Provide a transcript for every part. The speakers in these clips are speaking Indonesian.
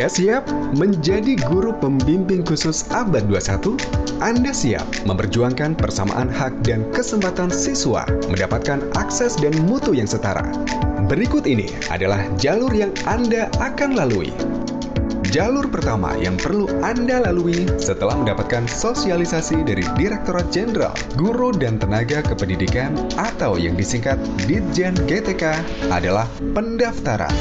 Anda siap menjadi guru pembimbing khusus abad 21? Anda siap memperjuangkan persamaan hak dan kesempatan siswa mendapatkan akses dan mutu yang setara. Berikut ini adalah jalur yang Anda akan lalui. Jalur pertama yang perlu Anda lalui setelah mendapatkan sosialisasi dari Direktorat Jenderal Guru dan Tenaga Kependidikan atau yang disingkat Ditjen GTK adalah pendaftaran.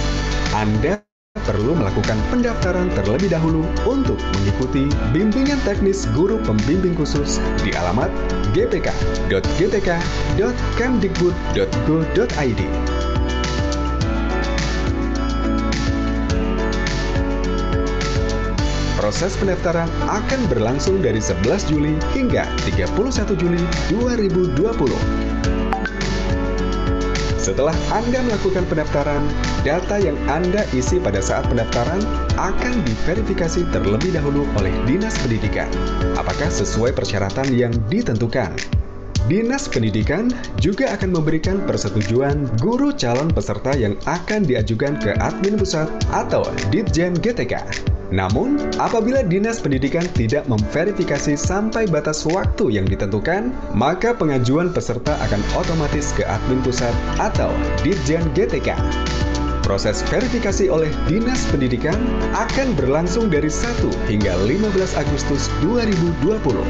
Anda perlu melakukan pendaftaran terlebih dahulu untuk mengikuti bimbingan teknis guru pembimbing khusus di alamat gpk.gtk.kemdikbud.go.id. Proses pendaftaran akan berlangsung dari 11 Juli hingga 31 Juli 2020. Setelah Anda melakukan pendaftaran, data yang Anda isi pada saat pendaftaran akan diverifikasi terlebih dahulu oleh Dinas Pendidikan. Apakah sesuai persyaratan yang ditentukan? Dinas Pendidikan juga akan memberikan persetujuan guru calon peserta yang akan diajukan ke admin pusat atau Ditjen GTK. Namun, apabila Dinas Pendidikan tidak memverifikasi sampai batas waktu yang ditentukan, maka pengajuan peserta akan otomatis ke admin pusat atau Dirjen GTK. Proses verifikasi oleh Dinas Pendidikan akan berlangsung dari 1 hingga 15 Agustus 2020.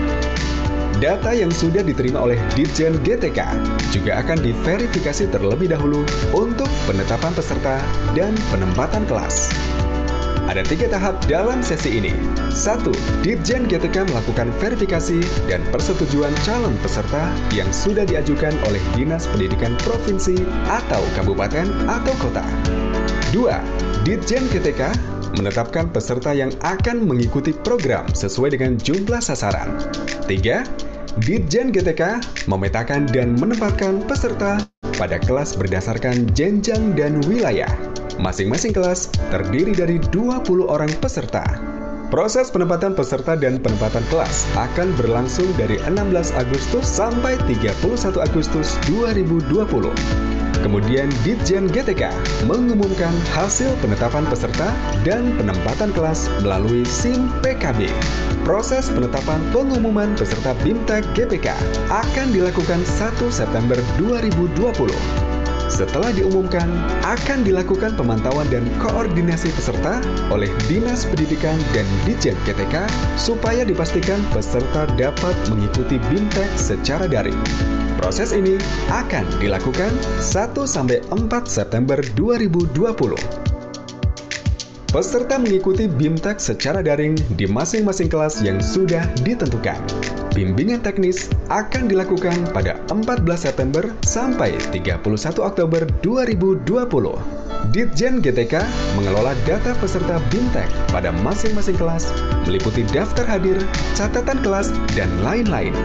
Data yang sudah diterima oleh Dirjen GTK juga akan diverifikasi terlebih dahulu untuk penetapan peserta dan penempatan kelas. Ada tiga tahap dalam sesi ini. Satu, Ditjen GTK melakukan verifikasi dan persetujuan calon peserta yang sudah diajukan oleh Dinas Pendidikan Provinsi atau Kabupaten atau Kota. Dua, Ditjen GTK menetapkan peserta yang akan mengikuti program sesuai dengan jumlah sasaran. Tiga, Ditjen GTK memetakan dan menempatkan peserta pada kelas berdasarkan jenjang dan wilayah. Masing-masing kelas terdiri dari 20 orang peserta. Proses penempatan peserta dan penempatan kelas akan berlangsung dari 16 Agustus sampai 31 Agustus 2020. Kemudian Ditjen GTK mengumumkan hasil penetapan peserta dan penempatan kelas melalui SIM PKB. Proses penetapan pengumuman peserta BIMTEK GPK akan dilakukan 1 September 2020. Setelah diumumkan, akan dilakukan pemantauan dan koordinasi peserta oleh Dinas Pendidikan dan Dijen KTK supaya dipastikan peserta dapat mengikuti BIMTEK secara daring. Proses ini akan dilakukan 1-4 September 2020. Peserta mengikuti BIMTEK secara daring di masing-masing kelas yang sudah ditentukan. Bimbingan teknis akan dilakukan pada 14 September sampai 31 Oktober 2020. Ditjen GTK mengelola data peserta BIMTEK pada masing-masing kelas, meliputi daftar hadir, catatan kelas, dan lain-lain.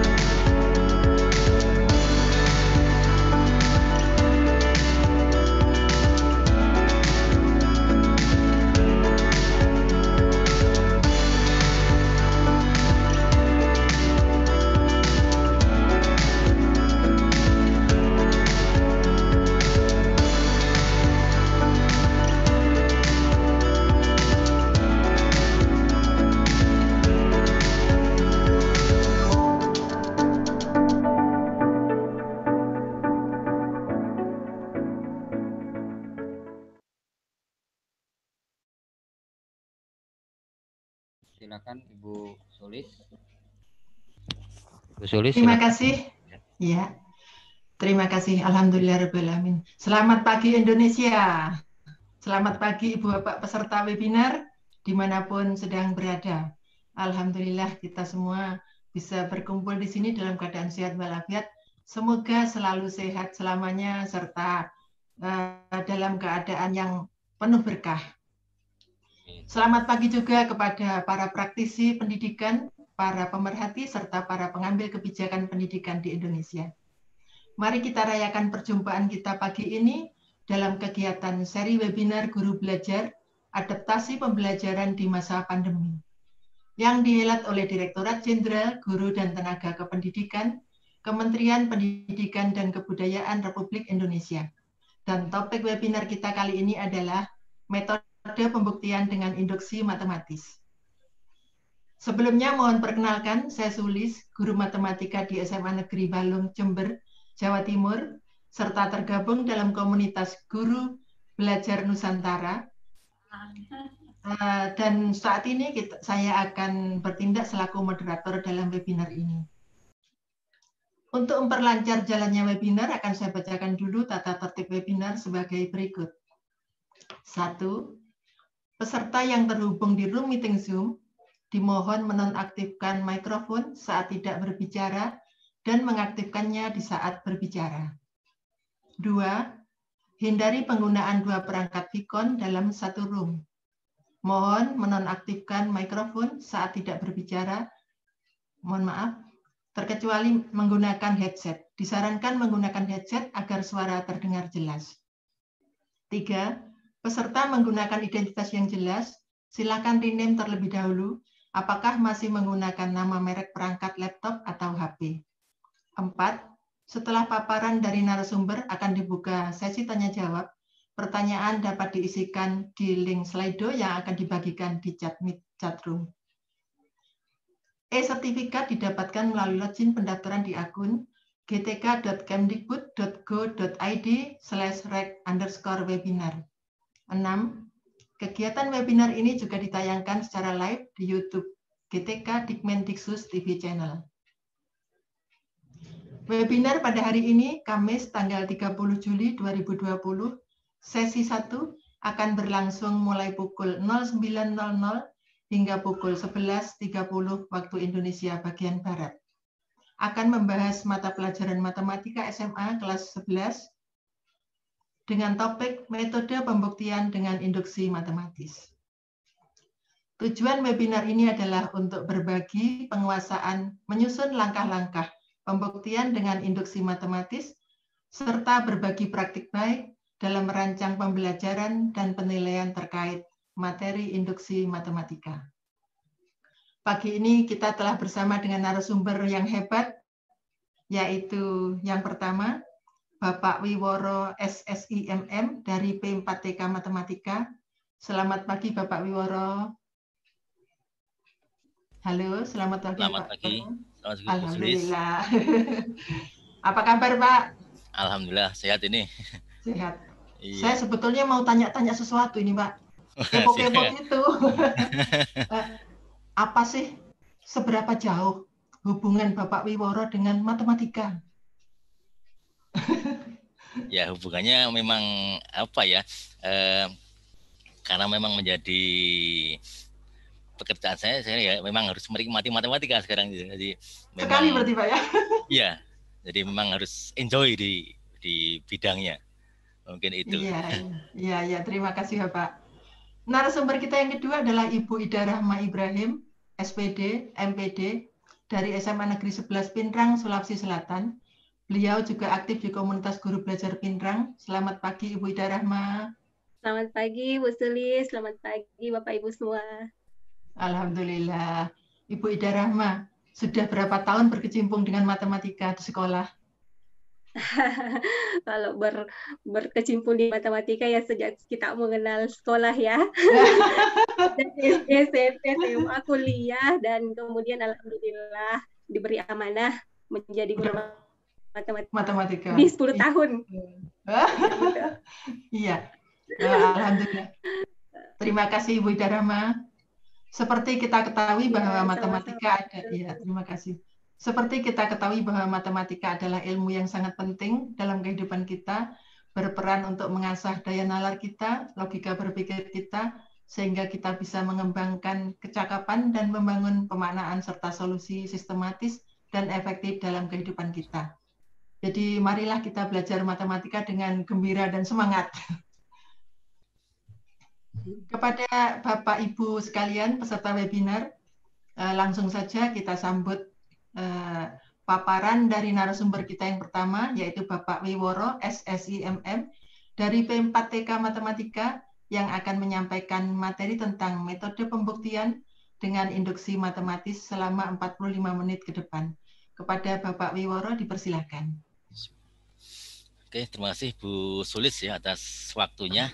silakan Ibu Sulis. Ibu Sulis. Terima silakan. kasih. Ya. Iya. Terima kasih. Alhamdulillah Alamin. Selamat pagi Indonesia. Selamat pagi Ibu Bapak peserta webinar dimanapun sedang berada. Alhamdulillah kita semua bisa berkumpul di sini dalam keadaan sehat walafiat. Semoga selalu sehat selamanya serta uh, dalam keadaan yang penuh berkah. Selamat pagi juga kepada para praktisi pendidikan, para pemerhati, serta para pengambil kebijakan pendidikan di Indonesia. Mari kita rayakan perjumpaan kita pagi ini dalam kegiatan seri webinar Guru Belajar, Adaptasi Pembelajaran di Masa Pandemi, yang dihelat oleh Direktorat Jenderal Guru dan Tenaga Kependidikan, Kementerian Pendidikan dan Kebudayaan Republik Indonesia. Dan topik webinar kita kali ini adalah metode metode pembuktian dengan induksi matematis. Sebelumnya mohon perkenalkan, saya Sulis, guru matematika di SMA Negeri Balung, Jember, Jawa Timur, serta tergabung dalam komunitas guru belajar Nusantara. Eh, dan saat ini kita, saya akan bertindak selaku moderator dalam webinar ini. Untuk memperlancar jalannya webinar, akan saya bacakan dulu tata tertib webinar sebagai berikut. Satu, Peserta yang terhubung di room meeting Zoom dimohon menonaktifkan mikrofon saat tidak berbicara dan mengaktifkannya di saat berbicara. Dua, Hindari penggunaan dua perangkat beacon dalam satu room. Mohon menonaktifkan mikrofon saat tidak berbicara. Mohon maaf, terkecuali menggunakan headset. Disarankan menggunakan headset agar suara terdengar jelas. Tiga, Peserta menggunakan identitas yang jelas, silakan rename terlebih dahulu apakah masih menggunakan nama merek perangkat laptop atau HP. 4. Setelah paparan dari narasumber akan dibuka sesi tanya jawab. Pertanyaan dapat diisikan di link Slido yang akan dibagikan di chat chat room. E-sertifikat didapatkan melalui login pendaftaran di akun gtk.kemdikbud.go.id slash rec underscore webinar. 6. Kegiatan webinar ini juga ditayangkan secara live di YouTube GTK Dikmendiksus TV channel. Webinar pada hari ini, Kamis tanggal 30 Juli 2020, sesi 1 akan berlangsung mulai pukul 09.00 hingga pukul 11.30 waktu Indonesia bagian Barat. Akan membahas mata pelajaran matematika SMA kelas 11 dengan topik metode pembuktian dengan induksi matematis. Tujuan webinar ini adalah untuk berbagi penguasaan menyusun langkah-langkah pembuktian dengan induksi matematis serta berbagi praktik baik dalam merancang pembelajaran dan penilaian terkait materi induksi matematika. Pagi ini kita telah bersama dengan narasumber yang hebat, yaitu yang pertama Bapak Wiworo SSIMM dari P4TK Matematika. Selamat pagi Bapak Wiworo. Halo, selamat pagi. Selamat Pak. pagi. Selamat pagi. Alhamdulillah. Apa kabar Pak? Alhamdulillah sehat ini. Sehat. Iya. Saya sebetulnya mau tanya-tanya sesuatu ini Pak. Oh, Kepo-kepo itu. Apa sih seberapa jauh hubungan Bapak Wiworo dengan matematika? ya hubungannya memang apa ya? Eh, karena memang menjadi pekerjaan saya, saya ya memang harus menikmati matematika sekarang. Jadi memang, sekali berarti pak ya? Iya, jadi memang harus enjoy di di bidangnya. Mungkin itu. Iya, iya, ya, terima kasih ya pak. Narasumber kita yang kedua adalah Ibu Ida Rahma Ibrahim, SPD, MPD, dari SMA Negeri 11 Pinrang, Sulawesi Selatan. Beliau juga aktif di komunitas guru belajar Pindrang. Selamat pagi Ibu Ida Rahma. Selamat pagi Bu Suli, selamat pagi Bapak Ibu semua. Alhamdulillah. Ibu Ida Rahma, sudah berapa tahun berkecimpung dengan matematika di sekolah? Kalau ber, berkecimpung di matematika ya sejak kita mengenal sekolah ya. SMP, SMA, kuliah, dan kemudian Alhamdulillah diberi amanah menjadi guru matematika, matematika. di 10 iya. tahun. Iya. Ya, alhamdulillah. Terima kasih Ibu Ida Rama. Seperti kita ketahui iya, bahwa ya, matematika sama -sama. ada ya, terima kasih. Seperti kita ketahui bahwa matematika adalah ilmu yang sangat penting dalam kehidupan kita, berperan untuk mengasah daya nalar kita, logika berpikir kita, sehingga kita bisa mengembangkan kecakapan dan membangun pemaknaan serta solusi sistematis dan efektif dalam kehidupan kita. Jadi marilah kita belajar matematika dengan gembira dan semangat. Kepada Bapak Ibu sekalian peserta webinar, eh, langsung saja kita sambut eh, paparan dari narasumber kita yang pertama, yaitu Bapak Wiworo, SSIMM, dari P4TK Matematika yang akan menyampaikan materi tentang metode pembuktian dengan induksi matematis selama 45 menit ke depan. Kepada Bapak Wiworo dipersilahkan. Oke, terima kasih Bu Sulis ya atas waktunya.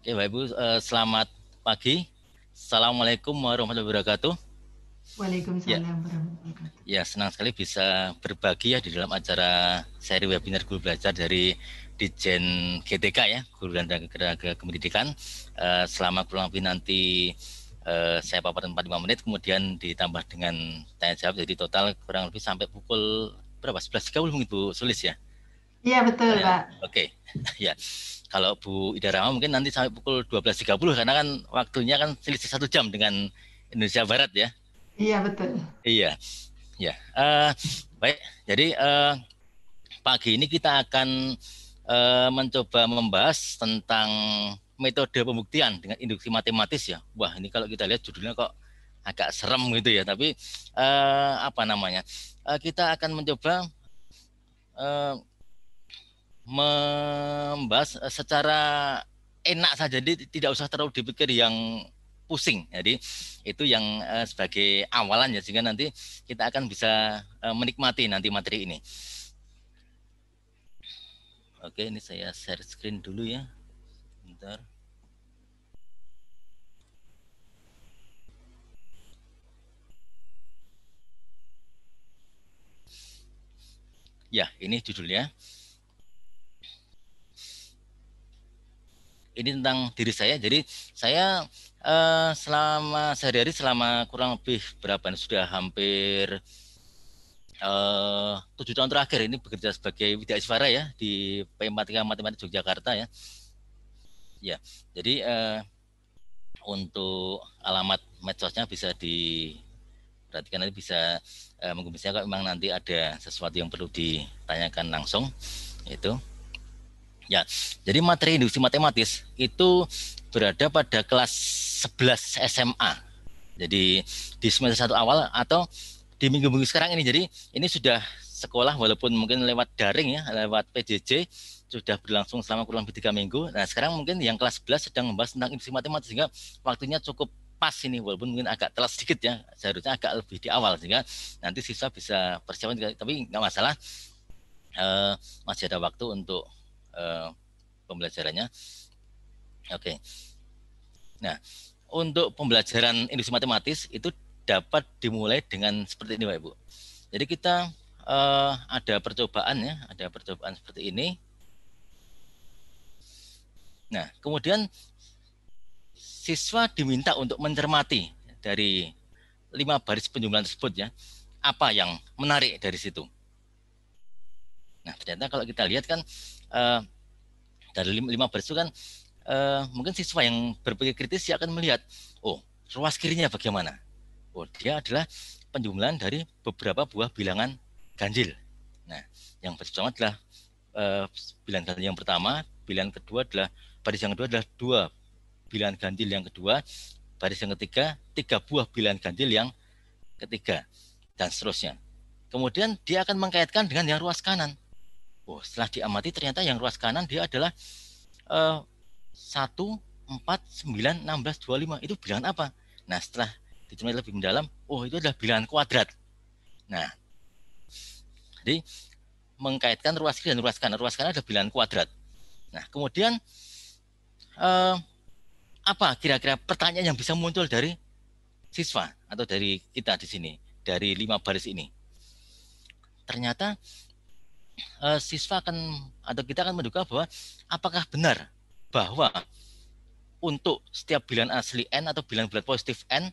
Oke, Bapak Ibu, eh, selamat pagi. Assalamualaikum warahmatullahi wabarakatuh. Waalaikumsalam ya. warahmatullahi wabarakatuh. Ya, senang sekali bisa berbagi ya di dalam acara seri webinar Guru Belajar dari Dijen GTK ya, Guru dan Tenaga Kependidikan. Eh, selama kurang lebih nanti saya eh, saya paparkan 45 menit, kemudian ditambah dengan tanya jawab, jadi total kurang lebih sampai pukul berapa? 11.30 mungkin Bu Sulis ya? Iya betul ya. Pak. Oke, ya. Kalau Bu Ida Rama mungkin nanti sampai pukul 12.30 karena kan waktunya kan selisih satu jam dengan Indonesia Barat ya. Iya betul. Iya, ya. Uh, baik, jadi uh, pagi ini kita akan uh, mencoba membahas tentang metode pembuktian dengan induksi matematis ya. Wah ini kalau kita lihat judulnya kok agak serem gitu ya. Tapi uh, apa namanya? Uh, kita akan mencoba uh, membahas eh, secara enak saja jadi tidak usah terlalu dipikir yang pusing jadi itu yang eh, sebagai awalan ya sehingga nanti kita akan bisa eh, menikmati nanti materi ini oke ini saya share screen dulu ya bentar ya ini judulnya ini tentang diri saya. Jadi saya uh, selama sehari-hari selama kurang lebih berapa ini sudah hampir eh, tujuh tahun terakhir ini bekerja sebagai widya iswara ya di P43 Matematika Yogyakarta ya. Ya, jadi uh, untuk alamat medsosnya bisa diperhatikan nanti bisa uh, menghubungi saya kalau memang nanti ada sesuatu yang perlu ditanyakan langsung itu. Ya, jadi materi induksi matematis itu berada pada kelas 11 SMA. Jadi di semester satu awal atau di minggu-minggu sekarang ini. Jadi ini sudah sekolah walaupun mungkin lewat daring ya, lewat PJJ sudah berlangsung selama kurang lebih tiga minggu. Nah sekarang mungkin yang kelas 11 sedang membahas tentang induksi matematis sehingga waktunya cukup pas ini walaupun mungkin agak telat sedikit ya seharusnya agak lebih di awal sehingga nanti siswa bisa persiapan juga tapi nggak masalah eh, masih ada waktu untuk Eh, pembelajarannya. Oke. Okay. Nah, untuk pembelajaran induksi matematis itu dapat dimulai dengan seperti ini, Pak Ibu. Jadi kita uh, ada percobaan ya, ada percobaan seperti ini. Nah, kemudian siswa diminta untuk mencermati dari lima baris penjumlahan tersebut ya, apa yang menarik dari situ. Nah, ternyata kalau kita lihat kan uh, dari lima baris itu kan uh, mungkin siswa yang berpikir kritis dia akan melihat oh ruas kirinya bagaimana oh dia adalah penjumlahan dari beberapa buah bilangan ganjil nah yang pertama adalah uh, bilangan ganjil yang pertama bilangan kedua adalah baris yang kedua adalah dua bilangan ganjil yang kedua baris yang ketiga tiga buah bilangan ganjil yang ketiga dan seterusnya kemudian dia akan mengkaitkan dengan yang ruas kanan Oh, setelah diamati ternyata yang ruas kanan dia adalah eh, satu 1 4 9 16 25. itu bilangan apa? Nah setelah diteliti lebih mendalam, oh itu adalah bilangan kuadrat. Nah, jadi mengkaitkan ruas kiri dan ruas kanan. Ruas kanan adalah bilangan kuadrat. Nah, kemudian eh, apa kira-kira pertanyaan yang bisa muncul dari siswa atau dari kita di sini dari lima baris ini? Ternyata uh, siswa akan atau kita akan menduga bahwa apakah benar bahwa untuk setiap bilangan asli n atau bilangan bulat positif n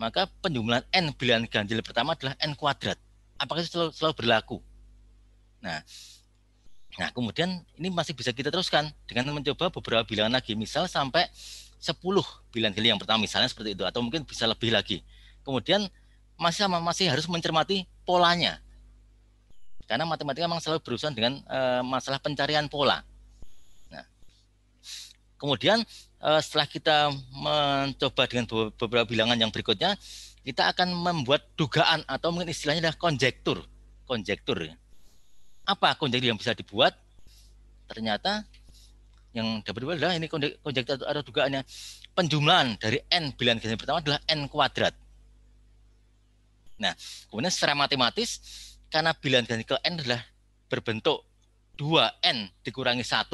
maka penjumlahan n bilangan ganjil pertama adalah n kuadrat. Apakah itu selalu, selalu berlaku? Nah, nah kemudian ini masih bisa kita teruskan dengan mencoba beberapa bilangan lagi, misal sampai 10 bilangan ganjil yang pertama misalnya seperti itu atau mungkin bisa lebih lagi. Kemudian masih sama masih harus mencermati polanya. Karena matematika memang selalu berurusan dengan e, masalah pencarian pola. Nah, kemudian e, setelah kita mencoba dengan beberapa bilangan yang berikutnya, kita akan membuat dugaan atau mungkin istilahnya adalah konjektur. Konjektur. Apa konjektur yang bisa dibuat? Ternyata yang dapat dibuat adalah ini konjektur atau dugaannya penjumlahan dari n bilangan ganjil pertama adalah n kuadrat. Nah, kemudian secara matematis karena bilangan ganjil n adalah berbentuk 2n dikurangi 1,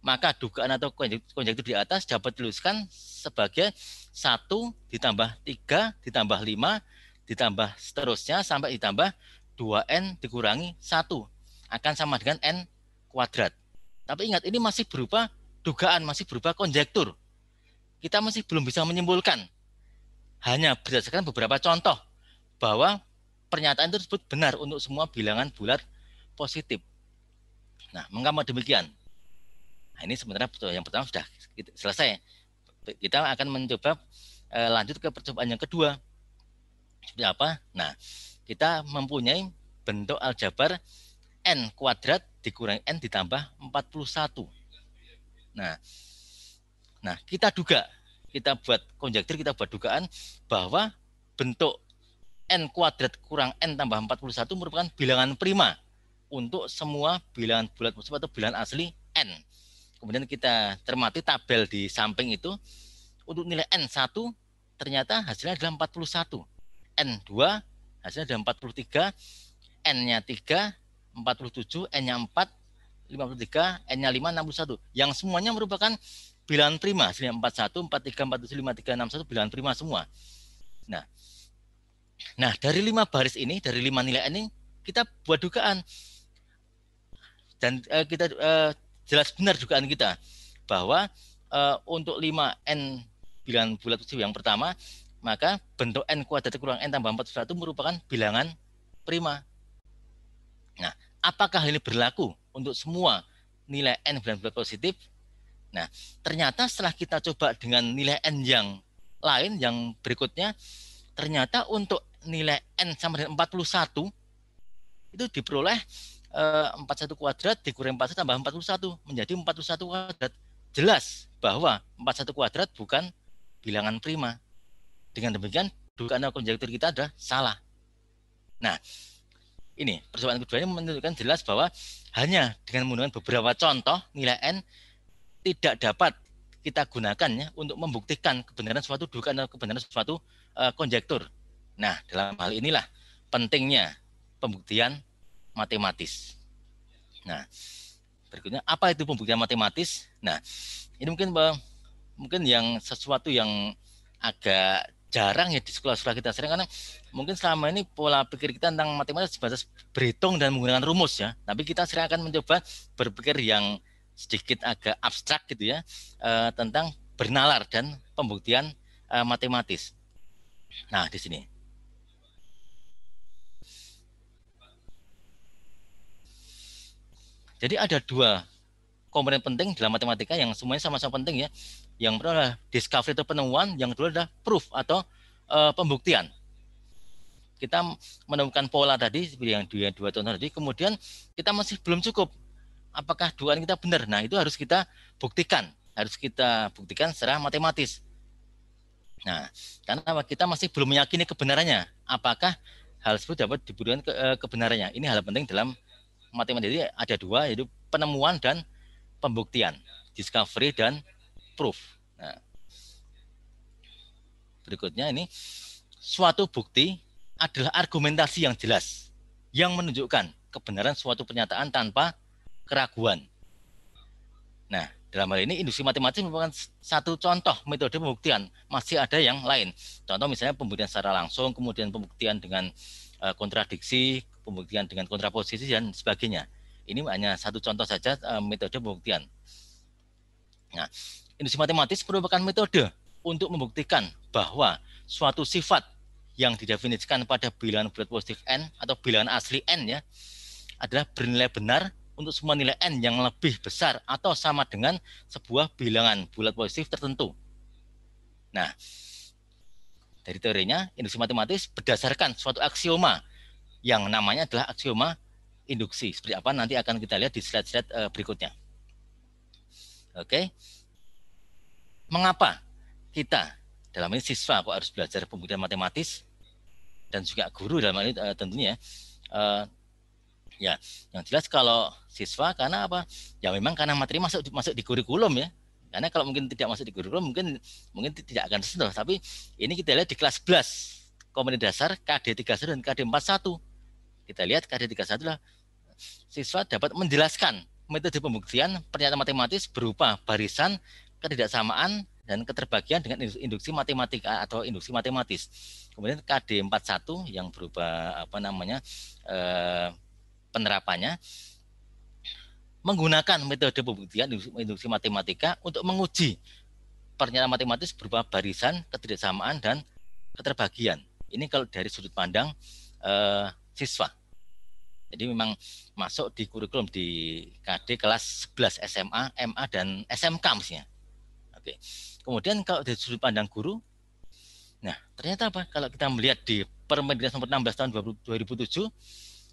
maka dugaan atau konjektur di atas dapat diluluskan sebagai 1 ditambah 3 ditambah 5 ditambah seterusnya sampai ditambah 2n dikurangi 1 akan sama dengan n kuadrat. Tapi ingat ini masih berupa dugaan, masih berupa konjektur. Kita masih belum bisa menyimpulkan. Hanya berdasarkan beberapa contoh bahwa pernyataan tersebut benar untuk semua bilangan bulat positif. Nah, mengapa demikian? Nah, ini sebenarnya yang pertama sudah selesai. Kita akan mencoba eh, lanjut ke percobaan yang kedua. Seperti apa? Nah, kita mempunyai bentuk aljabar n kuadrat dikurangi n ditambah 41. Nah, nah kita duga, kita buat konjektur, kita buat dugaan bahwa bentuk n kuadrat kurang n tambah 41 merupakan bilangan prima untuk semua bilangan bulat musim atau bilangan asli n. Kemudian kita termati tabel di samping itu untuk nilai n1 ternyata hasilnya adalah 41. n2 hasilnya adalah 43, n-nya 3, 47, n-nya 4, 53, n-nya 5, 61. Yang semuanya merupakan bilangan prima, hasilnya 41, 43, 47, 53, 61 bilangan prima semua. Nah, Nah, dari lima baris ini, dari lima nilai ini, kita buat dugaan dan uh, kita uh, jelas benar dugaan kita bahwa uh, untuk 5n bilangan bulat positif yang pertama, maka bentuk n kuadrat kurang n tambah 41 merupakan bilangan prima. Nah, apakah ini berlaku untuk semua nilai n bilangan bulat positif? Nah, ternyata setelah kita coba dengan nilai n yang lain yang berikutnya, ternyata untuk nilai n sama dengan 41 itu diperoleh 41 eh, kuadrat dikurang 41 tambah 41 menjadi 41 kuadrat. Jelas bahwa 41 kuadrat bukan bilangan prima. Dengan demikian dugaan atau konjektur kita adalah salah. Nah, ini persoalan kedua ini menunjukkan jelas bahwa hanya dengan menggunakan beberapa contoh nilai n tidak dapat kita gunakannya untuk membuktikan kebenaran suatu dugaan atau kebenaran suatu uh, konjektur. Nah, dalam hal inilah pentingnya pembuktian matematis. Nah, berikutnya apa itu pembuktian matematis? Nah, ini mungkin mungkin yang sesuatu yang agak jarang ya di sekolah-sekolah kita sering karena mungkin selama ini pola pikir kita tentang matematika sebatas berhitung dan menggunakan rumus ya. Tapi kita sering akan mencoba berpikir yang sedikit agak abstrak gitu ya eh, tentang bernalar dan pembuktian eh, matematis. Nah, di sini Jadi ada dua komponen penting dalam matematika yang semuanya sama-sama penting ya. Yang pertama adalah discovery atau penemuan, yang kedua adalah proof atau uh, pembuktian. Kita menemukan pola tadi seperti yang dua, dua contoh tadi, kemudian kita masih belum cukup. Apakah yang kita benar? Nah, itu harus kita buktikan, harus kita buktikan secara matematis. Nah, karena kita masih belum meyakini kebenarannya, apakah hal tersebut dapat dibuktikan ke, eh, kebenarannya. Ini hal penting dalam Matematika jadi ada dua yaitu penemuan dan pembuktian, discovery dan proof. Nah, berikutnya ini suatu bukti adalah argumentasi yang jelas yang menunjukkan kebenaran suatu pernyataan tanpa keraguan. Nah, dalam hal ini industri matematik merupakan satu contoh metode pembuktian. Masih ada yang lain. Contoh misalnya pembuktian secara langsung, kemudian pembuktian dengan eh, kontradiksi, pembuktian dengan kontraposisi dan sebagainya. Ini hanya satu contoh saja uh, metode pembuktian. Nah, induksi matematis merupakan metode untuk membuktikan bahwa suatu sifat yang didefinisikan pada bilangan bulat positif n atau bilangan asli n ya adalah bernilai benar untuk semua nilai n yang lebih besar atau sama dengan sebuah bilangan bulat positif tertentu. Nah, dari teorinya induksi matematis berdasarkan suatu aksioma yang namanya adalah aksioma induksi. Seperti apa nanti akan kita lihat di slide-slide eh, berikutnya. Oke. Mengapa kita dalam ini siswa kok harus belajar pembuktian matematis dan juga guru dalam ini eh, tentunya eh, ya yang jelas kalau siswa karena apa ya memang karena materi masuk masuk di kurikulum ya karena kalau mungkin tidak masuk di kurikulum mungkin mungkin tidak akan sesuai tapi ini kita lihat di kelas 11 komponen dasar KD31 dan KD41. Kita lihat KD31 adalah siswa dapat menjelaskan metode pembuktian pernyataan matematis berupa barisan, ketidaksamaan, dan keterbagian dengan induksi matematika atau induksi matematis. Kemudian KD41 yang berupa apa namanya eh, penerapannya menggunakan metode pembuktian induksi matematika untuk menguji pernyataan matematis berupa barisan, ketidaksamaan, dan keterbagian. Ini kalau dari sudut pandang eh, siswa. Jadi memang masuk di kurikulum di KD kelas 11 SMA, MA dan SMK mestinya. Oke. Kemudian kalau dari sudut pandang guru, nah ternyata apa? Kalau kita melihat di Permendiknas nomor 16 tahun 2007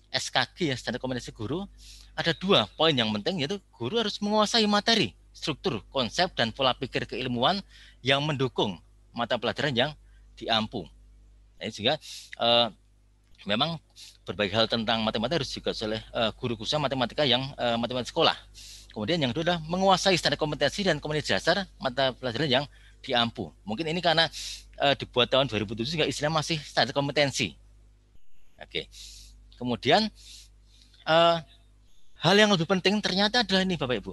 SKG ya standar kompetensi guru ada dua poin yang penting yaitu guru harus menguasai materi, struktur, konsep dan pola pikir keilmuan yang mendukung mata pelajaran yang diampu. Nah, sehingga uh, memang berbagai hal tentang matematika harus juga oleh uh, guru khususnya matematika yang uh, matematika sekolah. Kemudian yang kedua adalah menguasai standar kompetensi dan kompetensi dasar mata pelajaran yang diampu. Mungkin ini karena uh, dibuat tahun 2007 sehingga istilah masih standar kompetensi. Oke. Kemudian uh, hal yang lebih penting ternyata adalah ini Bapak Ibu.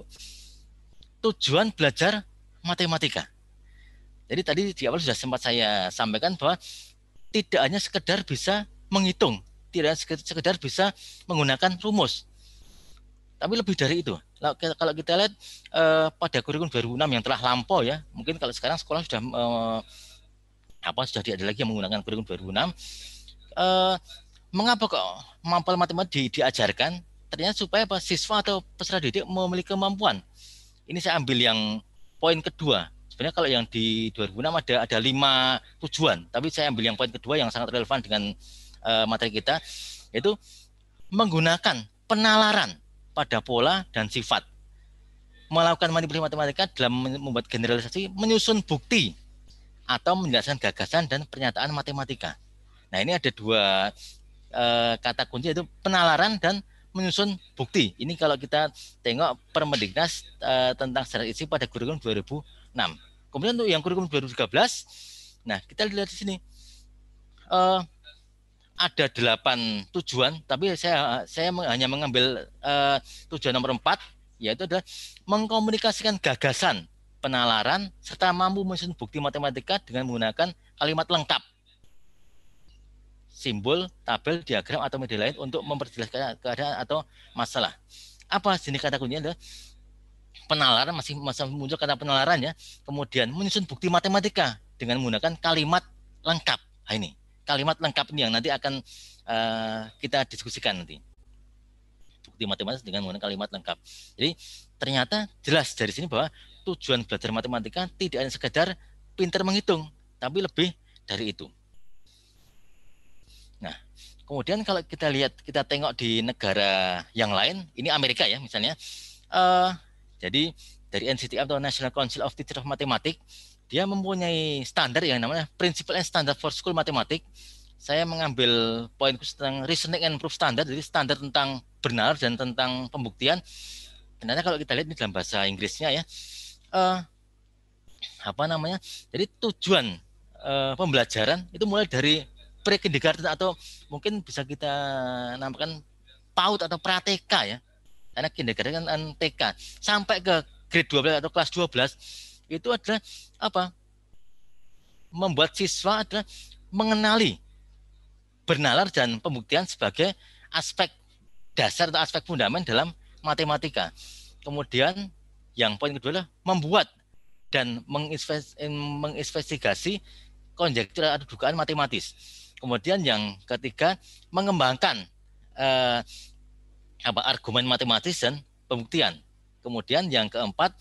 Tujuan belajar matematika. Jadi tadi di awal sudah sempat saya sampaikan bahwa tidak hanya sekedar bisa menghitung, tidak sekedar bisa menggunakan rumus. Tapi lebih dari itu. Kalau kita lihat eh, pada kurikulum 2006 yang telah lampau ya, mungkin kalau sekarang sekolah sudah eh, apa sudah tidak ada lagi yang menggunakan kurikulum 2006. Eh, mengapa kok mampel matematika di, diajarkan? Ternyata supaya apa, siswa atau peserta didik memiliki kemampuan. Ini saya ambil yang poin kedua sebenarnya kalau yang di 2006 ada ada lima tujuan tapi saya ambil yang poin kedua yang sangat relevan dengan uh, materi kita yaitu menggunakan penalaran pada pola dan sifat melakukan manipulasi matematika dalam membuat generalisasi menyusun bukti atau menjelaskan gagasan dan pernyataan matematika nah ini ada dua uh, kata kunci yaitu penalaran dan menyusun bukti ini kalau kita tengok Permendiknas uh, tentang standar isi pada kurikulum 2000 Kemudian untuk yang kurikulum 2013, nah kita lihat di sini uh, ada delapan tujuan, tapi saya saya hanya mengambil uh, tujuan nomor empat, yaitu adalah mengkomunikasikan gagasan, penalaran, serta mampu menyusun bukti matematika dengan menggunakan kalimat lengkap, simbol, tabel, diagram, atau media lain untuk memperjelas keadaan atau masalah. Apa sini kata kuncinya adalah penalaran masih masih muncul kata penalaran ya. Kemudian menyusun bukti matematika dengan menggunakan kalimat lengkap. Nah, ini kalimat lengkap ini yang nanti akan uh, kita diskusikan nanti. Bukti matematika dengan menggunakan kalimat lengkap. Jadi ternyata jelas dari sini bahwa tujuan belajar matematika tidak hanya sekedar pintar menghitung, tapi lebih dari itu. Nah, kemudian kalau kita lihat, kita tengok di negara yang lain, ini Amerika ya misalnya, uh, jadi dari NCTM atau National Council of Teachers of Mathematics, dia mempunyai standar yang namanya Principle and Standard for School Mathematics. Saya mengambil poinku tentang reasoning and proof standard, jadi standar tentang benar dan tentang pembuktian. Sebenarnya kalau kita lihat ini dalam bahasa Inggrisnya ya, uh, apa namanya? Jadi tujuan uh, pembelajaran itu mulai dari pre-kindergarten atau mungkin bisa kita namakan PAUD atau prateka ya anak kindergarten dan TK sampai ke grade 12 atau kelas 12 itu adalah apa membuat siswa adalah mengenali bernalar dan pembuktian sebagai aspek dasar atau aspek fundamental dalam matematika. Kemudian yang poin kedua adalah membuat dan menginvestigasi konjektur atau dugaan matematis. Kemudian yang ketiga mengembangkan eh, apa argumen matematis dan pembuktian. Kemudian yang keempat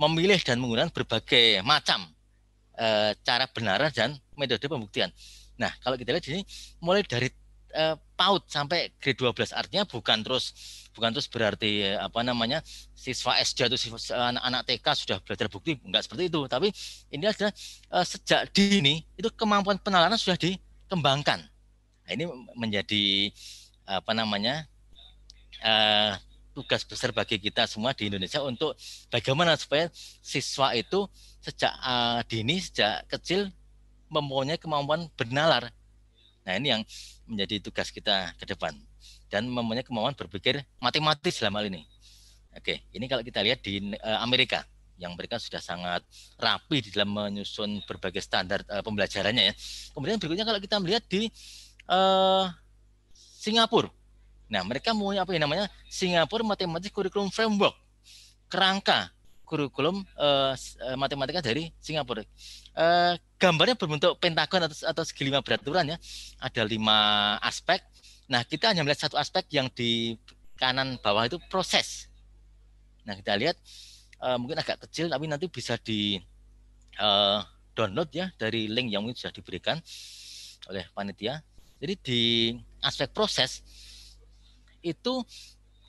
memilih dan menggunakan berbagai macam e, cara benaran dan metode pembuktian. Nah, kalau kita lihat di sini mulai dari e, PAUD sampai grade 12 artinya bukan terus bukan terus berarti eh, apa namanya siswa SD atau siswa anak-anak TK sudah belajar bukti enggak seperti itu, tapi ini adalah sejak dini itu kemampuan penalaran sudah dikembangkan. Nah, ini menjadi apa namanya uh, tugas besar bagi kita semua di Indonesia untuk bagaimana supaya siswa itu sejak uh, dini sejak kecil mempunyai kemampuan bernalar. Nah, ini yang menjadi tugas kita ke depan dan mempunyai kemampuan berpikir matematis selama ini. Oke, ini kalau kita lihat di eh, Amerika yang mereka sudah sangat rapi di dalam menyusun berbagai standar uh, pembelajarannya ya. Kemudian berikutnya kalau kita melihat di uh, Singapura Nah, mereka mau apa yang namanya Singapura Mathematics Curriculum Framework, kerangka kurikulum uh, matematika dari Singapura. Uh, gambarnya berbentuk pentagon atau, atau segi lima beraturan ya. Ada lima aspek. Nah, kita hanya melihat satu aspek yang di kanan bawah itu proses. Nah, kita lihat uh, mungkin agak kecil tapi nanti bisa di uh, download ya dari link yang mungkin sudah diberikan oleh panitia. Jadi di aspek proses itu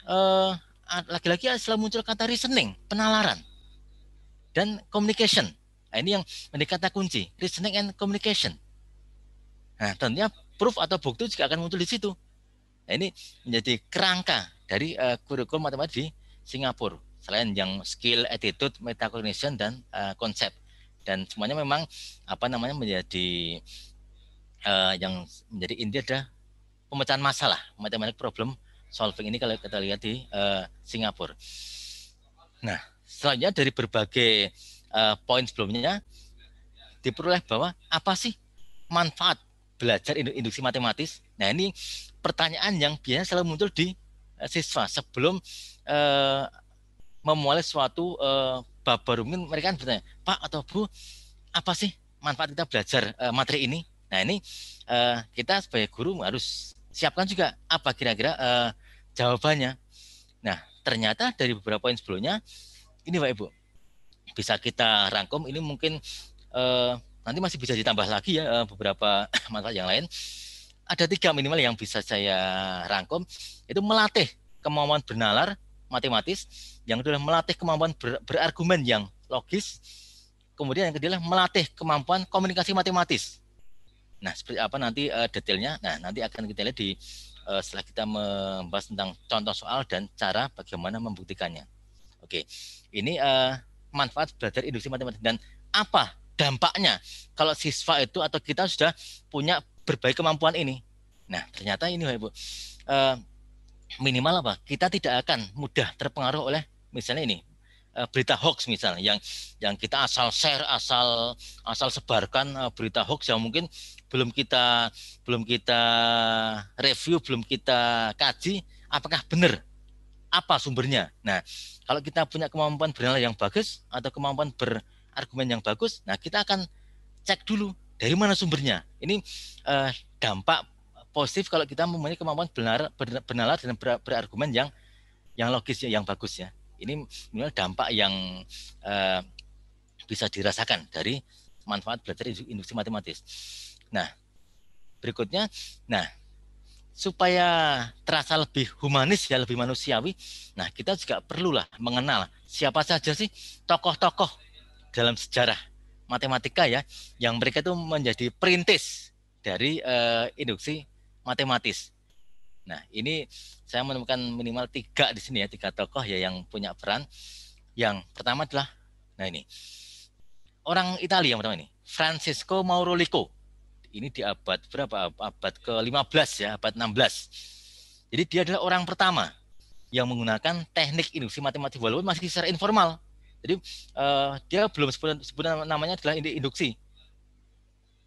eh, laki lagi uh, setelah muncul kata reasoning, penalaran dan communication. Nah, ini yang menjadi kata kunci, reasoning and communication. Nah, tentunya proof atau bukti juga akan muncul di situ. Nah, ini menjadi kerangka dari uh, kurikulum matematika di Singapura. Selain yang skill, attitude, metacognition dan uh, konsep dan semuanya memang apa namanya menjadi uh, yang menjadi inti ada pemecahan masalah, matematik problem solving ini kalau kita lihat di uh, Singapura. Nah, selanjutnya dari berbagai uh, poin sebelumnya diperoleh bahwa apa sih manfaat belajar induksi matematis? Nah, ini pertanyaan yang biasanya selalu muncul di uh, siswa sebelum uh, memulai suatu uh, bab baru. Mungkin mereka kan bertanya, Pak atau Bu, apa sih manfaat kita belajar uh, materi ini? Nah, ini uh, kita sebagai guru harus siapkan juga apa kira-kira uh, jawabannya. Nah, ternyata dari beberapa poin sebelumnya, ini Pak Ibu, bisa kita rangkum, ini mungkin eh, nanti masih bisa ditambah lagi ya eh, beberapa manfaat yang lain. Ada tiga minimal yang bisa saya rangkum, itu melatih kemampuan bernalar matematis, yang kedua melatih kemampuan ber, berargumen yang logis, kemudian yang kedua melatih kemampuan komunikasi matematis. Nah, seperti apa nanti uh, detailnya? Nah, nanti akan kita lihat di uh, setelah kita membahas tentang contoh soal dan cara bagaimana membuktikannya. Oke, ini uh, manfaat belajar induksi matematik dan apa dampaknya kalau siswa itu atau kita sudah punya berbagai kemampuan ini. Nah, ternyata ini Bapak Ibu, uh, minimal apa? Kita tidak akan mudah terpengaruh oleh misalnya ini, Eh, berita hoax misalnya yang yang kita asal share asal asal sebarkan eh, berita hoax yang mungkin belum kita belum kita review belum kita kaji apakah benar apa sumbernya nah kalau kita punya kemampuan bernilai yang bagus atau kemampuan berargumen yang bagus nah kita akan cek dulu dari mana sumbernya ini eh, dampak positif kalau kita mempunyai kemampuan benar bernalar dan berargumen yang yang logis yang bagus ya ini minimal dampak yang uh, bisa dirasakan dari manfaat belajar induksi matematis. Nah, berikutnya, nah supaya terasa lebih humanis ya lebih manusiawi, nah kita juga perlulah mengenal siapa saja sih tokoh-tokoh dalam sejarah matematika ya yang mereka itu menjadi perintis dari uh, eh, induksi matematis. Nah, ini saya menemukan minimal tiga di sini ya, tiga tokoh ya yang punya peran. Yang pertama adalah, nah ini, orang Italia yang pertama ini, Francisco Maurolico. Ini di abad berapa? Abad ke-15 ya, abad 16. Jadi dia adalah orang pertama yang menggunakan teknik induksi matematik walaupun masih secara informal. Jadi uh, dia belum sebut, sebut namanya adalah induksi.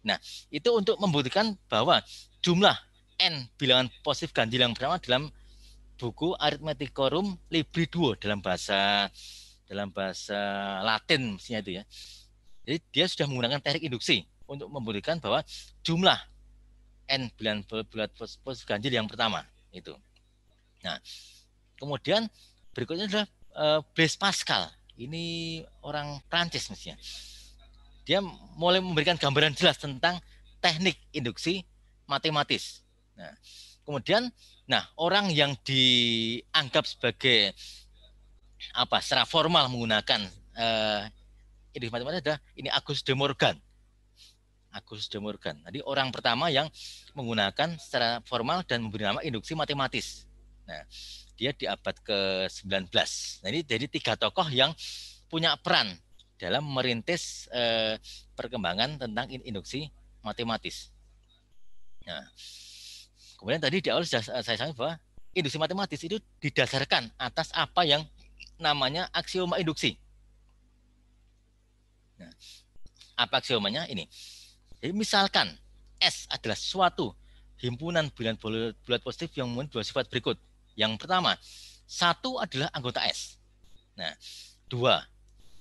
Nah, itu untuk membuktikan bahwa jumlah n bilangan positif ganjil yang pertama dalam buku Arithmeticorum Libri Duo dalam bahasa dalam bahasa Latin mestinya itu ya. Jadi dia sudah menggunakan teknik induksi untuk membuktikan bahwa jumlah n bilangan bulat positif ganjil yang pertama itu. Nah, kemudian berikutnya adalah eh, Blaise Pascal. Ini orang Prancis mestinya. Dia mulai memberikan gambaran jelas tentang teknik induksi matematis Nah, kemudian nah orang yang dianggap sebagai apa secara formal menggunakan eh, ini matematika ada ini Agus de Morgan. Agus de Morgan. Jadi orang pertama yang menggunakan secara formal dan memberi nama induksi matematis. Nah, dia di abad ke-19. Nah, ini jadi tiga tokoh yang punya peran dalam merintis eh, perkembangan tentang induksi matematis. Nah, Kemudian tadi di awal sudah saya sampaikan bahwa induksi matematis itu didasarkan atas apa yang namanya aksioma induksi. Nah, apa aksiomanya ini? Jadi misalkan S adalah suatu himpunan bulan bulat positif yang memiliki dua sifat berikut. Yang pertama, satu adalah anggota S. Nah, dua,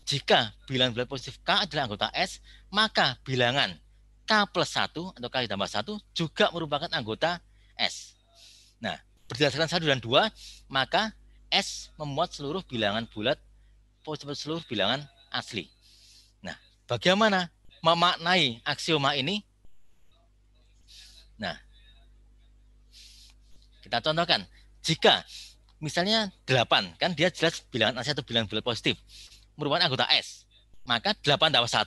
jika bilangan bulat positif K adalah anggota S, maka bilangan K plus 1 atau K ditambah 1 juga merupakan anggota S. Nah, berdasarkan 1 dan 2, maka S memuat seluruh bilangan bulat, seluruh bilangan asli. Nah, bagaimana memaknai aksioma ini? Nah, kita contohkan. Jika misalnya 8, kan dia jelas bilangan asli atau bilangan bulat positif, merupakan anggota S. Maka 8 tambah 1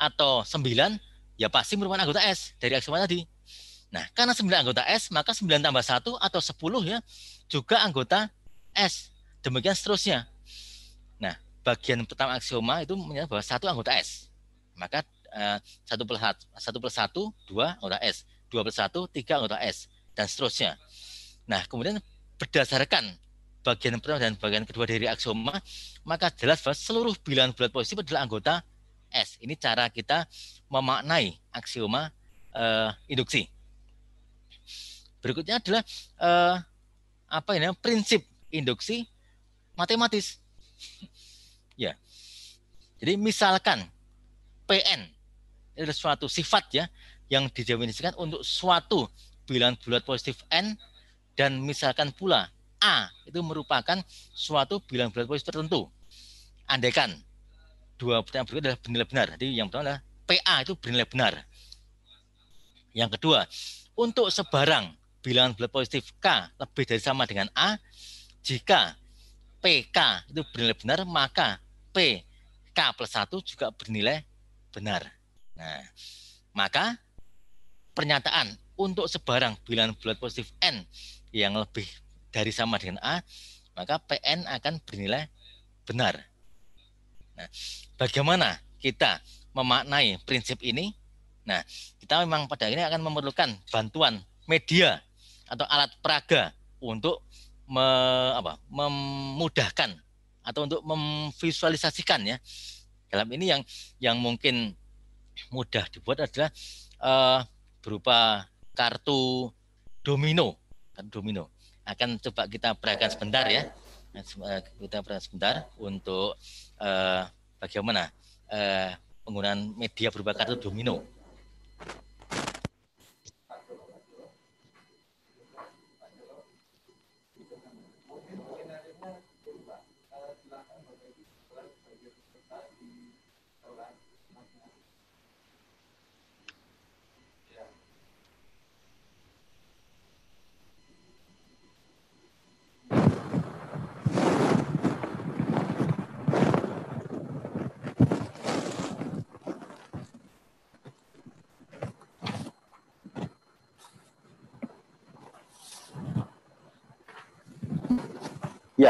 atau 9 ya pasti merupakan anggota S dari aksioma tadi. Nah, karena 9 anggota S, maka 9 tambah 1 atau 10 ya juga anggota S. Demikian seterusnya. Nah, bagian pertama aksioma itu menyatakan bahwa satu anggota S. Maka eh, satu plus satu plus satu dua anggota S, dua plus satu tiga anggota S dan seterusnya. Nah kemudian berdasarkan bagian pertama dan bagian kedua dari aksioma maka jelas bahwa seluruh bilangan bulat positif adalah anggota S. Ini cara kita memaknai aksioma eh, induksi. Berikutnya adalah eh, apa ini prinsip induksi matematis. ya. Jadi misalkan PN itu adalah suatu sifat ya yang didefinisikan untuk suatu bilangan bulat positif n dan misalkan pula a itu merupakan suatu bilangan bulat positif tertentu. Andaikan dua pertanyaan berikut adalah bernilai benar. Jadi yang pertama adalah PA itu bernilai benar. Yang kedua, untuk sebarang bilangan bulat positif K lebih dari sama dengan A, jika PK itu bernilai benar, maka pk plus 1 juga bernilai benar. Nah, maka pernyataan untuk sebarang bilangan bulat positif N yang lebih dari sama dengan A, maka PN akan bernilai benar. Nah, bagaimana kita memaknai prinsip ini? Nah, kita memang pada ini akan memerlukan bantuan media atau alat peraga untuk me, apa, memudahkan atau untuk memvisualisasikan ya dalam ini yang yang mungkin mudah dibuat adalah uh, berupa kartu domino kartu domino akan coba kita perhatikan sebentar ya kita perhatikan sebentar untuk uh, bagaimana uh, penggunaan media berupa kartu domino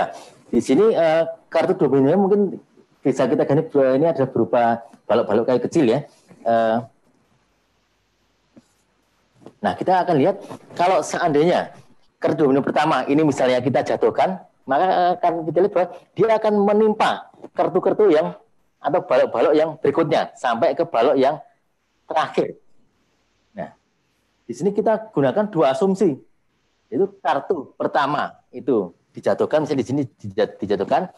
Nah, di sini uh, kartu dominannya mungkin bisa kita ganti ini ada berupa balok-balok kayu kecil ya. Uh, nah, kita akan lihat kalau seandainya kartu domino pertama ini misalnya kita jatuhkan, maka eh, akan kita lihat bahwa dia akan menimpa kartu-kartu yang atau balok-balok yang berikutnya sampai ke balok yang terakhir. Nah, di sini kita gunakan dua asumsi. Itu kartu pertama itu dijatuhkan, misalnya di sini dijatuhkan,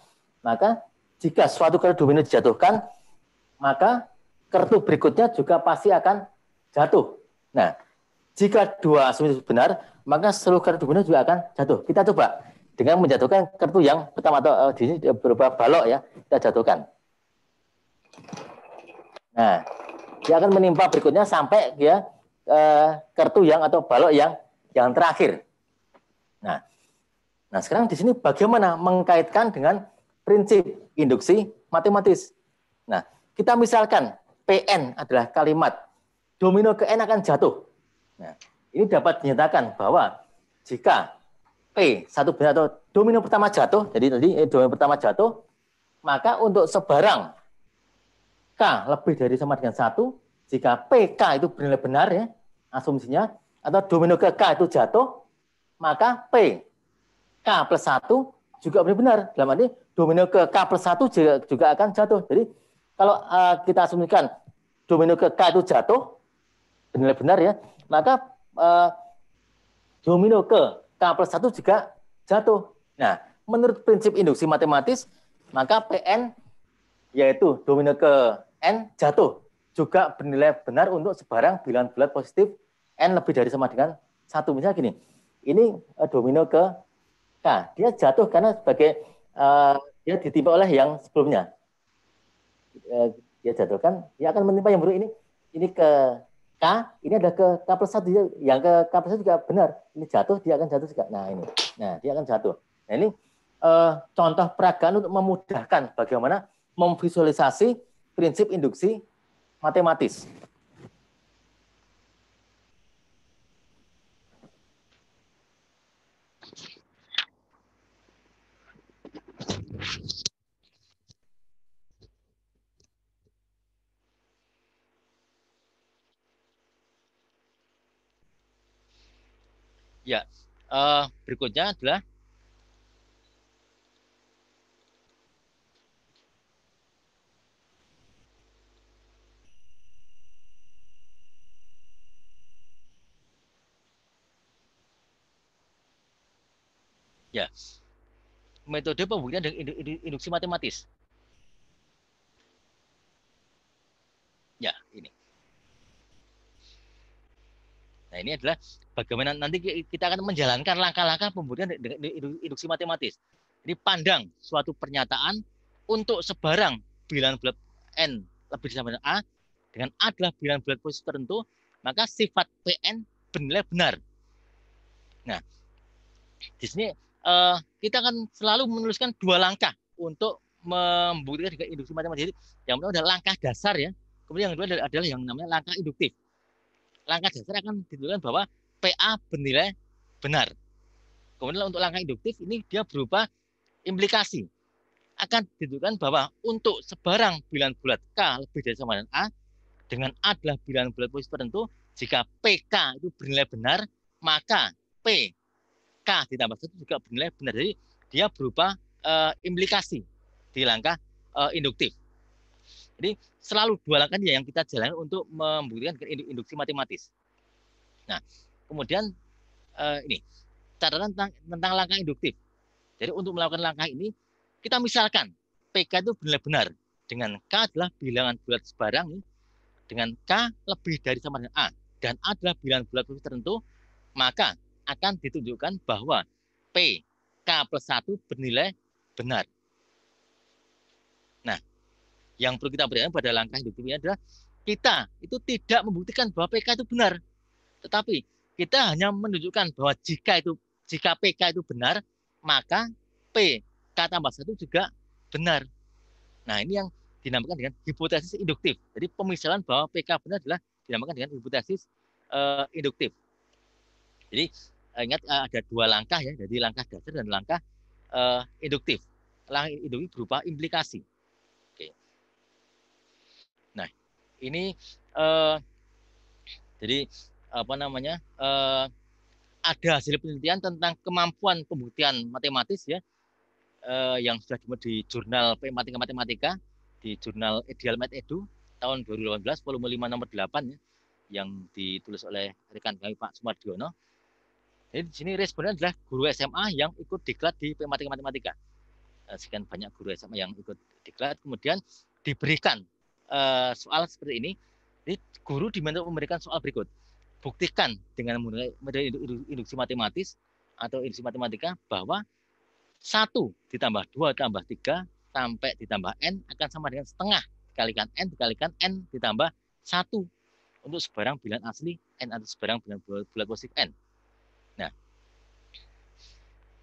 maka jika suatu kartu domino dijatuhkan, maka kartu berikutnya juga pasti akan jatuh. Nah, jika dua asumsi benar, maka seluruh kartu domino juga akan jatuh. Kita coba dengan menjatuhkan kartu yang pertama atau uh, di sini berupa balok ya, kita jatuhkan. Nah, dia akan menimpa berikutnya sampai dia ya, uh, kartu yang atau balok yang yang terakhir. Nah, Nah, sekarang di sini bagaimana mengkaitkan dengan prinsip induksi matematis. Nah, kita misalkan PN adalah kalimat domino ke N akan jatuh. Nah, ini dapat dinyatakan bahwa jika P satu benar atau domino pertama jatuh, jadi tadi eh, domino pertama jatuh, maka untuk sebarang K lebih dari sama dengan satu, jika PK itu benar-benar ya asumsinya atau domino ke K itu jatuh, maka P K plus 1 juga benar-benar. Dalam arti domino ke K plus 1 juga, akan jatuh. Jadi kalau uh, kita asumsikan domino ke K itu jatuh, benar-benar ya, maka uh, domino ke K plus 1 juga jatuh. Nah, menurut prinsip induksi matematis, maka PN yaitu domino ke N jatuh juga bernilai benar untuk sebarang bilangan bulat positif N lebih dari sama dengan satu. Misalnya gini, ini eh, domino ke Nah, dia jatuh karena sebagai uh, dia ditimpa oleh yang sebelumnya. Uh, dia kan? dia akan menimpa yang buruk ini. Ini ke K, ini ada ke K plus 1. Yang ke K plus 1 juga benar. Ini jatuh, dia akan jatuh juga. Nah, ini. Nah, dia akan jatuh. Nah, ini uh, contoh peragaan untuk memudahkan bagaimana memvisualisasi prinsip induksi matematis. Ya, uh, berikutnya adalah ya metode pembuktian dengan induksi matematis. Ya, ini. Nah ini adalah bagaimana nanti kita akan menjalankan langkah-langkah pembuktian dengan induksi matematis. Jadi pandang suatu pernyataan untuk sebarang bilangan bulat n lebih sama dengan a dengan a adalah bilangan bulat positif tertentu maka sifat pn bernilai benar. Nah di sini uh, kita akan selalu menuliskan dua langkah untuk membuktikan dengan induksi matematis. Jadi, yang pertama adalah langkah dasar ya. Kemudian yang kedua adalah yang namanya langkah induktif langkah dasar akan ditentukan bahwa PA bernilai benar. Kemudian untuk langkah induktif ini dia berupa implikasi. Akan ditentukan bahwa untuk sebarang bilangan bulat K lebih dari sama dengan A, dengan A adalah bilangan bulat positif tertentu, jika PK itu bernilai benar, maka P K ditambah satu juga bernilai benar. Jadi dia berupa e, implikasi di langkah e, induktif. Jadi selalu dua langkah ya yang kita jalani untuk membuktikan induksi matematis. Nah, kemudian eh, ini catatan tentang, tentang langkah induktif. Jadi untuk melakukan langkah ini kita misalkan PK itu benar-benar dengan K adalah bilangan bulat sebarang dengan K lebih dari sama dengan A dan A adalah bilangan bulat tertentu maka akan ditunjukkan bahwa P K plus 1 bernilai benar yang perlu kita berikan pada langkah hidup ini adalah kita itu tidak membuktikan bahwa PK itu benar. Tetapi kita hanya menunjukkan bahwa jika itu jika PK itu benar, maka P kata tambah satu juga benar. Nah ini yang dinamakan dengan hipotesis induktif. Jadi pemisahan bahwa PK benar adalah dinamakan dengan hipotesis uh, induktif. Jadi eh, ingat uh, ada dua langkah ya, jadi langkah dasar dan langkah uh, induktif. Langkah induktif berupa implikasi. ini uh, jadi apa namanya uh, ada hasil penelitian tentang kemampuan pembuktian matematis ya uh, yang sudah di jurnal Matematika Matematika di jurnal Ideal Math Edu tahun 2018 volume 5 nomor 8 ya yang ditulis oleh rekan kami Pak Sumardiono. Jadi di sini responden adalah guru SMA yang ikut diklat di Matematika Matematika. Sekian banyak guru SMA yang ikut diklat kemudian diberikan Eh, soal seperti ini, jadi guru diminta memberikan soal berikut. Buktikan dengan metode induksi matematis atau induksi matematika bahwa satu ditambah dua ditambah tiga sampai ditambah n akan sama dengan setengah dikalikan n dikalikan n ditambah satu untuk sebarang bilangan asli n atau sebarang bilangan bulat positif n. Nah,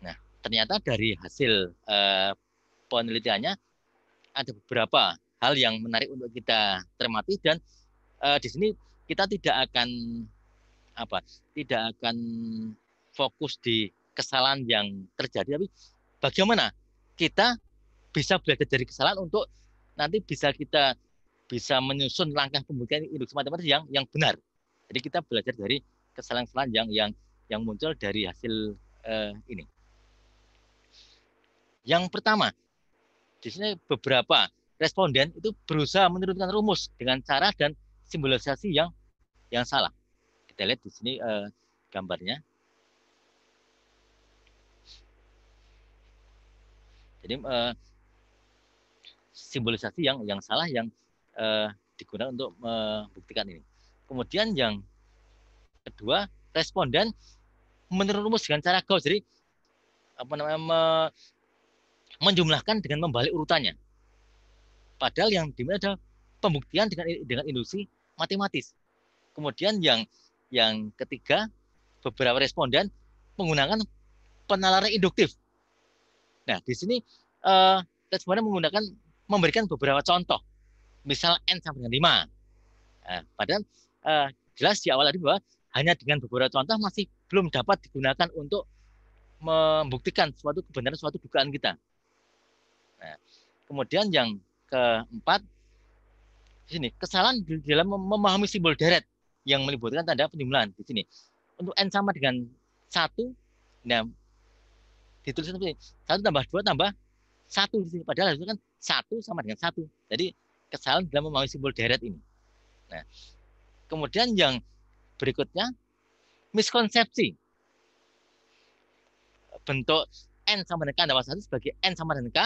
nah ternyata dari hasil eh, penelitiannya ada beberapa hal yang menarik untuk kita termati dan uh, di sini kita tidak akan apa tidak akan fokus di kesalahan yang terjadi tapi bagaimana kita bisa belajar dari kesalahan untuk nanti bisa kita bisa menyusun langkah pembuktian induksi matematis yang yang benar jadi kita belajar dari kesalahan-kesalahan yang yang yang muncul dari hasil uh, ini yang pertama di sini beberapa responden itu berusaha menurunkan rumus dengan cara dan simbolisasi yang yang salah. Kita lihat di sini eh, gambarnya. Jadi eh, simbolisasi yang yang salah yang eh, digunakan untuk membuktikan ini. Kemudian yang kedua, responden menurut rumus dengan cara Gauss. Jadi apa namanya me, menjumlahkan dengan membalik urutannya. Padahal yang dimana ada pembuktian dengan dengan industri matematis. Kemudian yang yang ketiga, beberapa responden menggunakan penalaran induktif. Nah, di sini kita eh, sebenarnya menggunakan memberikan beberapa contoh. Misal n sama dengan lima. Nah, padahal uh, jelas di awal tadi bahwa hanya dengan beberapa contoh masih belum dapat digunakan untuk membuktikan suatu kebenaran suatu dugaan kita. Nah, kemudian yang keempat di sini kesalahan dalam memahami simbol deret yang melibatkan tanda penjumlahan di sini. Untuk n sama dengan satu, nah ditulis seperti satu tambah dua tambah satu di sini. Padahal itu kan satu sama dengan satu. Jadi kesalahan dalam memahami simbol deret ini. Nah, kemudian yang berikutnya miskonsepsi bentuk n sama dengan k tambah satu sebagai n sama dengan k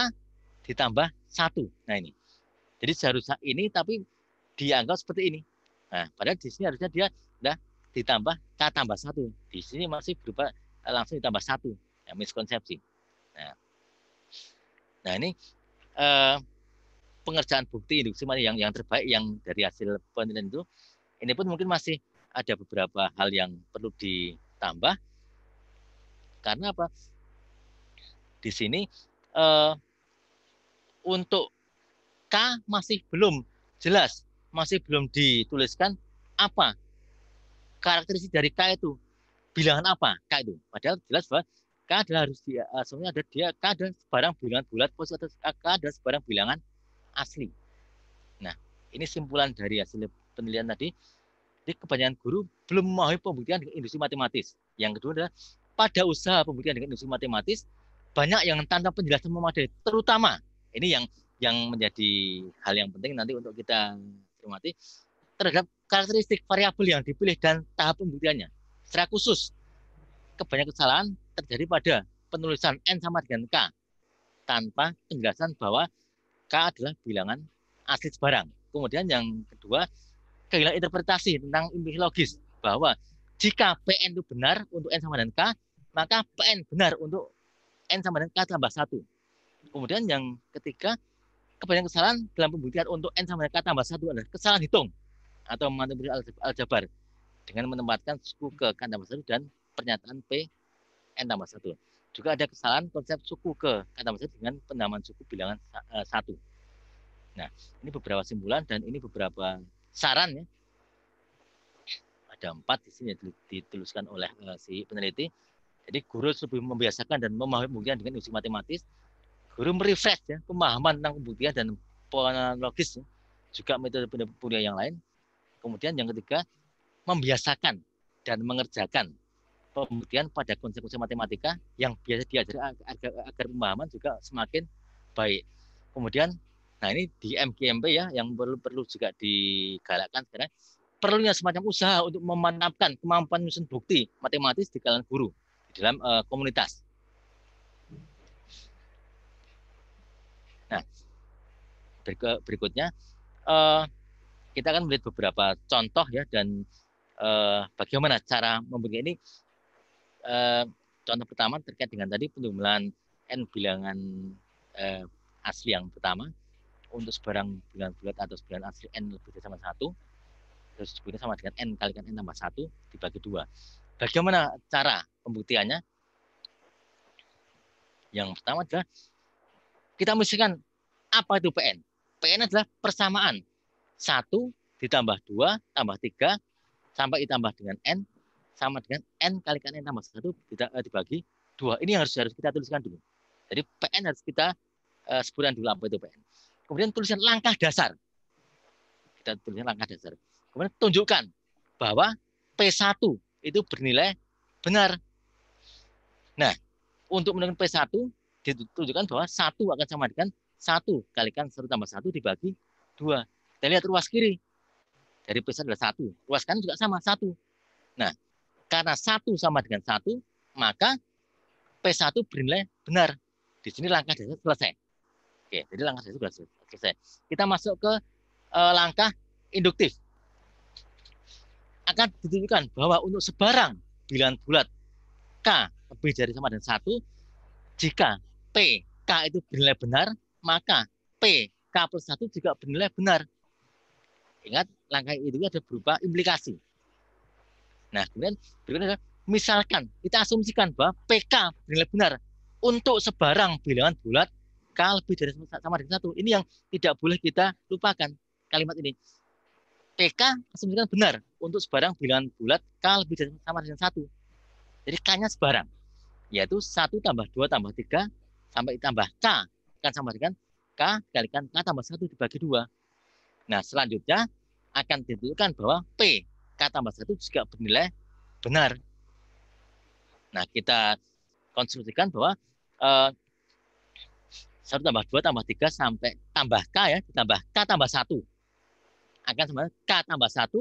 ditambah satu. Nah ini. Jadi seharusnya ini tapi dianggap seperti ini. Nah, padahal di sini harusnya dia sudah ditambah k tambah satu. Di sini masih berupa eh, langsung ditambah satu. Ya, miskonsepsi. Nah, nah ini eh, pengerjaan bukti induksi mana yang yang terbaik yang dari hasil penelitian itu ini pun mungkin masih ada beberapa hal yang perlu ditambah karena apa di sini eh, untuk K masih belum jelas, masih belum dituliskan apa karakteristik dari K itu. Bilangan apa K itu. Padahal jelas bahwa K adalah harus di, eh, sebenarnya ada dia K dan sebarang bilangan bulat, positif atau K adalah sebarang bilangan asli. Nah, ini simpulan dari hasil penelitian tadi. Jadi kebanyakan guru belum memahami pembuktian dengan industri matematis. Yang kedua adalah pada usaha pembuktian dengan industri matematis, banyak yang tanpa penjelasan memadai, terutama ini yang yang menjadi hal yang penting nanti untuk kita cermati terhadap karakteristik variabel yang dipilih dan tahap pembuktiannya. Secara khusus, kebanyakan kesalahan terjadi pada penulisan N sama dengan K tanpa penjelasan bahwa K adalah bilangan asli sebarang. Kemudian yang kedua, kehilangan interpretasi tentang implikasi logis bahwa jika PN itu benar untuk N sama dengan K, maka PN benar untuk N sama dengan K tambah 1. Kemudian yang ketiga, kebanyakan kesalahan dalam pembuktian untuk N sama dengan K tambah 1 adalah kesalahan hitung atau manipulasi aljabar dengan menempatkan suku ke K tambah 1 dan pernyataan P N tambah 1. Juga ada kesalahan konsep suku ke K tambah 1 dengan penamaan suku bilangan 1. Eh, nah, ini beberapa simpulan dan ini beberapa saran ya. Ada empat di sini dituliskan oleh eh, si peneliti. Jadi guru lebih membiasakan dan memahami kemungkinan dengan usia matematis Guru merefresh ya, pemahaman tentang pembuktian dan logis ya. juga metode pembuktian yang lain. Kemudian yang ketiga, membiasakan dan mengerjakan pembuktian pada konsep-konsep matematika yang biasa diajari agar, agar pemahaman juga semakin baik. Kemudian, nah ini di MGMP ya yang perlu perlu juga digalakkan karena perlunya semacam usaha untuk memanapkan kemampuan mesin bukti matematis di kalangan guru di dalam uh, komunitas. Nah, berikutnya eh, kita akan melihat beberapa contoh ya dan eh, bagaimana cara membuat ini. Eh, contoh pertama terkait dengan tadi penjumlahan n bilangan asli yang pertama untuk sebarang bilangan bulat atau sebarang asli n lebih dari sama satu terus kemudian sama dengan n kali kan n tambah satu dibagi dua. Bagaimana cara pembuktiannya? Yang pertama adalah kita musikan apa itu PN? PN adalah persamaan. Satu ditambah dua tambah tiga sampai ditambah dengan N sama dengan N kan N tambah satu eh, dibagi dua. Ini yang harus, harus kita tuliskan dulu. Jadi PN harus kita uh, eh, sebutkan dulu apa itu PN. Kemudian tulisan langkah dasar. Kita tulisan langkah dasar. Kemudian tunjukkan bahwa P1 itu bernilai benar. Nah, untuk menentukan P1 ditunjukkan bahwa satu akan sama dengan satu kalikan satu tambah satu dibagi dua. Kita lihat ruas kiri dari p adalah satu, ruas kanan juga sama satu. Nah, karena satu sama dengan satu, maka P1 bernilai benar. Di sini langkah dasar selesai. Oke, jadi langkah dasar selesai. Kita masuk ke e, langkah induktif. Akan ditunjukkan bahwa untuk sebarang bilangan bulat K lebih dari sama dengan satu, jika P, K itu bernilai benar, maka P, K plus 1 juga bernilai benar. Ingat, langkah itu ada berupa implikasi. Nah, kemudian berikutnya misalkan kita asumsikan bahwa PK bernilai benar untuk sebarang bilangan bulat K lebih dari sama dengan satu. Ini yang tidak boleh kita lupakan kalimat ini. PK asumsikan benar untuk sebarang bilangan bulat K lebih dari sama dengan satu. Jadi K-nya sebarang, yaitu 1 tambah 2 tambah 3 sampai ditambah K. Kan sama dengan K kalikan K tambah 1 dibagi dua. Nah, selanjutnya akan ditentukan bahwa P, K tambah satu juga bernilai benar. Nah, kita konstruksikan bahwa eh, 1 tambah 2 tambah 3 sampai tambah K ya, ditambah K tambah satu Akan sama K tambah satu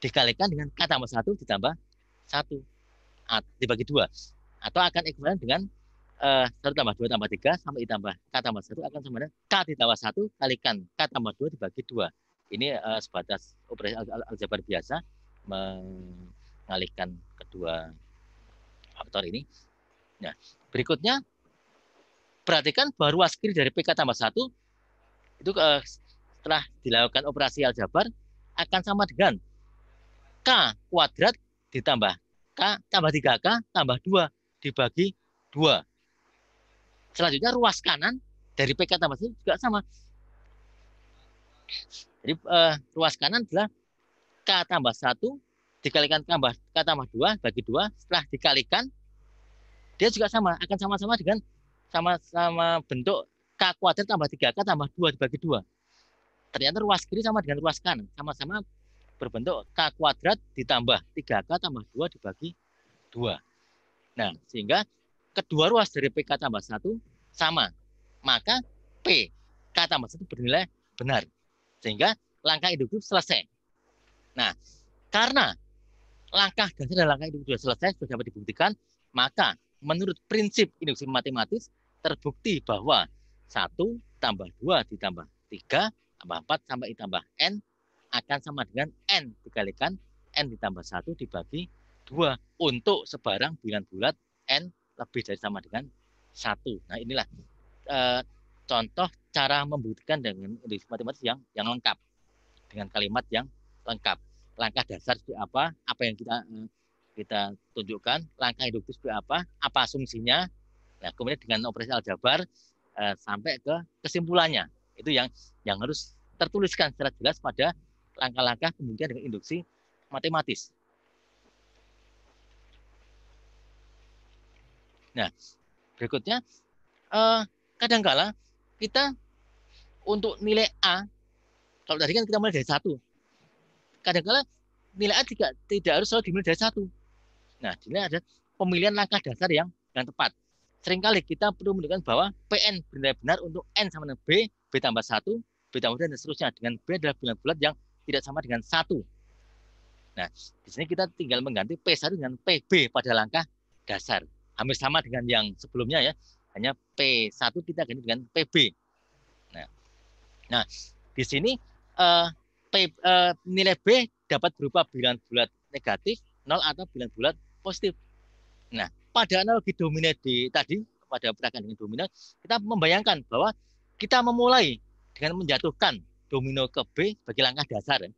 dikalikan dengan K tambah satu ditambah satu dibagi dua Atau akan ekuivalen dengan Eh, satu 1 tambah 2 tambah tiga sama ditambah K tambah satu akan sama dengan K ditambah satu kalikan K tambah dua dibagi dua. Ini uh, sebatas operasi aljabar biasa mengalihkan kedua faktor ini. Nah, berikutnya perhatikan bahwa ruas kiri dari PK tambah satu itu uh, setelah dilakukan operasi aljabar akan sama dengan K kuadrat ditambah K tambah tiga k tambah dua dibagi dua. Selanjutnya ruas kanan dari PK tambah satu juga sama. Jadi uh, ruas kanan adalah K tambah satu dikalikan tambah K tambah dua bagi dua setelah dikalikan dia juga sama akan sama-sama dengan sama-sama bentuk K kuadrat tambah 3K tambah 2 dibagi 2. Ternyata ruas kiri sama dengan ruas kanan. Sama-sama berbentuk K kuadrat ditambah 3K tambah 2 dibagi 2. Nah, sehingga kedua ruas dari PK tambah satu sama. Maka PK tambah satu bernilai benar. Sehingga langkah induktif selesai. Nah, karena langkah dasar dan langkah induktif sudah selesai, sudah dapat dibuktikan, maka menurut prinsip induksi matematis terbukti bahwa 1 tambah 2 ditambah 3 tambah 4 sampai ditambah N akan sama dengan N dikalikan N ditambah 1 dibagi 2 untuk sebarang bilangan bulat N lebih dari sama dengan satu. Nah inilah eh, contoh cara membuktikan dengan matematis yang yang lengkap dengan kalimat yang lengkap. Langkah dasar seperti apa? Apa yang kita eh, kita tunjukkan? Langkah induktif seperti apa? Apa asumsinya? Nah, kemudian dengan operasi aljabar eh, sampai ke kesimpulannya. Itu yang yang harus tertuliskan secara jelas pada langkah-langkah kemudian dengan induksi matematis. Nah, berikutnya eh, kadangkala kita untuk nilai A kalau tadi kan kita mulai dari satu. Kadangkala nilai A tidak tidak harus selalu dimulai dari satu. Nah, di sini ada pemilihan langkah dasar yang yang tepat. Seringkali kita perlu menunjukkan bahwa PN benar-benar untuk N sama dengan B, B tambah 1, B tambah 2, dan seterusnya. Dengan B adalah bulan bulat yang tidak sama dengan satu. Nah, di sini kita tinggal mengganti P1 dengan PB pada langkah dasar hampir sama dengan yang sebelumnya ya, hanya P1 kita ganti dengan PB. Nah, nah di sini uh, P, uh, nilai B dapat berupa bilangan bulat negatif, 0 atau bilangan bulat positif. Nah, pada analogi dominan di tadi, pada perakan dengan dominan, kita membayangkan bahwa kita memulai dengan menjatuhkan domino ke B bagi langkah dasar. Ya.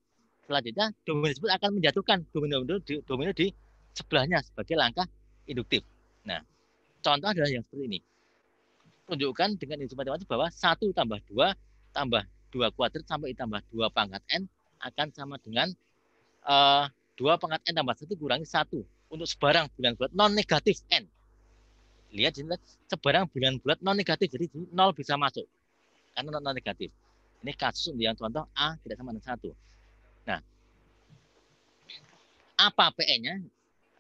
Selanjutnya, domino tersebut akan menjatuhkan domino domino domino di sebelahnya sebagai langkah induktif. Nah, contoh adalah yang seperti ini. Tunjukkan dengan instrumen matematik bahwa 1 tambah 2 tambah 2 kuadrat sampai ditambah 2 pangkat N akan sama dengan uh, eh, 2 pangkat N tambah 1 kurangi 1 untuk sebarang bulan bulat non-negatif N. Lihat, sebarang bulan bulat non-negatif, jadi 0 bisa masuk. Karena non-negatif. Ini kasus yang contoh A tidak sama dengan 1. Nah, apa PN-nya?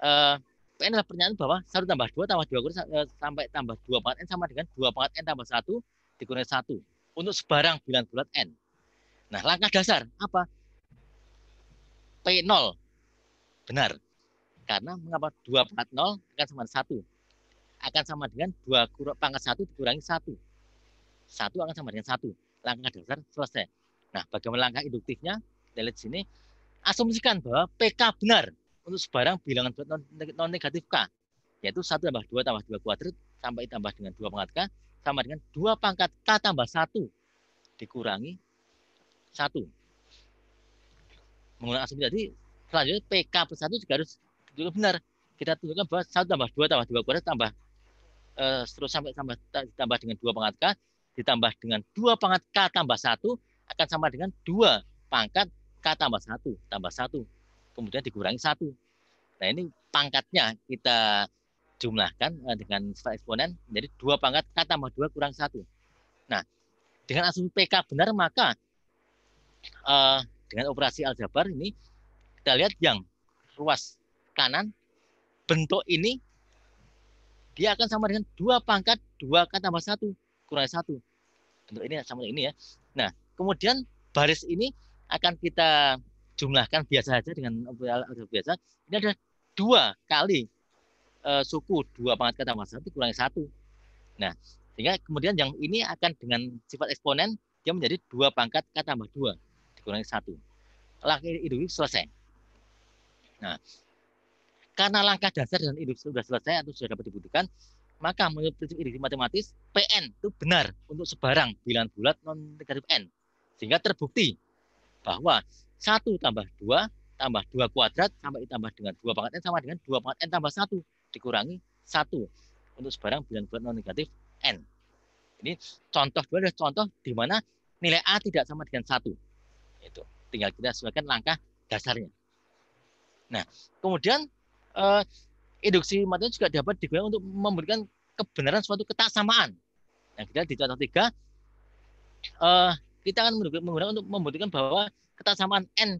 Uh, eh, PN adalah pernyataan bahwa 1 tambah 2 tambah 2 kurang eh, sampai tambah 2 pangkat N sama dengan 2 pangkat N tambah 1 dikurangi 1 untuk sebarang bilangan bulat N. Nah, langkah dasar apa? P0. Benar. Karena mengapa 2 pangkat 0 akan sama dengan 1. Akan sama dengan 2 pangkat 1 dikurangi 1. 1 akan sama dengan 1. Langkah dasar selesai. Nah, bagaimana langkah induktifnya? Kita nah, lihat di sini. Asumsikan bahwa PK benar untuk sebarang bilangan non negatif K, yaitu 1 tambah 2 tambah 2 kuadrat sampai tambah dengan 2 pangkat K, sama dengan 2 pangkat K tambah 1 dikurangi 1. Menggunakan asumsi tadi, selanjutnya PK plus 1 juga harus juga benar. Kita tunjukkan bahwa 1 tambah 2 tambah 2 kuadrat tambah eh, terus sampai tambah, ditambah dengan 2 pangkat K, ditambah dengan 2 pangkat K tambah 1 akan sama dengan 2 pangkat K tambah 1 tambah 1 kemudian dikurangi satu. Nah ini pangkatnya kita jumlahkan eh, dengan eksponen, jadi dua pangkat K tambah dua kurang satu. Nah, dengan asumsi PK benar maka uh, dengan operasi aljabar ini kita lihat yang ruas kanan bentuk ini dia akan sama dengan dua pangkat dua K tambah satu kurang satu. Bentuk ini sama dengan ini ya. Nah, kemudian baris ini akan kita jumlahkan biasa saja dengan eh, biasa ini ada dua kali e, suku dua pangkat kata masa satu kurangi satu nah sehingga kemudian yang ini akan dengan sifat eksponen dia menjadi dua pangkat kata tambah dua dikurangi satu langkah itu selesai nah karena langkah dasar dan induksi sudah selesai atau sudah dapat dibuktikan maka menurut prinsip induksi matematis PN itu benar untuk sebarang bilangan bulat non negatif n sehingga terbukti bahwa 1 tambah 2 tambah 2 kuadrat sampai ditambah dengan 2 pangkat N sama dengan 2 pangkat N tambah 1 dikurangi 1 untuk sebarang bilangan bulat non negatif N. Ini contoh dua adalah contoh di mana nilai A tidak sama dengan 1. Itu. Tinggal kita sesuaikan langkah dasarnya. Nah, kemudian eh, induksi matematika juga dapat digunakan untuk memberikan kebenaran suatu ketaksamaan. Nah, kita di contoh tiga, eh, kita akan menggunakan untuk membuktikan bahwa ketersamaan n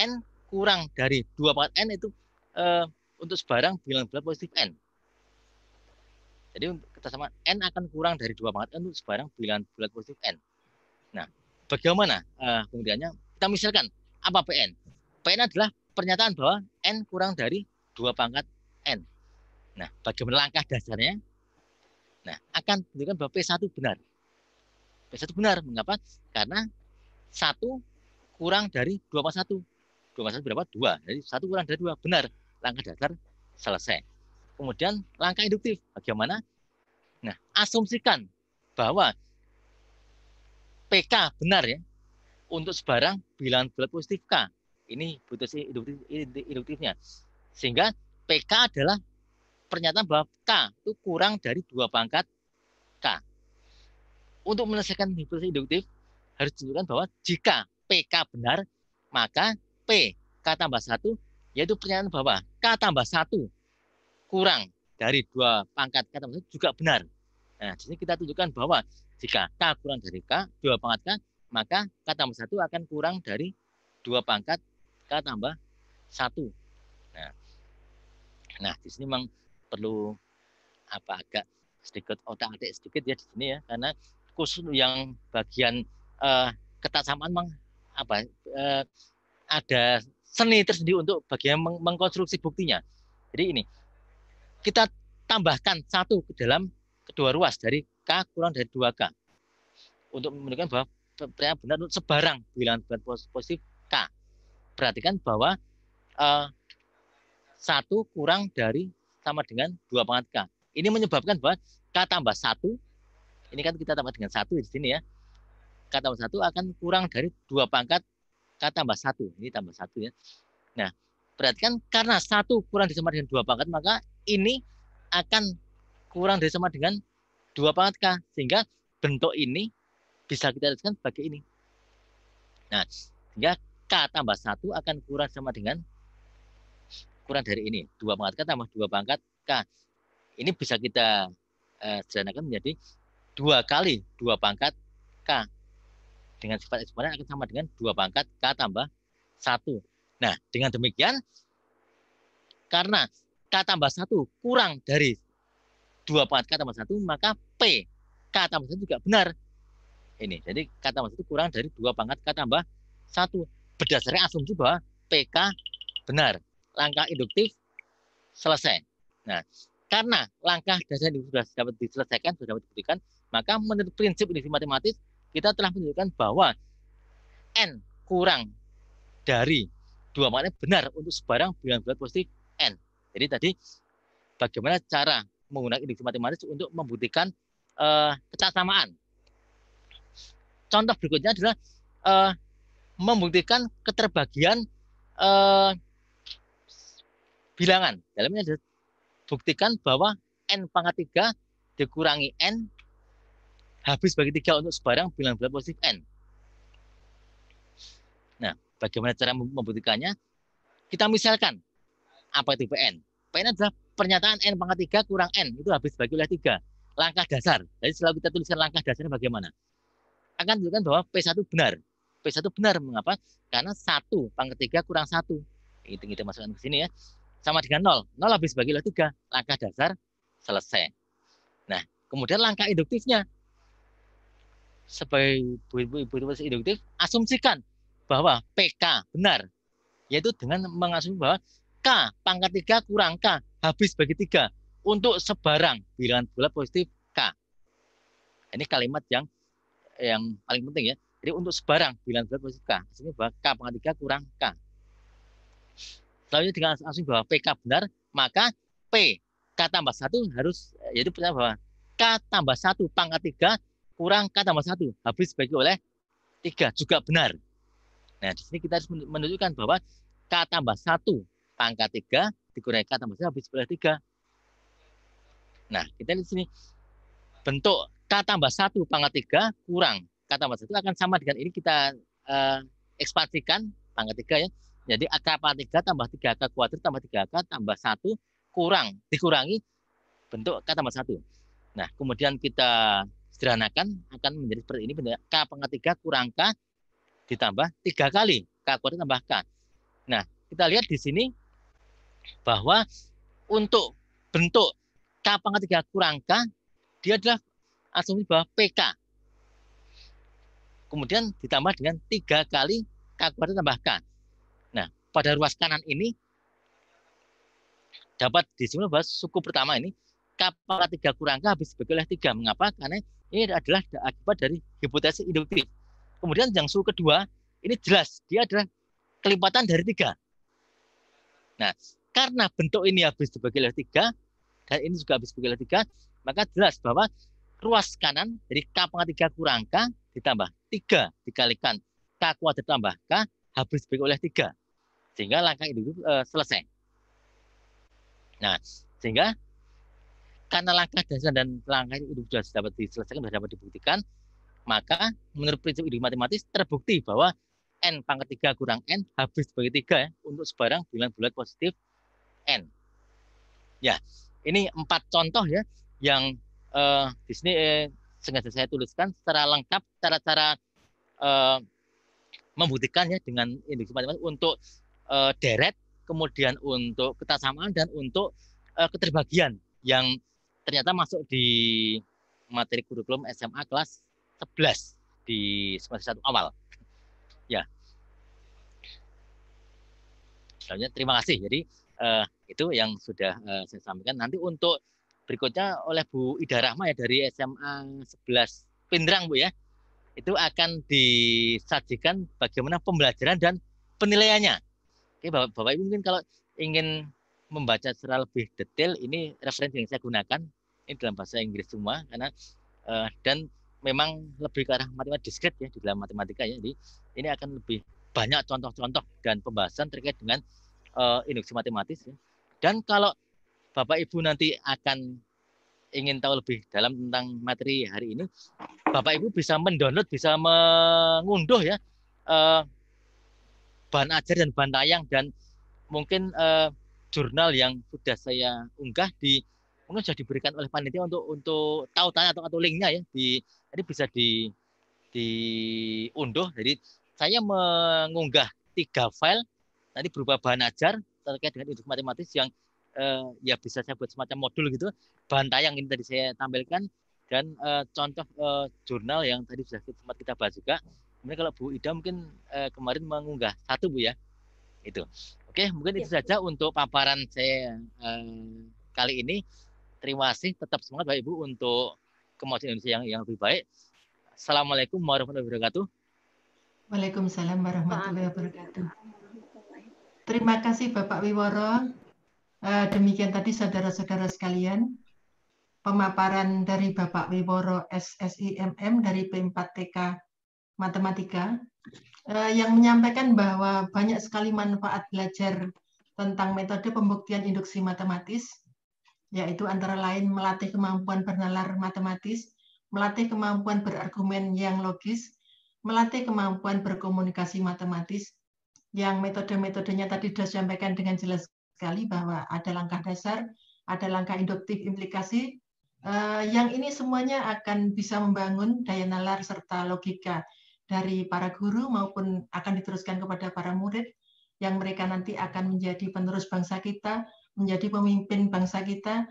n kurang dari dua pangkat n itu e, untuk sebarang bilangan bulat positif n. Jadi ketajaman n akan kurang dari dua pangkat n untuk sebarang bilangan bulat positif n. Nah, bagaimana e, kemudiannya? Kita misalkan apa pn? pn adalah pernyataan bahwa n kurang dari dua pangkat n. Nah, bagaimana langkah dasarnya? Nah, akan menunjukkan bahwa P1 benar. P1 benar. Mengapa? Karena satu kurang dari 2 pas 1. 2 pas 1 berapa? 2. Jadi 1 kurang dari 2. Benar. Langkah dasar selesai. Kemudian langkah induktif. Bagaimana? Nah, asumsikan bahwa PK benar ya. Untuk sebarang bilangan bulat positif K. Ini butuh induktif, induktifnya. Sehingga PK adalah pernyataan bahwa K itu kurang dari dua pangkat K. Untuk menyelesaikan hipotesis induktif, harus ditunjukkan bahwa jika PK benar, maka P, K tambah 1, yaitu pernyataan bahwa K tambah 1 kurang dari dua pangkat K tambah 1 juga benar. Nah, di sini kita tunjukkan bahwa jika K kurang dari K, dua pangkat K, maka K tambah 1 akan kurang dari dua pangkat K tambah 1. Nah, nah di sini memang perlu apa agak sedikit otak-atik sedikit ya di sini ya, karena khusus yang bagian eh, ketat samaan memang apa eh, ada seni tersendiri untuk bagian meng mengkonstruksi buktinya. Jadi ini kita tambahkan satu ke dalam kedua ruas dari k kurang dari dua k untuk menunjukkan bahwa pertanyaan benar untuk sebarang bilangan positif k. Perhatikan bahwa eh, satu kurang dari sama dengan dua pangkat k. Ini menyebabkan bahwa k tambah satu ini kan kita tambah dengan satu di sini ya K tambah satu akan kurang dari dua pangkat K tambah satu. Ini tambah satu ya. Nah, perhatikan karena satu kurang disama dengan dua pangkat, maka ini akan kurang disama dengan dua pangkat K. Sehingga bentuk ini bisa kita tuliskan sebagai ini. Nah, sehingga K tambah satu akan kurang sama dengan kurang dari ini. Dua pangkat K tambah dua pangkat K. Ini bisa kita eh, sederhanakan menjadi dua kali dua pangkat K dengan sifat eksponen akan sama dengan dua pangkat K tambah satu. Nah, dengan demikian, karena K tambah satu kurang dari dua pangkat K tambah satu, maka P K tambah satu juga benar. Ini, jadi K tambah satu kurang dari dua pangkat K tambah satu. Berdasarkan asumsi bahwa PK benar. Langkah induktif selesai. Nah, karena langkah dasar yang sudah dapat diselesaikan, sudah dapat diberikan, maka menurut prinsip induksi matematis, kita telah menunjukkan bahwa n kurang dari dua maknanya benar untuk sebarang bilangan bulat positif n. Jadi tadi bagaimana cara menggunakan induksi matematis untuk membuktikan uh, Contoh berikutnya adalah uh, membuktikan keterbagian uh, bilangan. Dalamnya ada buktikan bahwa n pangkat tiga dikurangi n habis bagi tiga untuk sebarang bilangan bulat positif n. Nah, bagaimana cara membuktikannya? Kita misalkan apa itu PN? PN adalah pernyataan n pangkat tiga kurang n itu habis bagi oleh tiga langkah dasar. Jadi selalu kita tuliskan langkah dasarnya bagaimana. Akan tunjukkan bahwa P1 benar. P1 benar mengapa? Karena satu pangkat tiga kurang satu. Itu kita masukkan ke sini ya. Sama dengan nol. Nol habis bagi oleh tiga langkah dasar selesai. Nah, kemudian langkah induktifnya sebagai ibu-ibu induktif asumsikan bahwa PK benar yaitu dengan mengasumsi bahwa K pangkat 3 kurang K habis bagi 3 untuk sebarang bilangan bulat positif K. Ini kalimat yang yang paling penting ya. Jadi untuk sebarang bilangan bulat positif K. Asumsi bahwa K pangkat 3 kurang K. Selanjutnya dengan asumsi bahwa PK benar, maka P K tambah 1 harus yaitu bahwa K tambah 1 pangkat 3 kurang K tambah satu habis dibagi oleh tiga juga benar. Nah, di sini kita harus menunjukkan bahwa K tambah satu pangkat tiga dikurangi K tambah satu habis oleh tiga. Nah, kita lihat di sini. Bentuk K tambah satu pangkat tiga kurang K tambah satu akan sama dengan ini kita eh, ekspansikan pangkat tiga ya. Jadi K pangkat tiga tambah tiga K kuadrat tambah tiga K tambah satu kurang dikurangi bentuk K tambah satu. Nah, kemudian kita disederhanakan akan menjadi seperti ini benar k pangkat 3 kurang k ditambah tiga kali k kuadrat tambah k. Nah, kita lihat di sini bahwa untuk bentuk k pangkat 3 kurang k dia adalah asumsi bahwa pk. Kemudian ditambah dengan tiga kali k kuadrat tambah k. Nah, pada ruas kanan ini dapat disimpulkan bahwa suku pertama ini kapala tiga kurang K habis dibagi oleh tiga. Mengapa? Karena ini adalah akibat dari hipotesis induktif. Kemudian yang suhu kedua, ini jelas dia adalah kelipatan dari tiga. Nah, karena bentuk ini habis dibagi oleh tiga, dan ini juga habis dibagi oleh tiga, maka jelas bahwa ruas kanan dari K pangkat 3 kurang K ditambah tiga dikalikan K kuadrat tambah K habis dibagi oleh 3. Sehingga langkah induktif uh, eh, selesai. Nah, sehingga karena langkah dasar dan langkah itu sudah dapat diselesaikan, sudah dapat dibuktikan, maka menurut prinsip ilmu matematis terbukti bahwa n pangkat tiga kurang n habis bagi tiga ya, untuk sebarang bilangan bulat positif n. Ya, ini empat contoh ya yang eh, di sini eh, sengaja saya tuliskan secara lengkap cara-cara eh, membuktikannya dengan induksi matematis untuk eh, deret, kemudian untuk ketersamaan dan untuk eh, keterbagian yang ternyata masuk di materi kurikulum SMA kelas 11 di semester 1 awal. Ya. Selanjutnya terima kasih. Jadi eh, itu yang sudah eh, saya sampaikan. Nanti untuk berikutnya oleh Bu Ida Rahma ya dari SMA 11 Pindrang Bu ya. Itu akan disajikan bagaimana pembelajaran dan penilaiannya. Oke, Bapak, Bapak Ibu mungkin kalau ingin membaca secara lebih detail ini referensi yang saya gunakan ini dalam bahasa Inggris semua karena uh, dan memang lebih ke arah matematika diskret ya di dalam matematika ya. Jadi ini akan lebih banyak contoh-contoh dan pembahasan terkait dengan uh, induksi matematis ya. Dan kalau Bapak Ibu nanti akan ingin tahu lebih dalam tentang materi hari ini, Bapak Ibu bisa mendownload, bisa mengunduh ya uh, bahan ajar dan bahan tayang dan mungkin uh, jurnal yang sudah saya unggah di mungkin sudah diberikan oleh panitia untuk untuk tautan atau atau linknya ya di jadi bisa di diunduh jadi saya mengunggah tiga file nanti berupa bahan ajar terkait dengan induk matematis yang eh, ya bisa saya buat semacam modul gitu bahan tayang ini tadi saya tampilkan dan eh, contoh eh, jurnal yang tadi sudah sempat kita bahas juga kemudian kalau Bu Ida mungkin eh, kemarin mengunggah satu Bu ya itu oke mungkin ya. itu iya, saja untuk paparan saya eh, kali ini Terima kasih, tetap semangat Bapak Ibu untuk kemajuan Indonesia yang, yang lebih baik. Assalamualaikum warahmatullahi wabarakatuh. Waalaikumsalam warahmatullahi wabarakatuh. Terima kasih Bapak Wiworo. Eh, demikian tadi saudara-saudara sekalian, pemaparan dari Bapak Wiworo SSIMM dari P4TK Matematika eh, yang menyampaikan bahwa banyak sekali manfaat belajar tentang metode pembuktian induksi matematis yaitu antara lain melatih kemampuan bernalar matematis, melatih kemampuan berargumen yang logis, melatih kemampuan berkomunikasi matematis, yang metode-metodenya tadi sudah sampaikan dengan jelas sekali bahwa ada langkah dasar, ada langkah induktif implikasi, eh, yang ini semuanya akan bisa membangun daya nalar serta logika dari para guru maupun akan diteruskan kepada para murid yang mereka nanti akan menjadi penerus bangsa kita menjadi pemimpin bangsa kita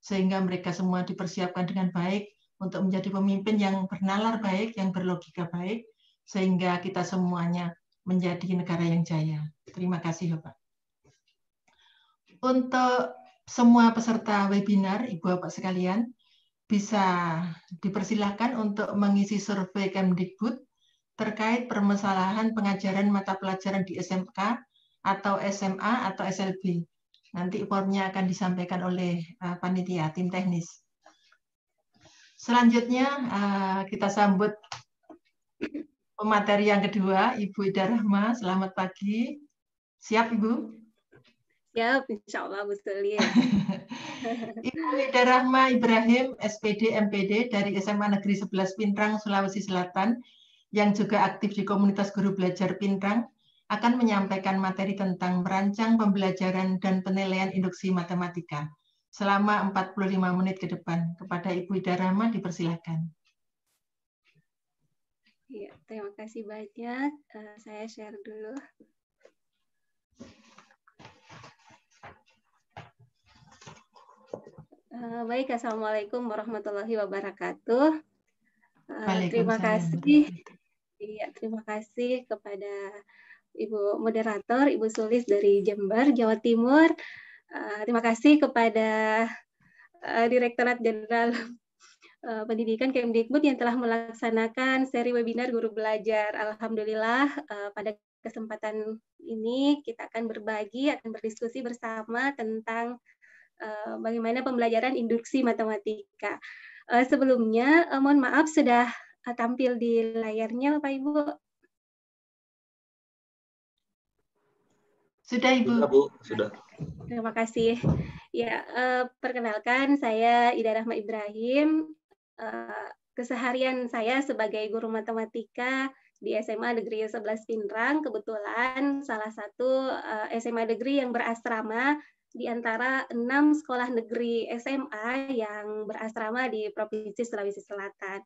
sehingga mereka semua dipersiapkan dengan baik untuk menjadi pemimpin yang bernalar baik, yang berlogika baik, sehingga kita semuanya menjadi negara yang jaya. Terima kasih, Bapak. Untuk semua peserta webinar, Ibu Bapak sekalian, bisa dipersilahkan untuk mengisi survei Kemdikbud terkait permasalahan pengajaran mata pelajaran di SMK atau SMA atau SLB Nanti formnya akan disampaikan oleh uh, panitia, tim teknis. Selanjutnya uh, kita sambut pemateri yang kedua, Ibu Ida Rahma. Selamat pagi. Siap, Ibu? Siap, insya Allah Bu Ibu Ida Rahma Ibrahim, SPD MPD dari SMA Negeri 11 Pintrang, Sulawesi Selatan, yang juga aktif di komunitas guru belajar Pintrang akan menyampaikan materi tentang merancang pembelajaran dan penilaian induksi matematika selama 45 menit ke depan. Kepada Ibu Ida Rahma dipersilakan. Ya, terima kasih banyak. Uh, saya share dulu. Eh, baik, Assalamualaikum warahmatullahi wabarakatuh. Eh, terima kasih. Iya, terima kasih kepada Ibu moderator, Ibu Sulis dari Jember, Jawa Timur. Uh, terima kasih kepada uh, Direktorat Jenderal uh, Pendidikan Kemdikbud yang telah melaksanakan seri webinar guru belajar. Alhamdulillah uh, pada kesempatan ini kita akan berbagi, akan berdiskusi bersama tentang uh, bagaimana pembelajaran induksi matematika. Uh, sebelumnya uh, mohon maaf sudah tampil di layarnya Bapak Ibu Sudah Ibu. Sudah Bu, sudah. Terima kasih. Ya, eh, perkenalkan saya Ida Rahma Ibrahim. Eh, keseharian saya sebagai guru matematika di SMA Negeri 11 Pinrang kebetulan salah satu eh, SMA Negeri yang berasrama di antara enam sekolah negeri SMA yang berasrama di Provinsi Sulawesi Selatan.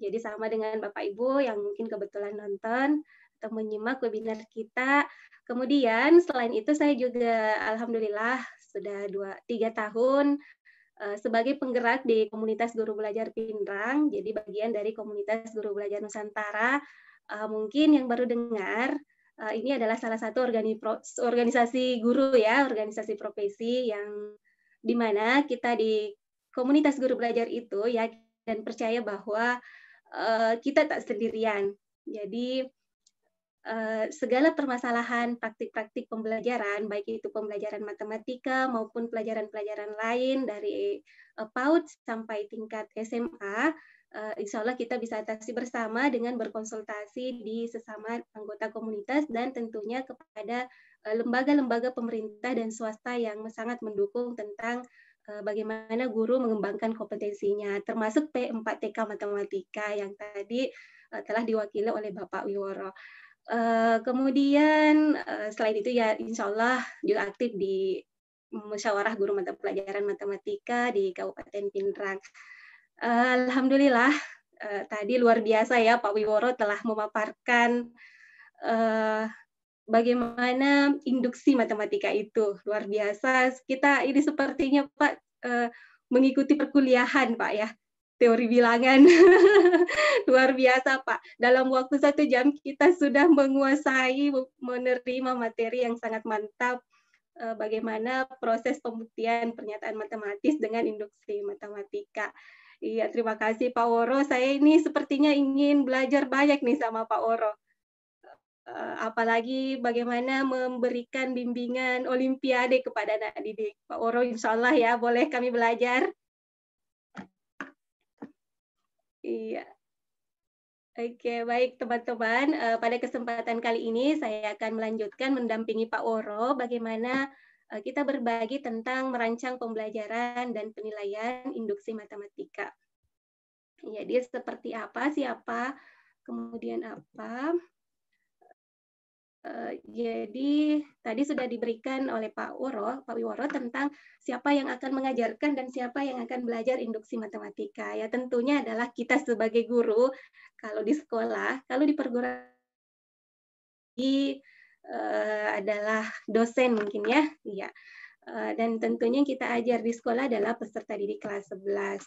Jadi sama dengan Bapak Ibu yang mungkin kebetulan nonton, atau menyimak webinar kita. Kemudian selain itu saya juga alhamdulillah sudah dua tiga tahun eh, sebagai penggerak di komunitas guru belajar Pindrang, jadi bagian dari komunitas guru belajar Nusantara. Eh, mungkin yang baru dengar, eh, ini adalah salah satu organisasi guru ya, organisasi profesi yang di mana kita di komunitas guru belajar itu ya dan percaya bahwa kita tak sendirian. Jadi Eh, segala permasalahan praktik-praktik pembelajaran, baik itu pembelajaran matematika maupun pelajaran-pelajaran lain dari eh, PAUD sampai tingkat SMA, eh, insya Allah kita bisa atasi bersama dengan berkonsultasi di sesama anggota komunitas dan tentunya kepada lembaga-lembaga pemerintah dan swasta yang sangat mendukung tentang bagaimana guru mengembangkan kompetensinya, termasuk P4TK Matematika yang tadi telah diwakili oleh Bapak Wiworo. Eh, kemudian uh, selain itu ya insya Allah juga aktif di musyawarah guru mata pelajaran matematika di Kabupaten Pindrang. Uh, Alhamdulillah uh, tadi luar biasa ya Pak Wiworo telah memaparkan uh, bagaimana induksi matematika itu luar biasa. Kita ini sepertinya Pak uh, mengikuti perkuliahan Pak ya teori bilangan. Luar biasa, Pak. Dalam waktu satu jam kita sudah menguasai menerima materi yang sangat mantap eh, bagaimana proses pembuktian pernyataan matematis dengan induksi matematika. Iya, terima kasih Pak Woro. Saya ini sepertinya ingin belajar banyak nih sama Pak Woro. Eh, apalagi bagaimana memberikan bimbingan olimpiade kepada anak didik. Pak Woro, insya Allah ya, boleh kami belajar. Iya. Oke, baik teman-teman. Uh, pada kesempatan kali ini saya akan melanjutkan mendampingi Pak Woro bagaimana uh, kita berbagi tentang merancang pembelajaran dan penilaian induksi matematika. Jadi iya, seperti apa, siapa, kemudian apa. Eh, jadi tadi sudah diberikan oleh Pak Woro, Pak Wiworo tentang siapa yang akan mengajarkan dan siapa yang akan belajar induksi matematika. Ya tentunya adalah kita sebagai guru kalau di sekolah, kalau di perguruan tinggi uh, eh, adalah dosen mungkin ya. Iya. Uh, dan tentunya yang kita ajar di sekolah adalah peserta didik kelas 11.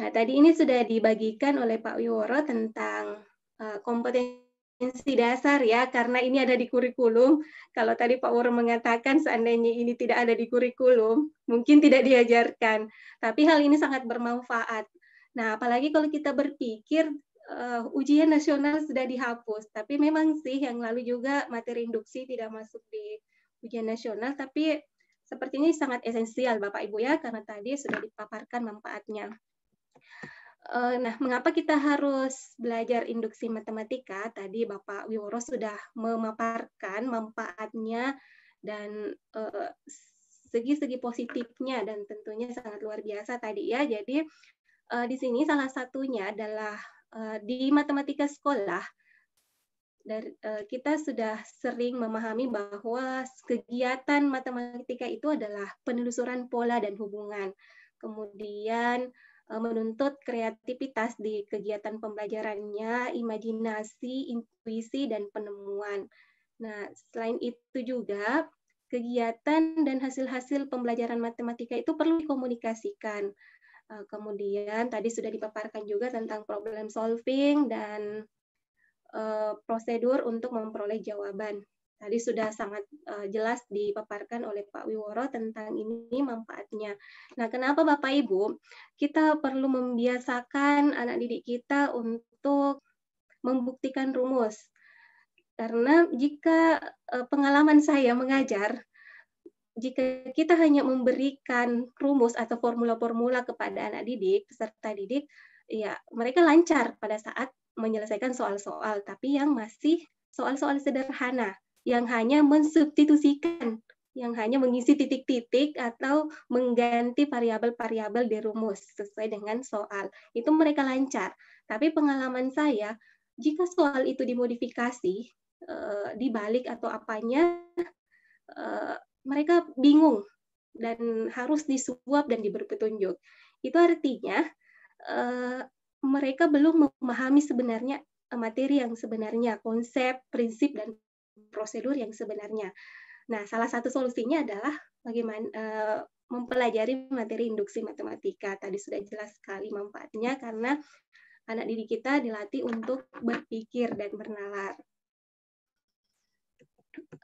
Nah, tadi ini sudah dibagikan oleh Pak Wiworo tentang kompetensi kompetensi dasar ya, karena ini ada di kurikulum. Kalau tadi Pak Wur mengatakan seandainya ini tidak ada di kurikulum, mungkin tidak diajarkan. Tapi hal ini sangat bermanfaat. Nah, apalagi kalau kita berpikir uh, ujian nasional sudah dihapus, tapi memang sih yang lalu juga materi induksi tidak masuk di ujian nasional, tapi sepertinya sangat esensial Bapak Ibu ya, karena tadi sudah dipaparkan manfaatnya. Eh, nah, mengapa kita harus belajar induksi matematika? Tadi Bapak Wiworo sudah memaparkan manfaatnya dan eh, segi-segi uh, positifnya dan tentunya sangat luar biasa tadi ya. Jadi uh, di sini salah satunya adalah uh, di matematika sekolah dari, kita sudah sering memahami bahwa kegiatan matematika itu adalah penelusuran pola dan hubungan. Kemudian Eh, menuntut kreativitas di kegiatan pembelajarannya, imajinasi, intuisi, dan penemuan. Nah, selain itu juga, kegiatan dan hasil-hasil pembelajaran matematika itu perlu dikomunikasikan. Eh, kemudian tadi sudah dipaparkan juga tentang problem solving dan eh, prosedur untuk memperoleh jawaban. Tadi sudah sangat uh, jelas dipaparkan oleh Pak Wiworo tentang ini manfaatnya. Nah, kenapa Bapak Ibu kita perlu membiasakan anak didik kita untuk membuktikan rumus? Karena jika uh, pengalaman saya mengajar, jika kita hanya memberikan rumus atau formula-formula kepada anak didik, peserta didik, ya mereka lancar pada saat menyelesaikan soal-soal, tapi yang masih soal-soal sederhana yang hanya mensubstitusikan, yang hanya mengisi titik-titik atau mengganti variabel-variabel di rumus sesuai dengan soal. Itu mereka lancar. Tapi pengalaman saya, jika soal itu dimodifikasi, eh, dibalik atau apanya, eh, mereka bingung dan harus disuap dan diberi petunjuk. Itu artinya eh, mereka belum memahami sebenarnya materi yang sebenarnya, konsep, prinsip, dan prosedur yang sebenarnya. Nah, salah satu solusinya adalah bagaimana eh, mempelajari materi induksi matematika. Tadi sudah jelas sekali manfaatnya karena anak didik kita dilatih untuk berpikir dan bernalar.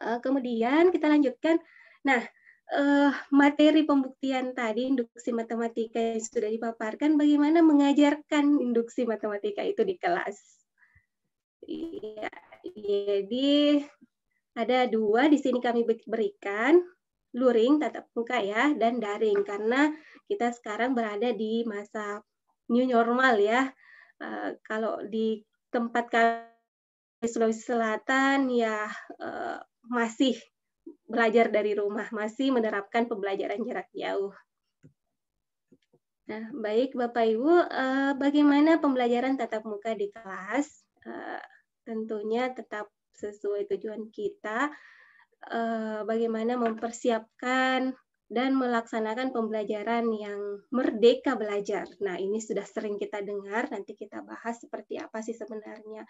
Eh, kemudian kita lanjutkan. Nah, eh, materi pembuktian tadi induksi matematika yang sudah dipaparkan bagaimana mengajarkan induksi matematika itu di kelas. Iya. Jadi ada dua di sini kami berikan luring tatap muka ya dan daring karena kita sekarang berada di masa new normal ya. Uh, kalau di tempat kami Sulawesi Selatan ya uh, masih belajar dari rumah, masih menerapkan pembelajaran jarak jauh. Nah, baik Bapak Ibu, eh, bagaimana pembelajaran tatap muka di kelas? tentunya tetap sesuai tujuan kita eh, bagaimana mempersiapkan dan melaksanakan pembelajaran yang merdeka belajar. Nah, ini sudah sering kita dengar, nanti kita bahas seperti apa sih sebenarnya.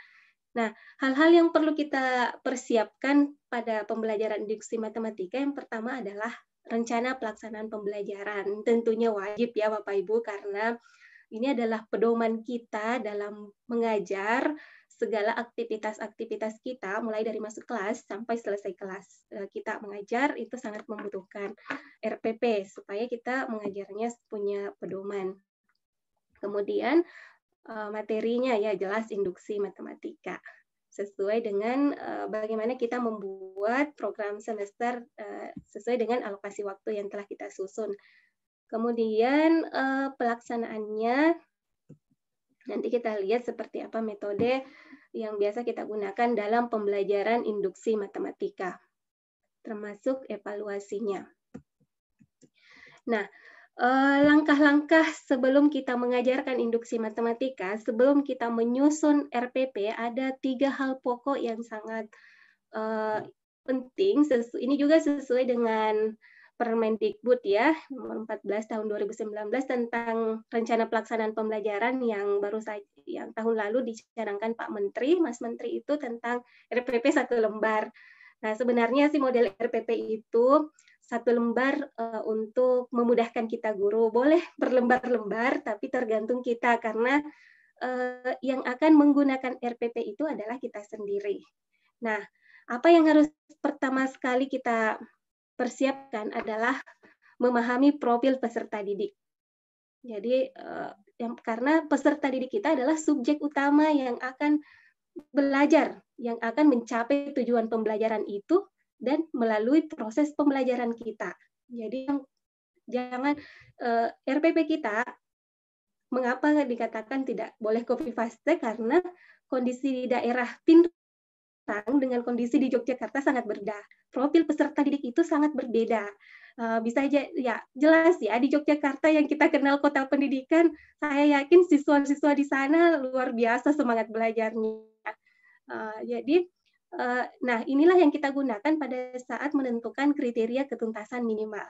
Nah, hal-hal yang perlu kita persiapkan pada pembelajaran induksi matematika yang pertama adalah rencana pelaksanaan pembelajaran. Tentunya wajib ya Bapak Ibu karena ini adalah pedoman kita dalam mengajar segala aktivitas-aktivitas kita mulai dari masuk kelas sampai selesai kelas. Eh, kita mengajar itu sangat membutuhkan RPP supaya kita mengajarnya punya pedoman. Kemudian eh, materinya ya jelas induksi matematika sesuai dengan eh, bagaimana kita membuat program semester sesuai dengan alokasi waktu yang telah kita susun. Kemudian uh, pelaksanaannya nanti kita lihat seperti apa metode yang biasa kita gunakan dalam pembelajaran induksi matematika, termasuk evaluasinya. Nah, eh, langkah-langkah sebelum kita mengajarkan induksi matematika, sebelum kita menyusun RPP, ada tiga hal pokok yang sangat eh, penting. Ini juga sesuai dengan Permendikbud ya, nomor 14 tahun 2019 tentang rencana pelaksanaan pembelajaran yang baru saja yang tahun lalu dicanangkan Pak Menteri, Mas Menteri itu tentang RPP satu lembar. Nah, sebenarnya sih model RPP itu satu lembar uh, untuk memudahkan kita guru. Boleh berlembar-lembar tapi tergantung kita karena uh, yang akan menggunakan RPP itu adalah kita sendiri. Nah, apa yang harus pertama sekali kita persiapkan adalah memahami profil peserta didik. Jadi eh, yang karena peserta didik kita adalah subjek utama yang akan belajar, yang akan mencapai tujuan pembelajaran itu dan melalui proses pembelajaran kita. Jadi jangan eh, RPP kita mengapa dikatakan tidak boleh copy paste karena kondisi di daerah pintu datang dengan kondisi di Yogyakarta sangat berbeda. Profil peserta didik itu sangat berbeda. Uh, bisa aja ya jelas ya di Yogyakarta yang kita kenal kota pendidikan, saya yakin siswa-siswa di sana luar biasa semangat belajarnya. Uh, jadi uh, nah inilah yang kita gunakan pada saat menentukan kriteria ketuntasan minimal.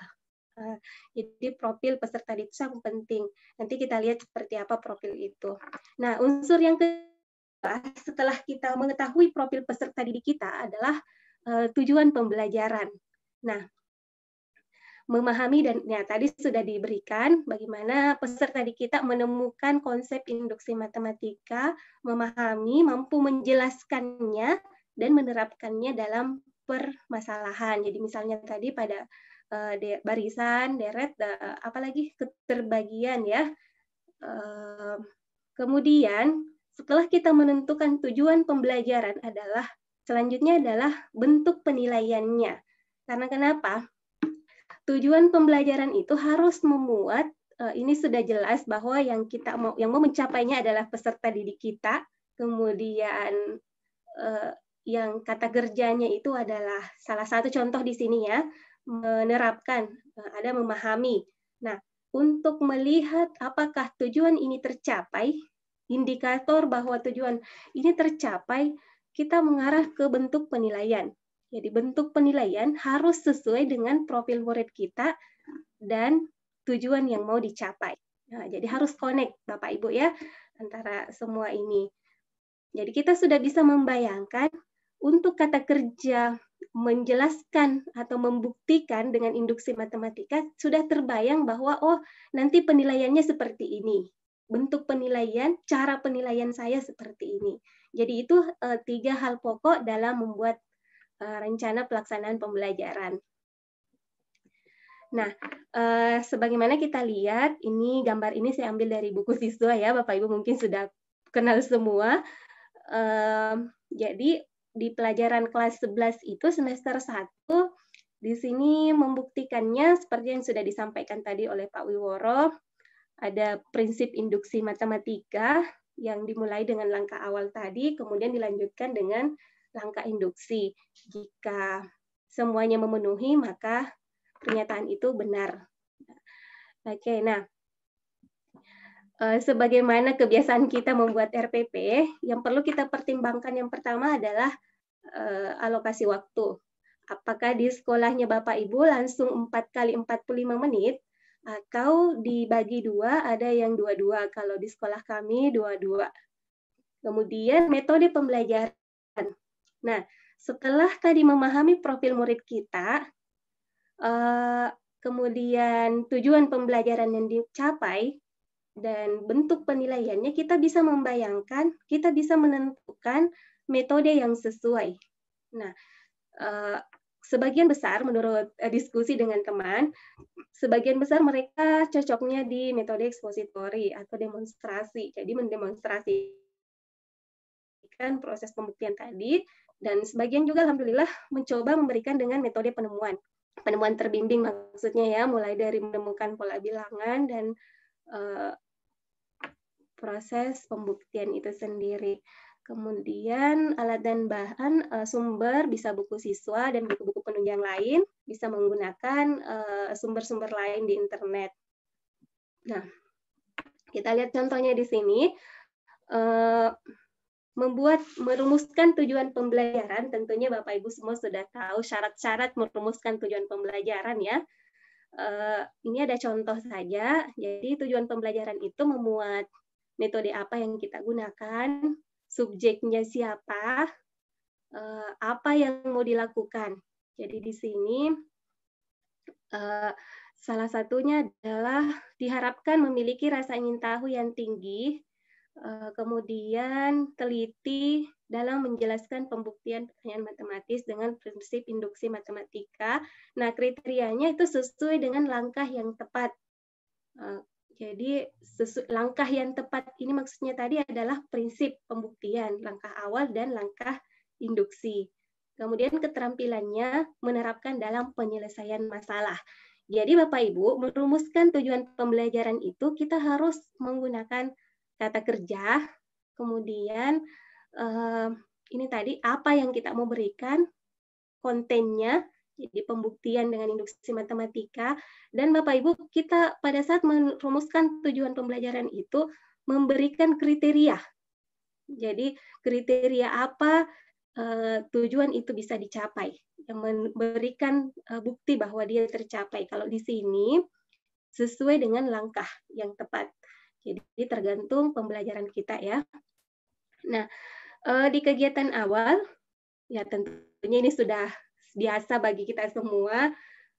Uh, jadi profil peserta didik sangat penting. Nanti kita lihat seperti apa profil itu. Nah, unsur yang kedua setelah kita mengetahui profil peserta didik kita adalah eh, tujuan pembelajaran. Nah, memahami dan ya tadi sudah diberikan bagaimana peserta didik kita menemukan konsep induksi matematika, memahami, mampu menjelaskannya dan menerapkannya dalam permasalahan. Jadi misalnya tadi pada eh, barisan, deret, apalagi keterbagian ya. Eh, kemudian setelah kita menentukan tujuan pembelajaran adalah selanjutnya adalah bentuk penilaiannya. Karena kenapa? Tujuan pembelajaran itu harus memuat eh, ini sudah jelas bahwa yang kita mau yang mau mencapainya adalah peserta didik kita, kemudian eh, yang kata kerjanya itu adalah salah satu contoh di sini ya, menerapkan, eh, ada memahami. Nah, untuk melihat apakah tujuan ini tercapai, indikator bahwa tujuan ini tercapai, kita mengarah ke bentuk penilaian. Jadi bentuk penilaian harus sesuai dengan profil murid kita dan tujuan yang mau dicapai. Nah, jadi harus connect Bapak Ibu ya antara semua ini. Jadi kita sudah bisa membayangkan untuk kata kerja menjelaskan atau membuktikan dengan induksi matematika sudah terbayang bahwa oh nanti penilaiannya seperti ini bentuk penilaian, cara penilaian saya seperti ini. Jadi itu e, tiga hal pokok dalam membuat e, rencana pelaksanaan pembelajaran. Nah, e, sebagaimana kita lihat, ini gambar ini saya ambil dari buku siswa ya, Bapak Ibu mungkin sudah kenal semua. jadi di pelajaran kelas 11 itu semester 1 di sini membuktikannya seperti yang sudah disampaikan tadi oleh Pak Wiworo ada prinsip induksi matematika yang dimulai dengan langkah awal tadi, kemudian dilanjutkan dengan langkah induksi. Jika semuanya memenuhi, maka pernyataan itu benar. Oke, nah eh, sebagaimana kebiasaan kita membuat RPP, yang perlu kita pertimbangkan yang pertama adalah eh, alokasi waktu. Apakah di sekolahnya Bapak Ibu langsung 4 kali 45 menit atau dibagi dua, ada yang dua-dua. Kalau di sekolah kami dua-dua. Kemudian metode pembelajaran. Nah, setelah tadi memahami profil murid kita, eh, kemudian tujuan pembelajaran yang dicapai dan bentuk penilaiannya, kita bisa membayangkan, kita bisa menentukan metode yang sesuai. Nah, eh, sebagian besar menurut eh, diskusi dengan teman, sebagian besar mereka cocoknya di metode ekspositori atau demonstrasi. Jadi mendemonstrasikan proses pembuktian tadi dan sebagian juga alhamdulillah mencoba memberikan dengan metode penemuan. Penemuan terbimbing maksudnya ya, mulai dari menemukan pola bilangan dan uh, proses pembuktian itu sendiri. Kemudian alat dan bahan uh, sumber bisa buku siswa dan buku-buku penunjang lain, bisa menggunakan eh, sumber-sumber uh, lain di internet. Nah, kita lihat contohnya di sini. Uh, membuat merumuskan tujuan pembelajaran tentunya Bapak Ibu semua sudah tahu syarat-syarat merumuskan tujuan pembelajaran ya. Uh, ini ada contoh saja. Jadi tujuan pembelajaran itu memuat metode apa yang kita gunakan, subjeknya siapa, eh, apa yang mau dilakukan. Jadi di sini eh, salah satunya adalah diharapkan memiliki rasa ingin tahu yang tinggi, eh, kemudian teliti dalam menjelaskan pembuktian pertanyaan matematis dengan prinsip induksi matematika. Nah kriterianya itu sesuai dengan langkah yang tepat. Jadi langkah yang tepat ini maksudnya tadi adalah prinsip pembuktian, langkah awal dan langkah induksi. Kemudian keterampilannya menerapkan dalam penyelesaian masalah. Jadi Bapak Ibu, merumuskan tujuan pembelajaran itu kita harus menggunakan kata kerja, kemudian eh, ini tadi apa yang kita mau berikan, kontennya, jadi pembuktian dengan induksi matematika. Dan Bapak Ibu, kita pada saat merumuskan tujuan pembelajaran itu memberikan kriteria. Jadi kriteria apa eh, tujuan itu bisa dicapai yang memberikan eh, bukti bahwa dia tercapai. Kalau di sini sesuai dengan langkah yang tepat. Jadi tergantung pembelajaran kita ya. Nah, eh, di kegiatan awal ya tentunya ini sudah biasa bagi kita semua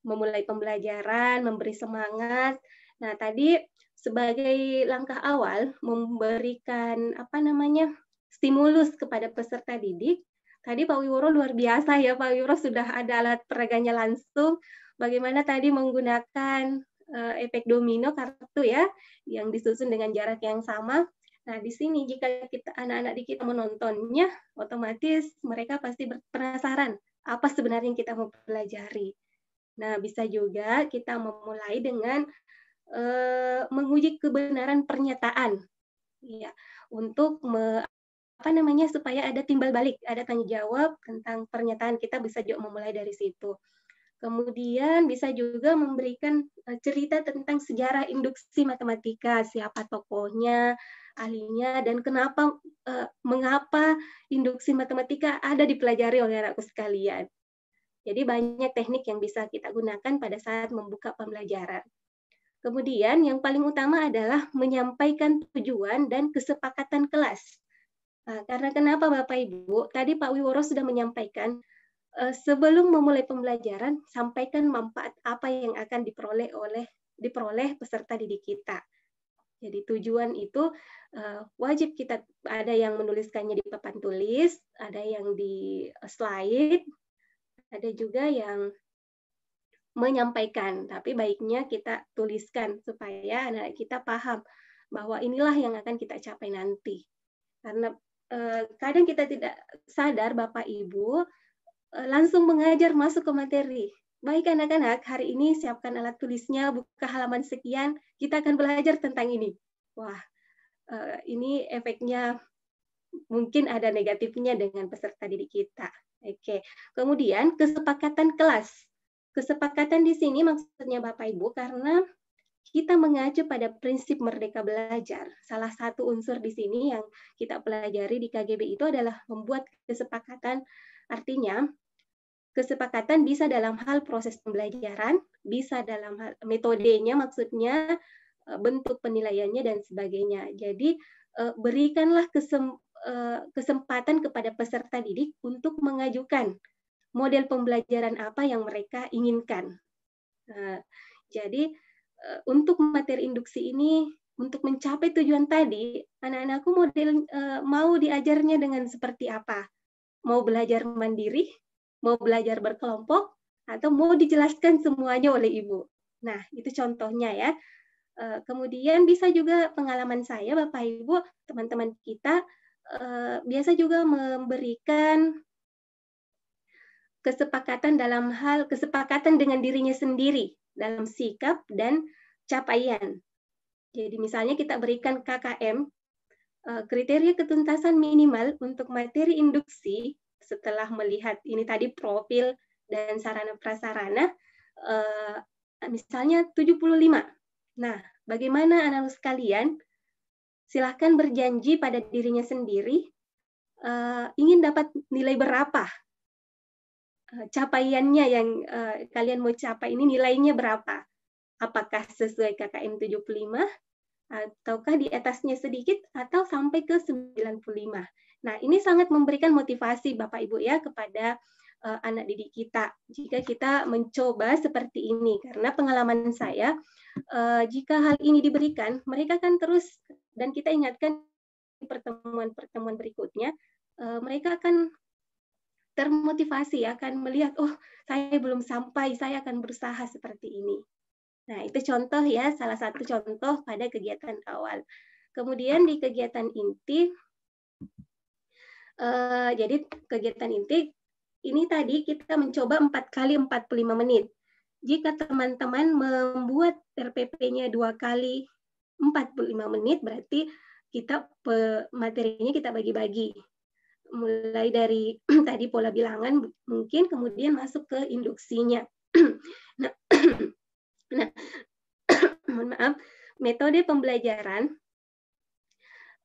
memulai pembelajaran, memberi semangat. Nah, tadi sebagai langkah awal memberikan apa namanya? stimulus kepada peserta didik. Tadi Pak Wiworo luar biasa ya, Pak Wiworo sudah ada alat peraganya langsung. Bagaimana tadi menggunakan eh, efek domino kartu ya yang disusun dengan jarak yang sama. Nah, di sini jika kita anak-anak di kita menontonnya, otomatis mereka pasti penasaran apa sebenarnya yang kita mau pelajari. Nah, bisa juga kita memulai dengan e, menguji kebenaran pernyataan. Ya, untuk me, apa namanya supaya ada timbal balik, ada tanya jawab tentang pernyataan kita bisa juga memulai dari situ. Kemudian bisa juga memberikan eh, cerita tentang sejarah induksi matematika, siapa tokohnya, ahlinya dan kenapa eh, mengapa induksi matematika ada dipelajari oleh anakku sekalian. Jadi banyak teknik yang bisa kita gunakan pada saat membuka pembelajaran. Kemudian yang paling utama adalah menyampaikan tujuan dan kesepakatan kelas. Nah, karena kenapa Bapak Ibu? Tadi Pak Wiworo sudah menyampaikan eh, sebelum memulai pembelajaran sampaikan manfaat apa yang akan diperoleh oleh diperoleh peserta didik kita. Jadi tujuan itu uh, wajib kita ada yang menuliskannya di papan tulis, ada yang di eh, slide, ada juga yang menyampaikan. Tapi baiknya kita tuliskan supaya anak kita paham bahwa inilah yang akan kita capai nanti. Karena eh, kadang kita tidak sadar Bapak Ibu langsung mengajar masuk ke materi. Baik anak-anak, hari ini siapkan alat tulisnya, buka halaman sekian, kita akan belajar tentang ini. Wah, eh, ini efeknya mungkin ada negatifnya dengan peserta didik kita. Oke, kemudian kesepakatan kelas. Kesepakatan di sini maksudnya Bapak Ibu karena kita mengacu pada prinsip merdeka belajar. Salah satu unsur di sini yang kita pelajari di KGB itu adalah membuat kesepakatan. Artinya, Kesepakatan bisa dalam hal proses pembelajaran, bisa dalam hal metodenya maksudnya, e, bentuk penilaiannya dan sebagainya. Jadi e, berikanlah e, kesempatan kepada peserta didik untuk mengajukan model pembelajaran apa yang mereka inginkan. Jadi untuk materi induksi ini untuk mencapai tujuan tadi, anak-anakku model mau diajarnya dengan seperti apa? Mau belajar mandiri mau belajar berkelompok atau mau dijelaskan semuanya oleh ibu. Nah, itu contohnya ya. Eh, kemudian bisa juga pengalaman saya, Bapak Ibu, teman-teman kita eh, biasa juga memberikan kesepakatan dalam hal kesepakatan dengan dirinya sendiri dalam sikap dan capaian. Jadi misalnya kita berikan KKM eh, kriteria ketuntasan minimal untuk materi induksi setelah melihat ini tadi profil dan sarana prasarana eh, misalnya 75. Nah, bagaimana analis kalian? Silahkan berjanji pada dirinya sendiri eh, ingin dapat nilai berapa eh, capaiannya yang kalian mau capai ini nilainya berapa? Apakah sesuai KKM 75 ataukah di atasnya sedikit atau sampai ke 95? Nah, ini sangat memberikan motivasi Bapak Ibu ya kepada uh, anak didik kita jika kita mencoba seperti ini karena pengalaman saya uh, jika hal ini diberikan mereka akan terus dan kita ingatkan pertemuan-pertemuan berikutnya uh, mereka akan termotivasi akan melihat oh saya belum sampai saya akan berusaha seperti ini nah itu contoh ya salah satu contoh pada kegiatan awal kemudian di kegiatan inti Uh, jadi kegiatan inti ini tadi kita mencoba 4 kali 45 menit. Jika teman-teman membuat RPP-nya dua kali 45 menit berarti kita materinya kita bagi-bagi. Mulai dari tadi pola bilangan mungkin kemudian masuk ke induksinya. nah, nah mohon maaf, metode pembelajaran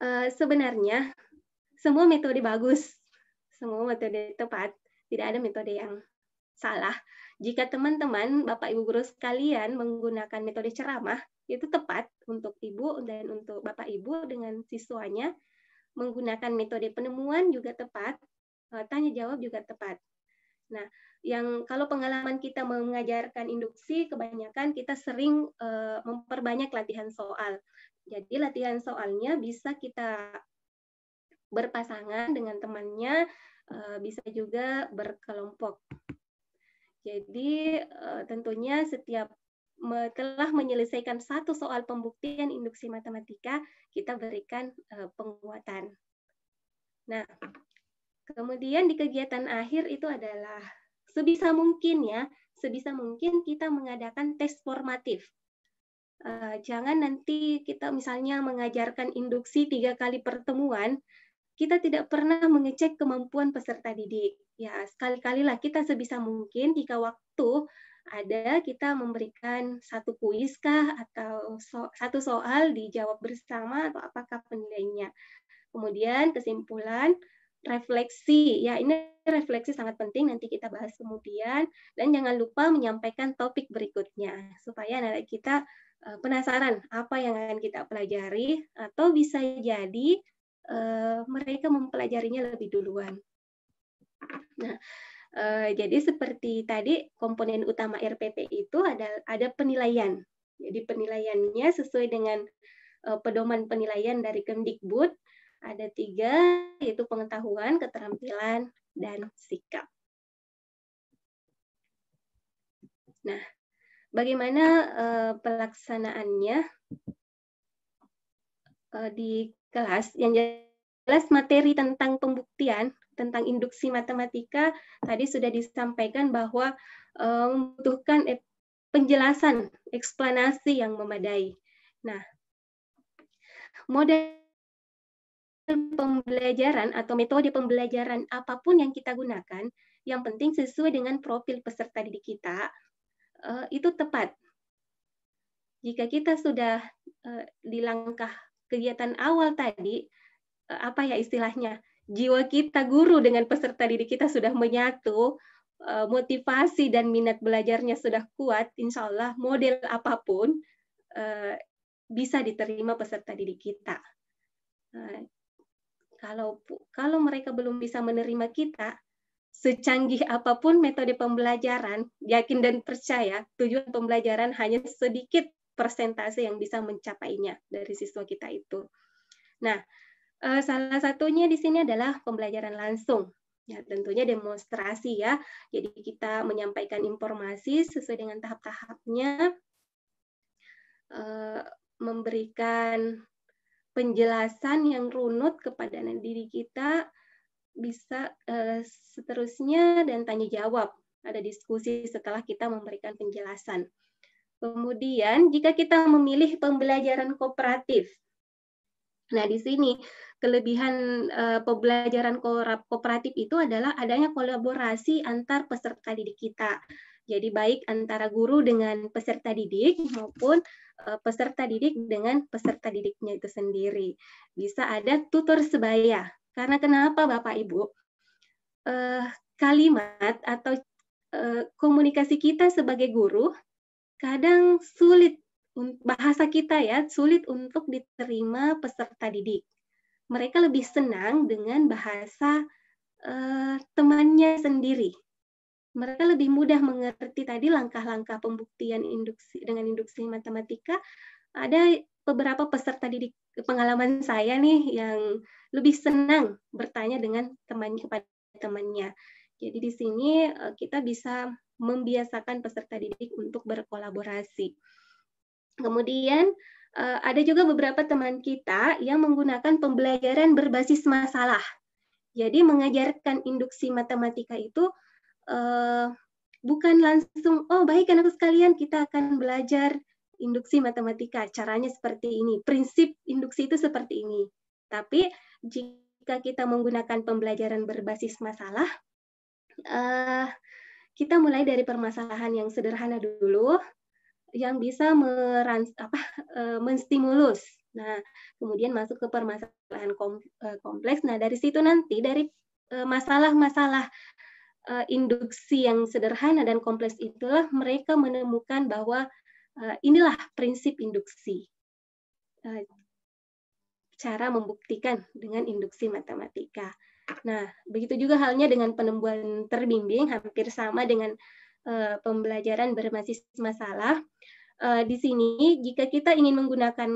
eh, sebenarnya semua metode bagus, semua metode tepat, tidak ada metode yang salah. Jika teman-teman, Bapak Ibu guru sekalian menggunakan metode ceramah, itu tepat untuk Ibu dan untuk Bapak Ibu dengan siswanya. Menggunakan metode penemuan juga tepat, eh, tanya jawab juga tepat. Nah, yang kalau pengalaman kita mengajarkan induksi, kebanyakan kita sering uh, memperbanyak latihan soal. Jadi latihan soalnya bisa kita berpasangan dengan temannya, eh, bisa juga berkelompok. Jadi eh, tentunya setiap telah menyelesaikan satu soal pembuktian induksi matematika, kita berikan eh, penguatan. Nah, kemudian di kegiatan akhir itu adalah sebisa mungkin ya, sebisa mungkin kita mengadakan tes formatif. Jangan nanti kita misalnya mengajarkan induksi tiga kali pertemuan, kita tidak pernah mengecek kemampuan peserta didik. Ya, sekali kali lah kita sebisa mungkin jika waktu ada kita memberikan satu kuis kah atau so, satu soal dijawab bersama atau apakah penilaiannya. Kemudian kesimpulan refleksi. Ya, ini refleksi sangat penting nanti kita bahas kemudian dan jangan lupa menyampaikan topik berikutnya supaya anak kita eh, penasaran apa yang akan kita pelajari atau bisa jadi Eh, mereka mempelajarinya lebih duluan. Nah, uh, jadi seperti tadi komponen utama RPP itu ada ada penilaian. Jadi penilaiannya sesuai dengan uh, pedoman penilaian dari Kemdikbud ada tiga yaitu pengetahuan, keterampilan, dan sikap. Nah, bagaimana uh, pelaksanaannya uh, di kelas yang jelas materi tentang pembuktian tentang induksi matematika tadi sudah disampaikan bahwa eh, membutuhkan penjelasan eksplanasi yang memadai. Nah, model pembelajaran atau metode pembelajaran apapun yang kita gunakan, yang penting sesuai dengan profil peserta didik kita, uh, itu tepat. Jika kita sudah uh, di langkah kegiatan awal tadi eh, apa ya istilahnya jiwa kita guru dengan peserta didik kita sudah menyatu eh, motivasi dan minat belajarnya sudah kuat insya Allah model apapun eh, bisa diterima peserta didik kita kalau kalau mereka belum bisa menerima kita secanggih apapun metode pembelajaran yakin dan percaya tujuan pembelajaran hanya sedikit persentase yang bisa mencapainya dari siswa kita itu. Nah, eh, salah satunya di sini adalah pembelajaran langsung. Ya, tentunya demonstrasi ya. Jadi kita menyampaikan informasi sesuai dengan tahap-tahapnya, eh, memberikan penjelasan yang runut kepada diri kita, bisa eh, seterusnya dan tanya jawab. Ada diskusi setelah kita memberikan penjelasan. Kemudian jika kita memilih pembelajaran kooperatif, nah di sini kelebihan uh, pembelajaran kooperatif itu adalah adanya kolaborasi antar peserta didik kita. Jadi baik antara guru dengan peserta didik maupun uh, peserta didik dengan peserta didiknya itu sendiri. Bisa ada tutor sebaya. Karena kenapa Bapak Ibu? Uh, kalimat atau komunikasi kita sebagai guru kadang sulit bahasa kita ya sulit untuk diterima peserta didik. Mereka lebih senang dengan bahasa eh, temannya sendiri. Mereka lebih mudah mengerti tadi langkah-langkah pembuktian induksi dengan induksi matematika. Ada beberapa peserta didik pengalaman saya nih yang lebih senang bertanya dengan temannya kepada temannya. Jadi di sini eh, kita bisa membiasakan peserta didik untuk berkolaborasi. Kemudian eh, ada juga beberapa teman kita yang menggunakan pembelajaran berbasis masalah. Jadi mengajarkan induksi matematika itu eh, bukan langsung oh baik anak sekalian kita akan belajar induksi matematika caranya seperti ini prinsip induksi itu seperti ini. Tapi jika kita menggunakan pembelajaran berbasis masalah eh, kita mulai dari permasalahan yang sederhana dulu yang bisa merans, apa, eh, menstimulus. Nah, kemudian masuk ke permasalahan eh, kompleks. Nah, dari situ nanti dari eh, masalah-masalah induksi yang sederhana dan kompleks itulah mereka menemukan bahwa inilah prinsip induksi. Cara membuktikan dengan induksi matematika. Nah, begitu juga halnya dengan penemuan terbimbing, hampir sama dengan uh, pembelajaran berbasis masalah. Uh, eh, di sini, jika kita ingin menggunakan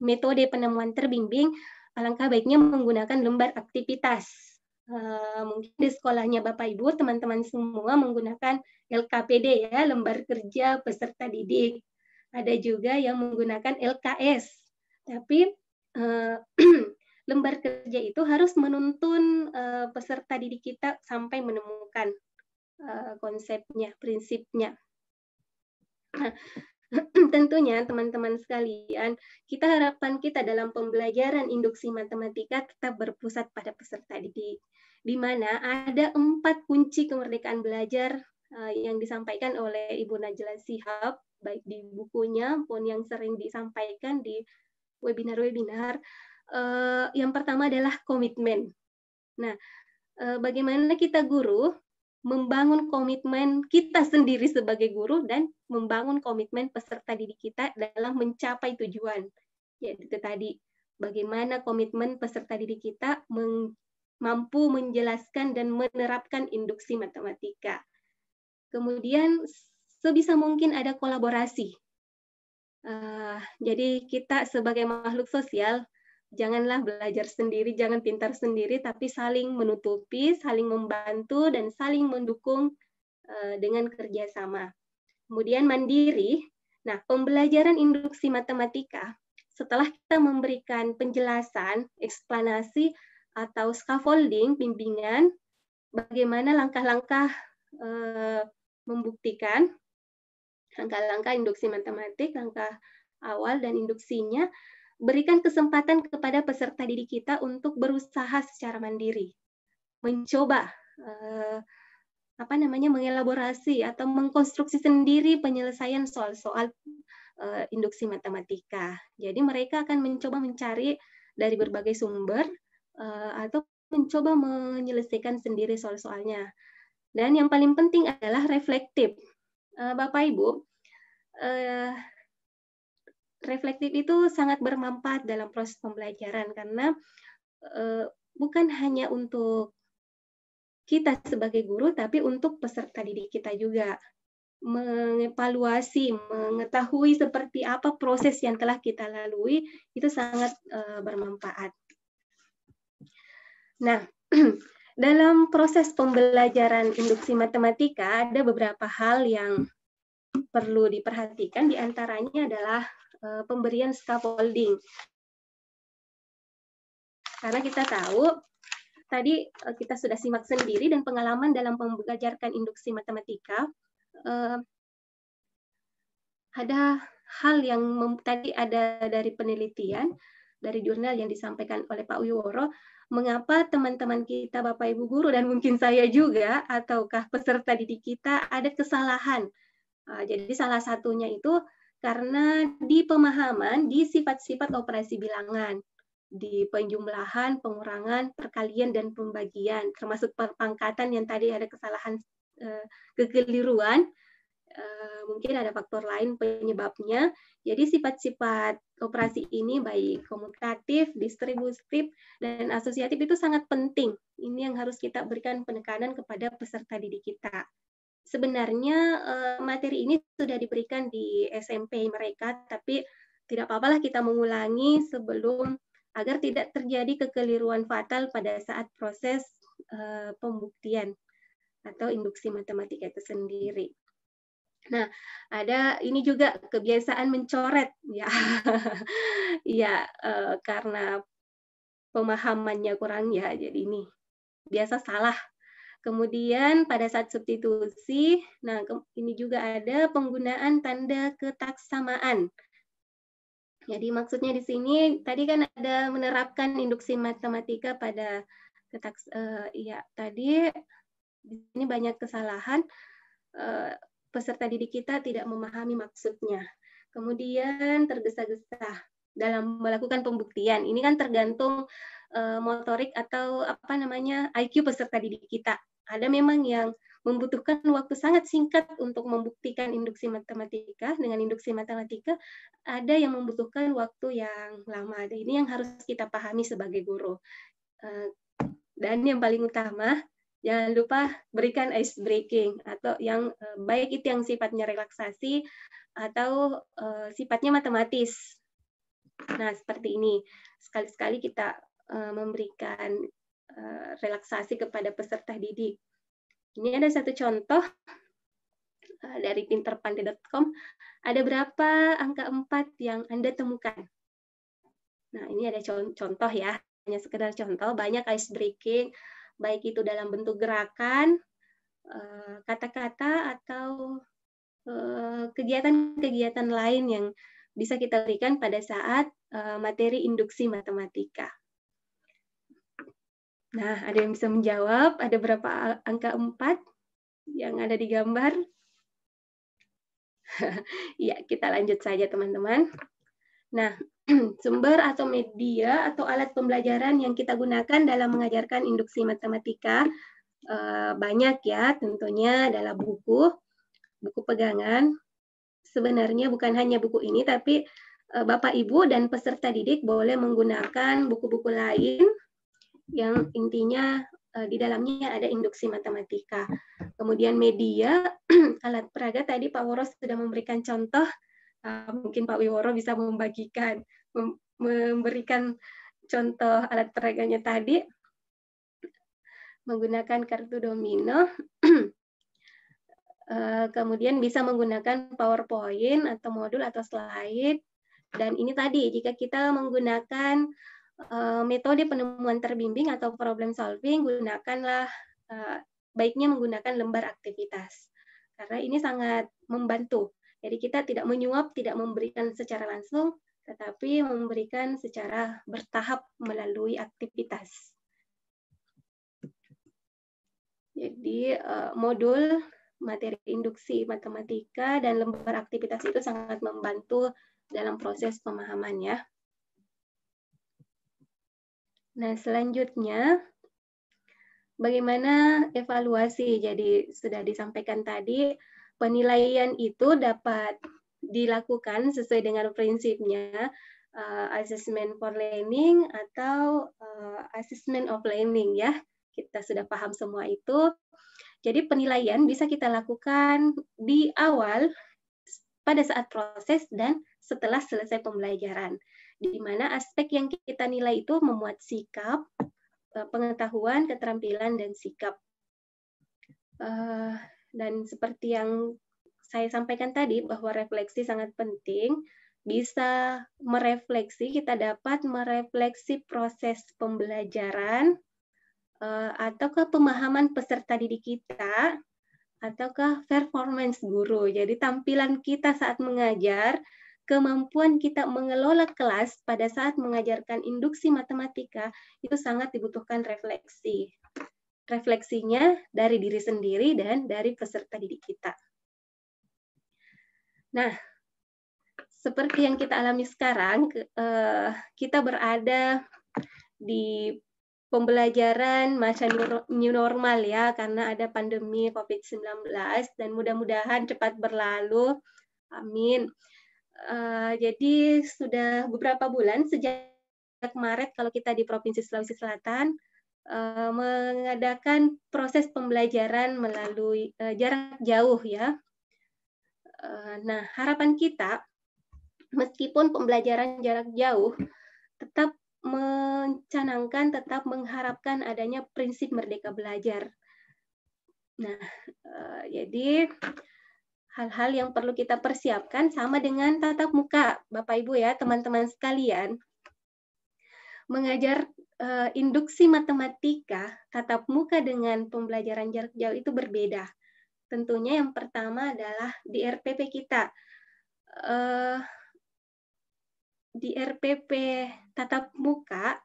metode penemuan terbimbing, alangkah baiknya menggunakan lembar aktivitas. Uh, mungkin di sekolahnya Bapak Ibu, teman-teman semua menggunakan LKPD ya, lembar kerja peserta didik. Ada juga yang menggunakan LKS. Tapi uh, lembar kerja itu harus menuntun uh, peserta didik kita sampai menemukan uh, konsepnya, prinsipnya. Nah, tentunya teman-teman sekalian, kita harapan kita dalam pembelajaran induksi matematika tetap berpusat pada peserta didik, di mana ada empat kunci kemerdekaan belajar eh, yang disampaikan oleh Ibu Najla Sihab, baik di bukunya pun yang sering disampaikan di webinar-webinar. webinar webinar uh, yang pertama adalah komitmen. Nah, uh, bagaimana kita guru membangun komitmen kita sendiri sebagai guru dan membangun komitmen peserta didik kita dalam mencapai tujuan. Yaitu tadi bagaimana komitmen peserta didik kita meng, mampu menjelaskan dan menerapkan induksi matematika. Kemudian sebisa mungkin ada kolaborasi. Uh, jadi kita sebagai makhluk sosial janganlah belajar sendiri, jangan pintar sendiri, tapi saling menutupi, saling membantu, dan saling mendukung eh, dengan kerjasama. Kemudian mandiri. Nah, pembelajaran induksi matematika, setelah kita memberikan penjelasan, eksplanasi, atau scaffolding, bimbingan, bagaimana langkah-langkah e, membuktikan, langkah-langkah induksi matematik, langkah awal dan induksinya, berikan kesempatan kepada peserta didik kita untuk berusaha secara mandiri, mencoba uh, apa namanya mengelaborasi atau mengkonstruksi sendiri penyelesaian soal-soal uh, induksi matematika. Jadi mereka akan mencoba mencari dari berbagai sumber uh, atau mencoba menyelesaikan sendiri soal-soalnya. Dan yang paling penting adalah reflektif. Bapak Ibu, Uh, reflektif itu sangat bermanfaat dalam proses pembelajaran karena e, bukan hanya untuk kita sebagai guru tapi untuk peserta didik kita juga mengevaluasi, mengetahui seperti apa proses yang telah kita lalui itu sangat e, bermanfaat. Nah, dalam proses pembelajaran induksi matematika ada beberapa hal yang perlu diperhatikan diantaranya adalah Eh, pemberian scaffolding. Karena kita tahu tadi eh, kita sudah simak sendiri dan pengalaman dalam mengajarkan induksi matematika eh, ada hal yang tadi ada dari penelitian dari jurnal yang disampaikan oleh Pak Wiworo mengapa teman-teman kita Bapak Ibu guru dan mungkin saya juga ataukah peserta didik kita ada kesalahan ah, jadi salah satunya itu karena di pemahaman di sifat-sifat operasi bilangan di penjumlahan, pengurangan, perkalian dan pembagian termasuk perpangkatan yang tadi ada kesalahan eh, kekeliruan eh, mungkin ada faktor lain penyebabnya. Jadi sifat-sifat operasi ini baik komutatif, distributif, dan asosiatif itu sangat penting. Ini yang harus kita berikan penekanan kepada peserta didik kita sebenarnya uh, materi ini sudah diberikan di SMP mereka, tapi tidak apa-apalah kita mengulangi sebelum agar tidak terjadi kekeliruan fatal pada saat proses uh, pembuktian atau induksi matematika itu sendiri. Nah, ada ini juga kebiasaan mencoret ya. ya, uh, karena pemahamannya kurang ya jadi ini biasa salah Kemudian pada saat substitusi, nah ini juga ada penggunaan tanda ketaksamaan. Jadi maksudnya di sini tadi kan ada menerapkan induksi matematika pada ketaks uh, ya tadi ini banyak kesalahan uh, peserta didik kita tidak memahami maksudnya. Kemudian tergesa-gesa dalam melakukan pembuktian. Ini kan tergantung eh, motorik atau apa namanya IQ peserta didik kita ada memang yang membutuhkan waktu sangat singkat untuk membuktikan induksi matematika dengan induksi matematika ada yang membutuhkan waktu yang lama ini yang harus kita pahami sebagai guru eh, dan yang paling utama jangan lupa berikan ice breaking atau yang eh, baik itu yang sifatnya relaksasi atau eh, sifatnya matematis nah seperti ini sekali-sekali kita memberikan Eh, relaksasi kepada peserta didik. Ini ada satu contoh eh, dari pinterpandai.com. Ada berapa angka 4 yang Anda temukan? Nah, ini ada contoh ya. Hanya sekedar contoh, banyak ice breaking, baik itu dalam bentuk gerakan, eh, kata-kata, atau kegiatan-kegiatan lain yang bisa kita berikan pada saat materi induksi matematika. Nah, ada yang bisa menjawab? Ada berapa angka 4 yang ada di gambar? ya, kita lanjut saja teman-teman. Nah, sumber atau media atau alat pembelajaran yang kita gunakan dalam mengajarkan induksi matematika eh, banyak ya, tentunya adalah buku, buku pegangan. Sebenarnya bukan hanya buku ini, tapi eh, Bapak, Ibu, dan peserta didik boleh menggunakan buku-buku lain yang intinya eh, di dalamnya ada induksi matematika. Kemudian media, alat peraga tadi Pak Woro sudah memberikan contoh, eh, mungkin Pak Wiworo bisa membagikan, memberikan contoh alat peraganya tadi menggunakan kartu domino. Eh, kemudian bisa menggunakan PowerPoint atau modul atau slide. Dan ini tadi, jika kita menggunakan Eh, metode penemuan terbimbing atau problem solving gunakanlah eh, baiknya menggunakan lembar aktivitas karena ini sangat membantu. Jadi kita tidak menyuap, tidak memberikan secara langsung, tetapi memberikan secara bertahap melalui aktivitas. Jadi eh, modul materi induksi matematika dan lembar aktivitas itu sangat membantu dalam proses pemahamannya. Nah, selanjutnya bagaimana evaluasi? Jadi sudah disampaikan tadi, penilaian itu dapat dilakukan sesuai dengan prinsipnya uh, assessment for learning atau uh, assessment of learning ya. Kita sudah paham semua itu. Jadi penilaian bisa kita lakukan di awal pada saat proses dan setelah selesai pembelajaran di mana aspek yang kita nilai itu memuat sikap, e, pengetahuan, keterampilan, dan sikap. E, dan seperti yang saya sampaikan tadi, bahwa refleksi sangat penting, bisa merefleksi, kita dapat merefleksi proses pembelajaran, e, atau ke pemahaman peserta didik kita, ataukah performance guru. Jadi tampilan kita saat mengajar, kemampuan kita mengelola kelas pada saat mengajarkan induksi matematika itu sangat dibutuhkan refleksi. Refleksinya dari diri sendiri dan dari peserta didik kita. Nah, seperti yang kita alami sekarang, eh, kita berada di pembelajaran masa new normal ya, karena ada pandemi COVID-19 dan mudah-mudahan cepat berlalu. Amin. Eh, jadi sudah beberapa bulan sejak Maret kalau kita di Provinsi Sulawesi Selatan uh, mengadakan proses pembelajaran melalui uh, jarak jauh ya. Uh, nah, harapan kita meskipun pembelajaran jarak jauh tetap mencanangkan tetap mengharapkan adanya prinsip merdeka belajar. Nah, uh, jadi hal-hal yang perlu kita persiapkan sama dengan tatap muka, Bapak Ibu ya, teman-teman sekalian. Mengajar e, induksi matematika tatap muka dengan pembelajaran jarak jauh itu berbeda. Tentunya yang pertama adalah di RPP kita. E, di RPP tatap muka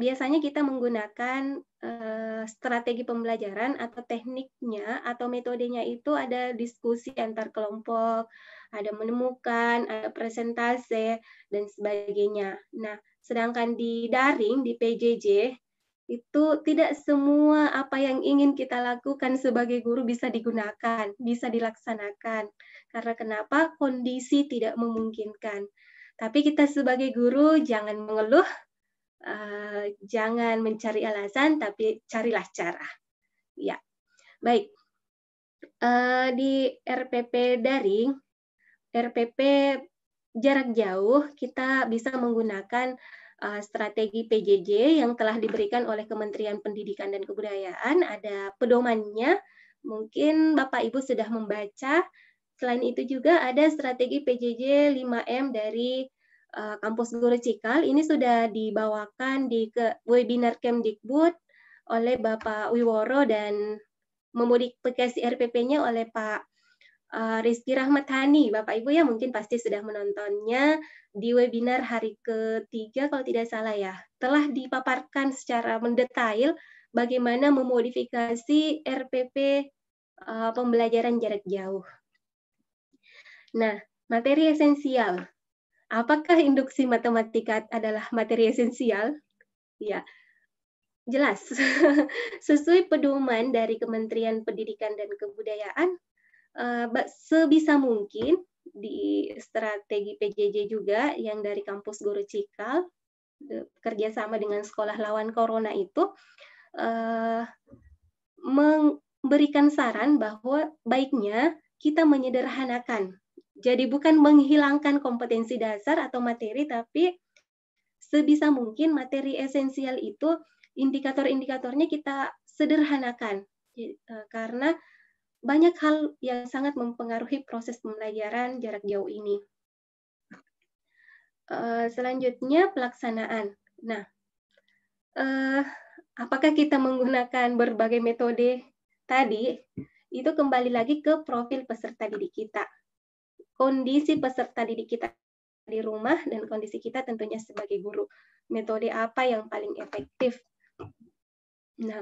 biasanya kita menggunakan uh, strategi pembelajaran atau tekniknya atau metodenya itu ada diskusi antar kelompok, ada menemukan, ada presentase dan sebagainya. Nah, sedangkan di daring di PJJ itu tidak semua apa yang ingin kita lakukan sebagai guru bisa digunakan, bisa dilaksanakan. Karena kenapa? Kondisi tidak memungkinkan. Tapi kita sebagai guru jangan mengeluh, Eh, jangan mencari alasan, tapi carilah cara. Ya, baik. Eh, di RPP daring, RPP jarak jauh, kita bisa menggunakan eh, strategi PJJ yang telah diberikan oleh Kementerian Pendidikan dan Kebudayaan. Ada pedomannya, mungkin Bapak Ibu sudah membaca. Selain itu juga ada strategi PJJ 5M dari Eh, kampus guru Cikal ini sudah dibawakan di ke webinar Kemdikbud oleh Bapak Wiworo dan memodifikasi RPP-nya oleh Pak uh, Rizky Rahmat Bapak Ibu ya mungkin pasti sudah menontonnya di webinar hari ketiga kalau tidak salah ya. Telah dipaparkan secara mendetail bagaimana memodifikasi RPP eh, pembelajaran jarak jauh. Nah, materi esensial Apakah induksi matematika adalah materi esensial? Ya, jelas. Sesuai pedoman dari Kementerian Pendidikan dan Kebudayaan, eh, sebisa mungkin di strategi PJJ juga yang dari kampus Guru Cikal kerjasama dengan sekolah lawan Corona itu eh, memberikan saran bahwa baiknya kita menyederhanakan jadi bukan menghilangkan kompetensi dasar atau materi, tapi sebisa mungkin materi esensial itu indikator-indikatornya kita sederhanakan. E, karena banyak hal yang sangat mempengaruhi proses pembelajaran jarak jauh ini. E, selanjutnya pelaksanaan. Nah, e, apakah kita menggunakan berbagai metode tadi? Itu kembali lagi ke profil peserta didik kita kondisi peserta didik kita di rumah dan kondisi kita tentunya sebagai guru. Metode apa yang paling efektif? Nah,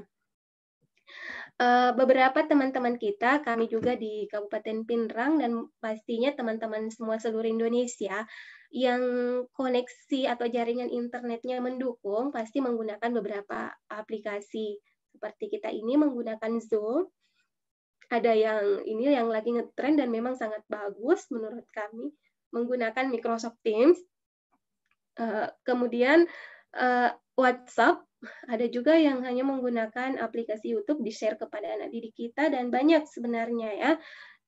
eh, beberapa teman-teman kita, kami juga di Kabupaten Pinrang dan pastinya teman-teman semua seluruh Indonesia yang koneksi atau jaringan internetnya mendukung pasti menggunakan beberapa aplikasi seperti kita ini menggunakan Zoom, ada yang ini yang lagi ngetrend dan memang sangat bagus menurut kami menggunakan Microsoft Teams. Uh, kemudian uh, WhatsApp, ada juga yang hanya menggunakan aplikasi YouTube di-share kepada anak didik kita dan banyak sebenarnya ya.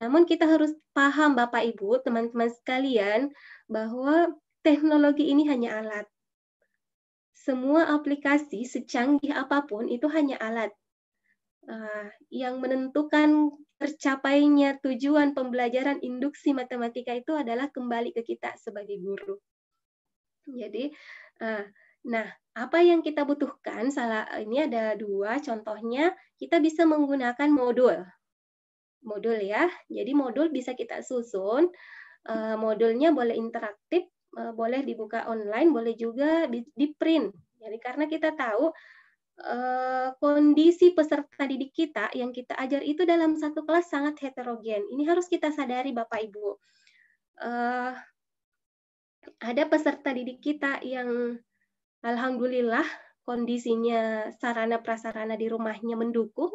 Namun kita harus paham Bapak Ibu, teman-teman sekalian bahwa teknologi ini hanya alat. Semua aplikasi secanggih apapun itu hanya alat. Ah, yang menentukan tercapainya tujuan pembelajaran induksi matematika itu adalah kembali ke kita sebagai guru. Jadi, ah, nah apa yang kita butuhkan salah ini ada dua contohnya kita bisa menggunakan modul modul ya jadi modul bisa kita susun ah, modulnya boleh interaktif boleh dibuka online boleh juga di print jadi karena kita tahu Eh, kondisi peserta didik kita yang kita ajar itu dalam satu kelas sangat heterogen. Ini harus kita sadari, Bapak Ibu. Uh, ada peserta didik kita yang alhamdulillah kondisinya sarana prasarana di rumahnya mendukung,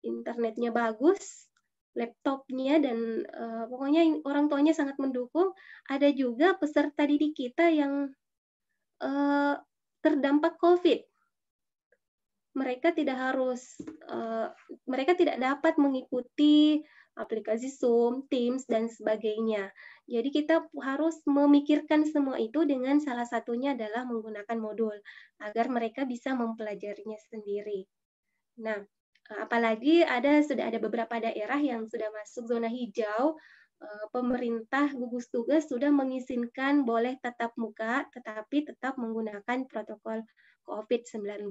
internetnya bagus, laptopnya dan uh, pokoknya orang tuanya sangat mendukung. Ada juga peserta didik kita yang uh, terdampak COVID mereka tidak harus uh, mereka tidak dapat mengikuti aplikasi Zoom, Teams dan sebagainya. Jadi kita harus memikirkan semua itu dengan salah satunya adalah menggunakan modul agar mereka bisa mempelajarinya sendiri. Nah, eh, apalagi ada sudah ada beberapa daerah yang sudah masuk zona hijau, eh, pemerintah gugus tugas sudah mengizinkan boleh tetap muka tetapi tetap menggunakan protokol COVID-19.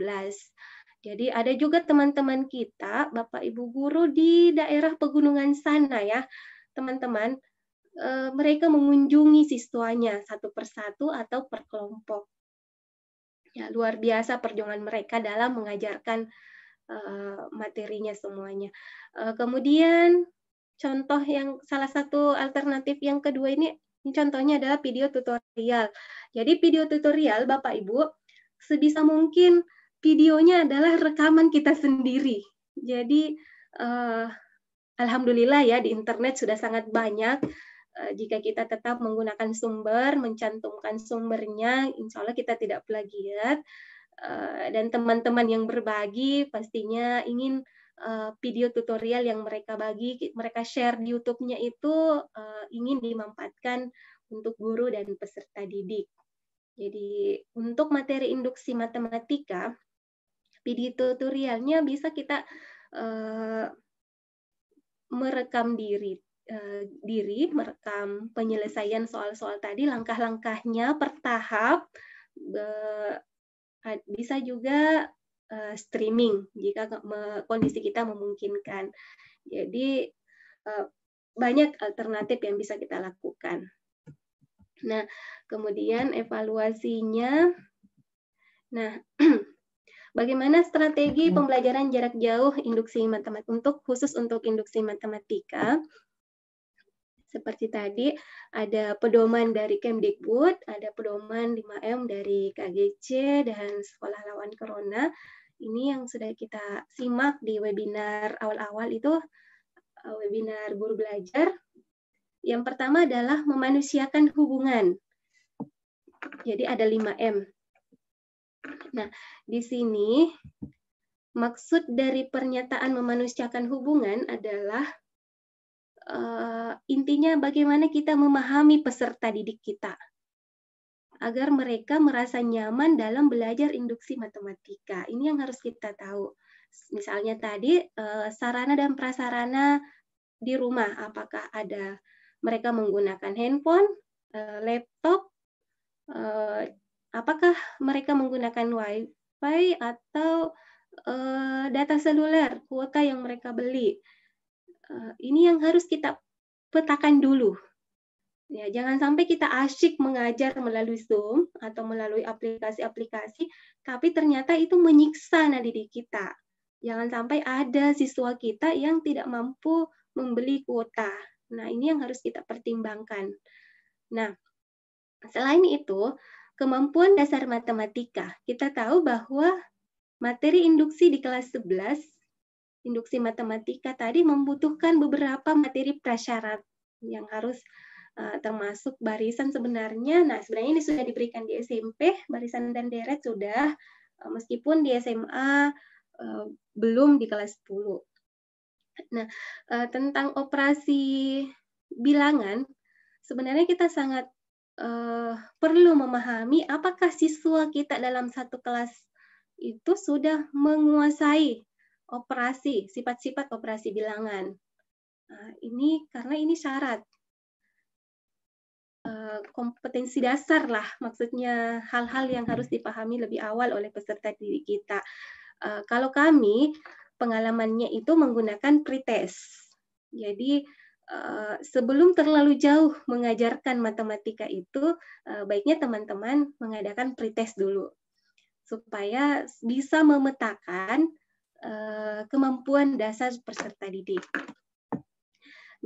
Jadi ada juga teman-teman kita, Bapak Ibu guru di daerah pegunungan sana ya, teman-teman, e, mereka mengunjungi siswanya satu persatu atau per kelompok. Ya, luar biasa perjuangan mereka dalam mengajarkan e, materinya semuanya. E, kemudian contoh yang salah satu alternatif yang kedua ini contohnya adalah video tutorial. Jadi video tutorial Bapak Ibu sebisa mungkin videonya adalah rekaman kita sendiri. Jadi uh, alhamdulillah ya di internet sudah sangat banyak uh, jika kita tetap menggunakan sumber, mencantumkan sumbernya, insya Allah kita tidak plagiat. Uh, dan teman-teman yang berbagi pastinya ingin video tutorial yang mereka bagi, mereka share di YouTube-nya itu uh, ingin dimanfaatkan untuk guru dan peserta didik. Jadi untuk materi induksi matematika, video tutorialnya bisa kita uh, merekam diri eh, diri, merekam penyelesaian soal-soal tadi, langkah-langkahnya per bisa juga eh, streaming jika kondisi kita memungkinkan. Jadi banyak alternatif yang bisa kita lakukan. Nah, kemudian evaluasinya. Nah, bagaimana strategi pembelajaran jarak jauh induksi matematika untuk khusus untuk induksi matematika? Seperti tadi ada pedoman dari Kemdikbud, ada pedoman 5M dari KGC dan Sekolah Lawan Corona. Ini yang sudah kita simak di webinar awal-awal itu eh, webinar guru belajar yang pertama adalah memanusiakan hubungan. Jadi ada 5M. Nah, di sini maksud dari pernyataan memanusiakan hubungan adalah uh, intinya bagaimana kita memahami peserta didik kita agar mereka merasa nyaman dalam belajar induksi matematika. Ini yang harus kita tahu. Misalnya tadi eh, sarana dan prasarana di rumah apakah ada mereka menggunakan handphone, eh, laptop, eh, apakah mereka menggunakan WiFi atau eh, data seluler, kuota yang mereka beli. Ini yang harus kita petakan dulu. Ya, jangan sampai kita asyik mengajar melalui Zoom atau melalui aplikasi-aplikasi, tapi ternyata itu menyiksa diri kita. Jangan sampai ada siswa kita yang tidak mampu membeli kuota Nah, ini yang harus kita pertimbangkan. Nah, selain itu, kemampuan dasar matematika. Kita tahu bahwa materi induksi di kelas 11, induksi matematika tadi membutuhkan beberapa materi prasyarat yang harus uh, termasuk barisan sebenarnya. Nah, sebenarnya ini sudah diberikan di SMP, barisan dan deret sudah, uh, meskipun di SMA uh, eh, belum di kelas 10. Nah, uh, tentang operasi bilangan, sebenarnya kita sangat uh, perlu memahami apakah siswa kita dalam satu kelas itu sudah menguasai operasi, sifat-sifat operasi bilangan. Nah, ini karena ini syarat eh, kompetensi dasar lah maksudnya hal-hal yang harus dipahami lebih awal oleh peserta didik kita. Kalau kami pengalamannya itu menggunakan pretest. Jadi eh, sebelum terlalu jauh mengajarkan matematika itu, eh, baiknya teman-teman mengadakan pretest dulu supaya bisa memetakan eh, kemampuan dasar peserta didik.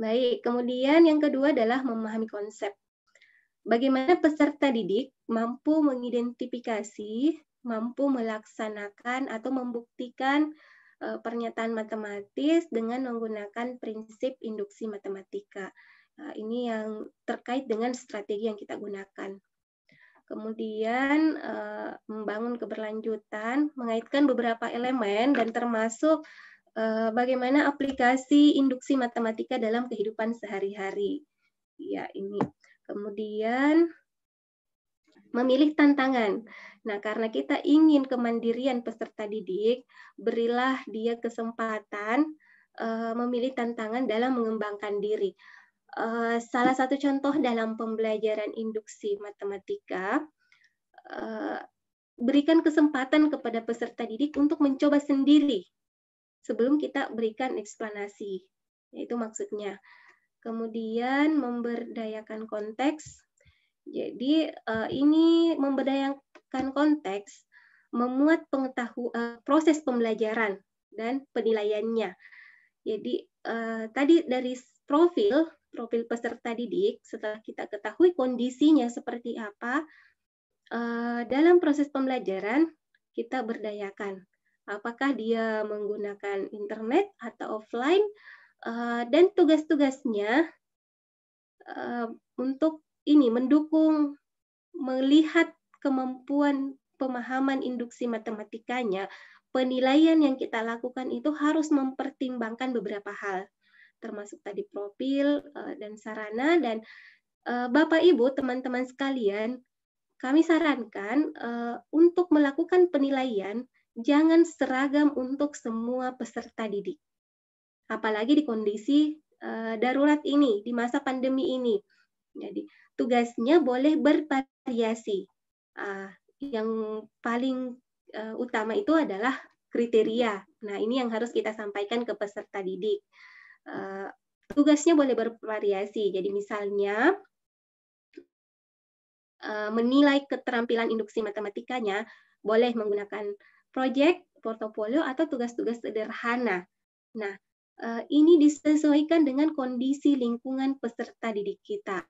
Baik, kemudian yang kedua adalah memahami konsep. Bagaimana peserta didik mampu mengidentifikasi, mampu melaksanakan atau membuktikan Eh, pernyataan matematis dengan menggunakan prinsip induksi matematika. Nah, ini yang terkait dengan strategi yang kita gunakan. Kemudian eh, membangun keberlanjutan, mengaitkan beberapa elemen dan termasuk eh, bagaimana aplikasi induksi matematika dalam kehidupan sehari-hari. Ya, ini. Kemudian memilih tantangan. Nah, karena kita ingin kemandirian peserta didik, berilah dia kesempatan uh, memilih tantangan dalam mengembangkan diri. Uh, salah satu contoh dalam pembelajaran induksi matematika, uh, berikan kesempatan kepada peserta didik untuk mencoba sendiri sebelum kita berikan eksplanasi, Itu maksudnya. Kemudian memberdayakan konteks, jadi uh, ini memberdayakan konteks memuat pengetahuan eh, proses pembelajaran dan penilaiannya. Jadi eh, tadi dari profil profil peserta didik setelah kita ketahui kondisinya seperti apa dalam proses pembelajaran kita berdayakan. Apakah dia menggunakan internet atau offline dan tugas-tugasnya untuk ini mendukung melihat kemampuan pemahaman induksi matematikanya, penilaian yang kita lakukan itu harus mempertimbangkan beberapa hal, termasuk tadi profil eh, dan sarana dan eh, Bapak Ibu, teman-teman sekalian, kami sarankan eh, untuk melakukan penilaian jangan seragam untuk semua peserta didik. Apalagi di kondisi darurat ini, di masa pandemi ini. Jadi tugasnya boleh bervariasi. Uh, yang paling uh, utama itu adalah kriteria. Nah, ini yang harus kita sampaikan ke peserta didik. Uh, tugasnya boleh bervariasi. Jadi misalnya eh, menilai keterampilan induksi matematikanya boleh menggunakan proyek, portofolio atau tugas-tugas sederhana. Nah, ini disesuaikan dengan kondisi lingkungan peserta didik kita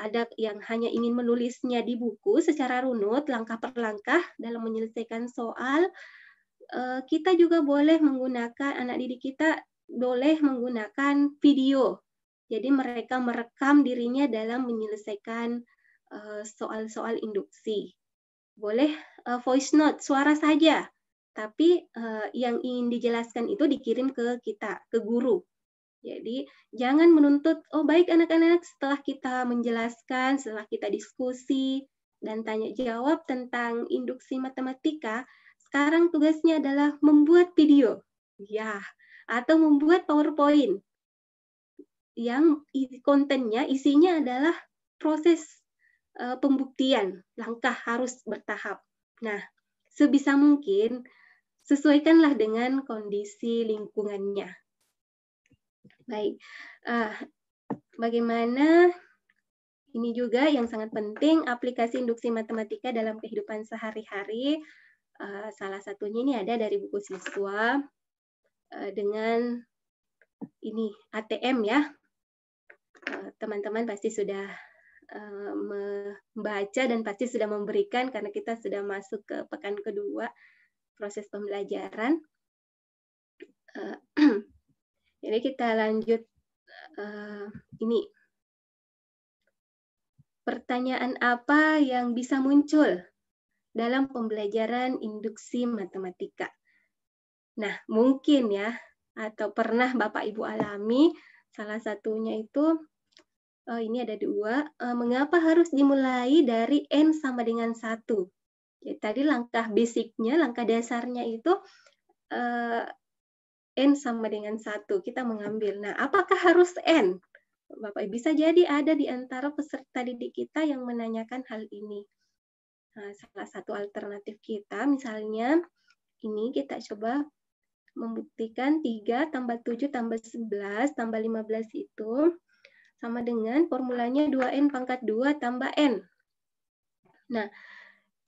ada yang hanya ingin menulisnya di buku secara runut, langkah per langkah dalam menyelesaikan soal. Eh, kita juga boleh menggunakan, anak didik kita boleh menggunakan video. Jadi mereka merekam dirinya dalam menyelesaikan eh, soal-soal induksi. Boleh eh, voice note, suara saja. Tapi yang ingin dijelaskan itu dikirim ke kita, ke guru jadi jangan menuntut, oh baik anak-anak setelah kita menjelaskan, setelah kita diskusi dan tanya jawab tentang induksi matematika, sekarang tugasnya adalah membuat video. Ya, atau membuat PowerPoint yang kontennya isinya adalah proses eh, pembuktian, langkah harus bertahap. Nah, sebisa mungkin sesuaikanlah dengan kondisi lingkungannya Baik. Uh, bagaimana ini juga yang sangat penting aplikasi induksi matematika dalam kehidupan sehari-hari. Uh, salah satunya ini ada dari buku siswa uh, dengan ini ATM ya. Teman-teman uh, pasti sudah membaca dan pasti sudah memberikan karena kita sudah masuk ke pekan kedua proses pembelajaran. Jadi kita lanjut uh, ini. Pertanyaan apa yang bisa muncul dalam pembelajaran induksi matematika? Nah, mungkin ya, atau pernah Bapak Ibu alami, salah satunya itu, uh, ini ada dua, uh, mengapa harus dimulai dari N sama dengan 1? Jadi ya, tadi langkah basicnya, langkah dasarnya itu N sama dengan satu kita mengambil. Nah, apakah harus N? Bapak bisa jadi ada di antara peserta didik kita yang menanyakan hal ini. Nah, salah satu alternatif kita misalnya ini kita coba membuktikan 3 tambah 7 tambah 11 tambah 15 itu sama dengan formulanya 2N pangkat 2 tambah N. Nah,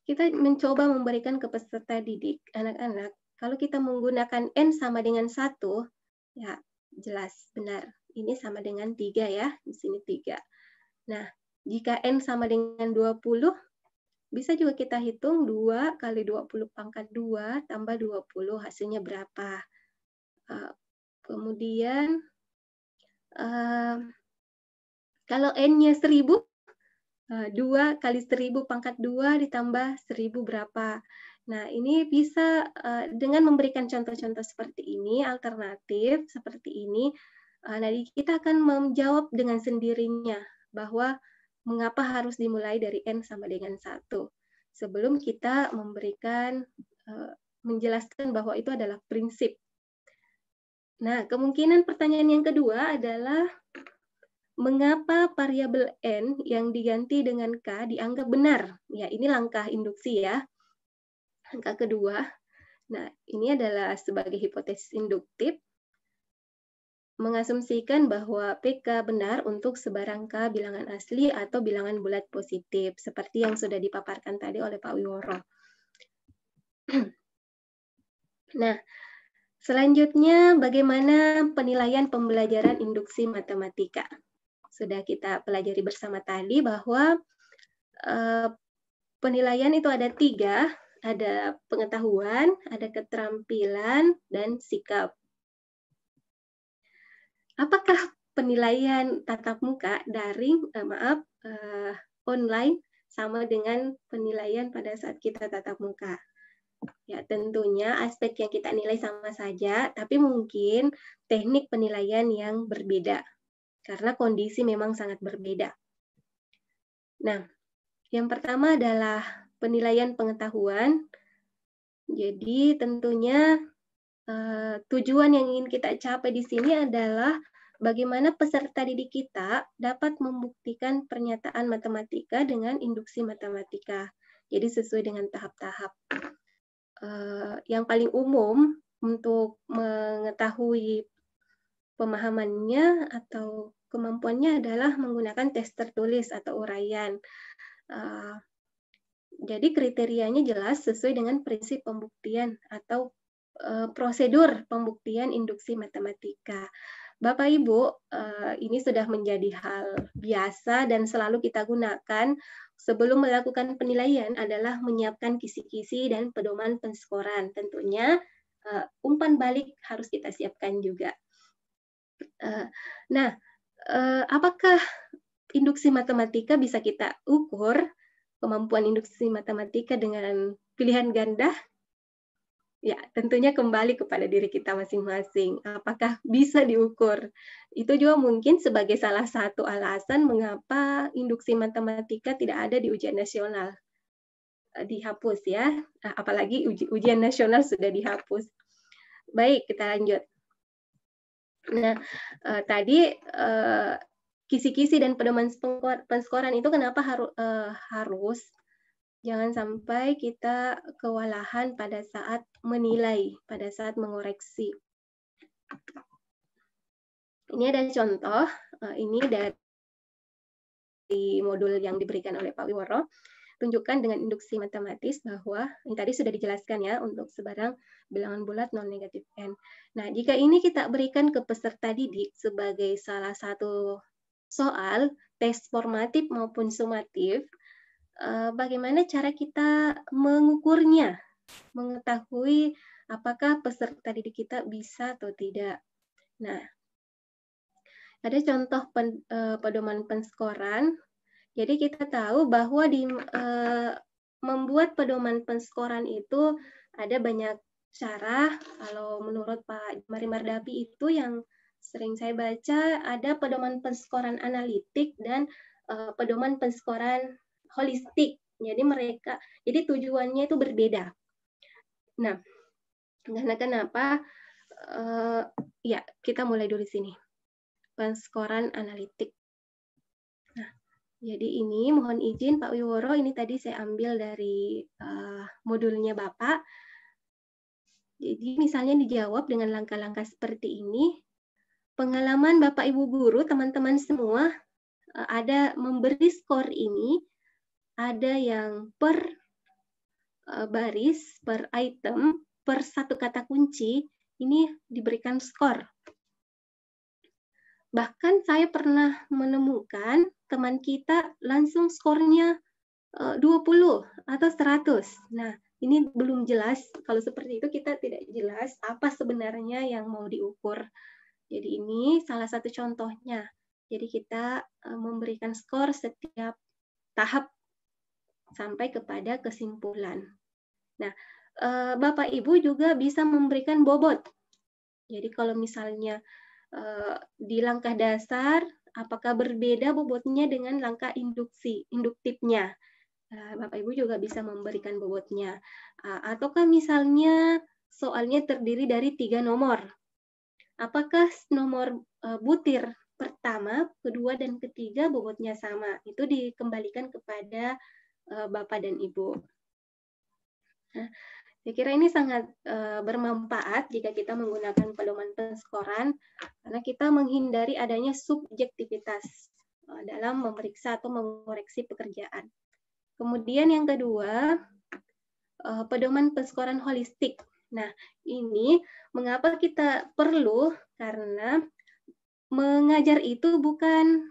kita mencoba memberikan ke peserta didik anak-anak kalau kita menggunakan N sama dengan satu, ya jelas, benar. Ini sama dengan tiga ya, di sini tiga. Nah, jika N sama dengan dua puluh, bisa juga kita hitung dua kali dua puluh pangkat dua tambah dua puluh. hasilnya berapa. Eh, kemudian, eh, kalau N-nya seribu, eh, dua kali seribu pangkat dua ditambah seribu berapa. Nah, ini bisa eh, dengan memberikan contoh-contoh seperti ini, alternatif seperti ini, uh, nah kita akan menjawab dengan sendirinya bahwa mengapa harus dimulai dari n sama dengan satu sebelum kita memberikan eh, menjelaskan bahwa itu adalah prinsip. Nah, kemungkinan pertanyaan yang kedua adalah mengapa variabel n yang diganti dengan k dianggap benar? Ya, ini langkah induksi ya angka kedua. Nah, ini adalah sebagai hipotesis induktif mengasumsikan bahwa PK benar untuk sebarang K bilangan asli atau bilangan bulat positif, seperti yang sudah dipaparkan tadi oleh Pak Wiworo. Nah, selanjutnya bagaimana penilaian pembelajaran induksi matematika? Sudah kita pelajari bersama tadi bahwa eh, penilaian itu ada tiga, ada pengetahuan, ada keterampilan, dan sikap. Apakah penilaian tatap muka daring, eh, maaf, eh, online sama dengan penilaian pada saat kita tatap muka? Ya, tentunya aspek yang kita nilai sama saja, tapi mungkin teknik penilaian yang berbeda karena kondisi memang sangat berbeda. Nah, yang pertama adalah penilaian pengetahuan. Jadi tentunya uh, tujuan yang ingin kita capai di sini adalah bagaimana peserta didik kita dapat membuktikan pernyataan matematika dengan induksi matematika. Jadi sesuai dengan tahap-tahap. Uh, yang paling umum untuk mengetahui pemahamannya atau kemampuannya adalah menggunakan tes tertulis atau uraian. Uh, jadi kriterianya jelas sesuai dengan prinsip pembuktian atau e, prosedur pembuktian induksi matematika. Bapak Ibu, e, ini sudah menjadi hal biasa dan selalu kita gunakan sebelum melakukan penilaian adalah menyiapkan kisi-kisi dan pedoman penskoran. Tentunya e, umpan balik harus kita siapkan juga. E, nah, apakah induksi matematika bisa kita ukur? kemampuan induksi matematika dengan pilihan ganda? Ya, tentunya kembali kepada diri kita masing-masing. Apakah bisa diukur? Itu juga mungkin sebagai salah satu alasan mengapa induksi matematika tidak ada di ujian nasional. Eh, dihapus ya, eh, apalagi uji, ujian nasional sudah dihapus. Baik, kita lanjut. Nah, eh, tadi eh, kisi-kisi dan pedoman penskoran itu kenapa haru, uh, harus jangan sampai kita kewalahan pada saat menilai, pada saat mengoreksi. Ini ada contoh, uh, ini dari modul yang diberikan oleh Pak Wiworo tunjukkan dengan induksi matematis bahwa ini tadi sudah dijelaskan ya untuk sebarang bilangan bulat non negatif n. Nah, jika ini kita berikan ke peserta didik sebagai salah satu soal tes formatif maupun sumatif, eh, bagaimana cara kita mengukurnya, mengetahui apakah peserta didik kita bisa atau tidak. Nah, ada contoh pen, eh, pedoman penskoran. Jadi kita tahu bahwa di eh, membuat pedoman penskoran itu ada banyak cara. Kalau menurut Pak Mari Mardapi itu yang Sering saya baca ada pedoman penskoran analitik dan uh, pedoman penskoran holistik. Jadi mereka, jadi tujuannya itu berbeda. Nah, karena kenapa? Uh, ya, kita mulai dari sini. Penskoran analitik. Nah, jadi ini mohon izin Pak Wiworo, ini tadi saya ambil dari uh, modulnya Bapak. Jadi misalnya dijawab dengan langkah-langkah seperti ini, pengalaman Bapak Ibu guru, teman-teman semua eh, ada memberi skor ini ada yang per eh, baris, per item, per satu kata kunci ini diberikan skor. Bahkan saya pernah menemukan teman kita langsung skornya 20 eh, atau 100. Nah, ini belum jelas. Kalau seperti itu kita tidak jelas apa sebenarnya yang mau diukur jadi ini salah satu contohnya. Jadi kita eh, memberikan skor setiap tahap sampai kepada kesimpulan. Nah, eh, Bapak Ibu juga bisa memberikan bobot. Jadi kalau misalnya eh, di langkah dasar apakah berbeda bobotnya dengan langkah induksi, induktifnya. Bapak Ibu juga bisa memberikan bobotnya. Ataukah misalnya soalnya terdiri dari tiga nomor. Apakah nomor eh, butir pertama, kedua, dan ketiga bobotnya sama? Itu dikembalikan kepada eh, Bapak dan Ibu. Nah, saya kira ini sangat eh, bermanfaat jika kita menggunakan pedoman penskoran karena kita menghindari adanya subjektivitas dalam memeriksa atau mengoreksi pekerjaan. Kemudian yang kedua, pedoman penskoran holistik. Nah, ini mengapa kita perlu karena mengajar itu bukan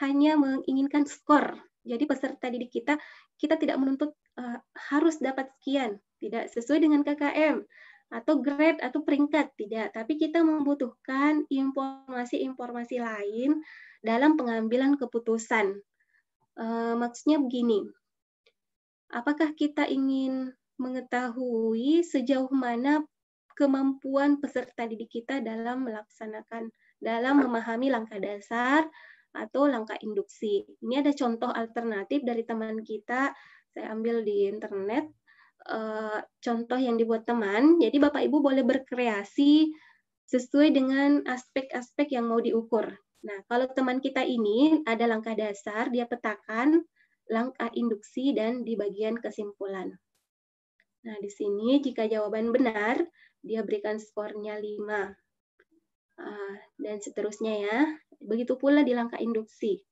hanya menginginkan skor. Jadi peserta didik kita kita tidak menuntut uh, harus dapat sekian, tidak sesuai dengan KKM atau grade atau peringkat tidak, tapi kita membutuhkan informasi-informasi lain dalam pengambilan keputusan. Uh, maksudnya begini, apakah kita ingin mengetahui sejauh mana kemampuan peserta didik kita dalam melaksanakan dalam memahami langkah dasar atau langkah induksi. Ini ada contoh alternatif dari teman kita, saya ambil di internet E, contoh yang dibuat teman. Jadi Bapak Ibu boleh berkreasi sesuai dengan aspek-aspek yang mau diukur. Nah, kalau teman kita ini ada langkah dasar, dia petakan langkah induksi dan di bagian kesimpulan. Nah, di sini jika jawaban benar, dia berikan skornya 5. Ah, dan seterusnya ya. Begitu pula di langkah induksi.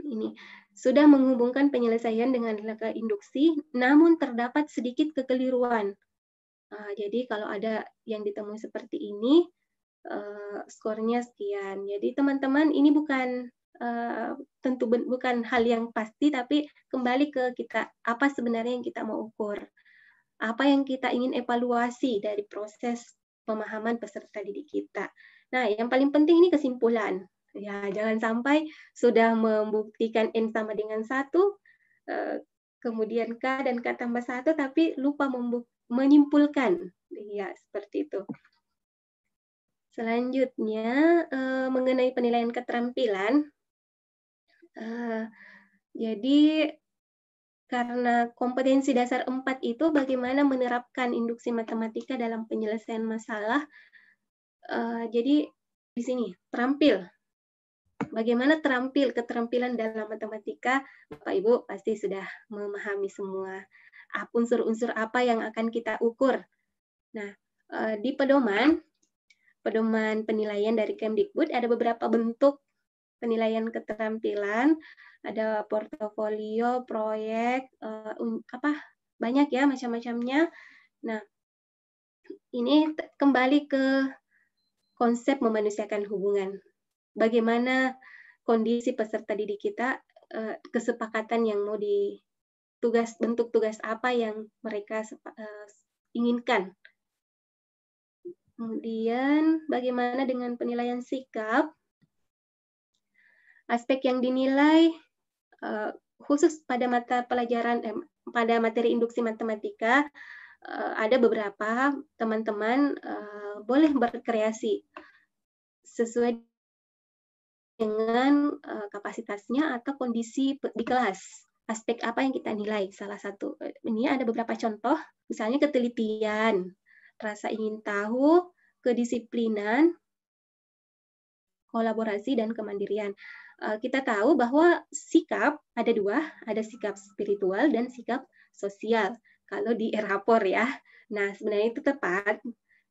Ini sudah menghubungkan penyelesaian dengan langkah induksi, namun terdapat sedikit kekeliruan. Ah, jadi kalau ada yang ditemui seperti ini, eh, skornya sekian. Jadi teman-teman ini bukan eh, tentu bukan hal yang pasti, tapi kembali ke kita apa sebenarnya yang kita mau ukur apa yang kita ingin evaluasi dari proses pemahaman peserta didik kita. Nah, yang paling penting ini kesimpulan. Ya, jangan sampai sudah membuktikan N sama dengan satu, eh, kemudian K dan K tambah satu, tapi lupa menyimpulkan. Ya, seperti itu. Selanjutnya, eh, mengenai penilaian keterampilan. Eh, jadi, karena kompetensi dasar 4 itu bagaimana menerapkan induksi matematika dalam penyelesaian masalah. Uh, jadi di sini terampil. Bagaimana terampil keterampilan dalam matematika, Bapak Ibu pasti sudah memahami semua unsur-unsur apa yang akan kita ukur. Nah, eh, di pedoman pedoman penilaian dari Kemdikbud ada beberapa bentuk penilaian keterampilan, ada portofolio, proyek, uh, apa banyak ya macam-macamnya. Nah, ini kembali ke konsep memanusiakan hubungan. Bagaimana kondisi peserta didik kita, uh, kesepakatan yang mau ditugas bentuk tugas apa yang mereka uh, inginkan. Kemudian bagaimana dengan penilaian sikap? Aspek yang dinilai uh, khusus pada mata pelajaran eh, pada materi induksi matematika uh, ada beberapa teman-teman uh, boleh berkreasi sesuai dengan uh, kapasitasnya atau kondisi di kelas. Aspek apa yang kita nilai? Salah satu ini ada beberapa contoh, misalnya ketelitian, rasa ingin tahu, kedisiplinan, kolaborasi dan kemandirian. Eh, kita tahu bahwa sikap ada dua, ada sikap spiritual dan sikap sosial. Kalau di rapor ya. Nah, sebenarnya itu tepat.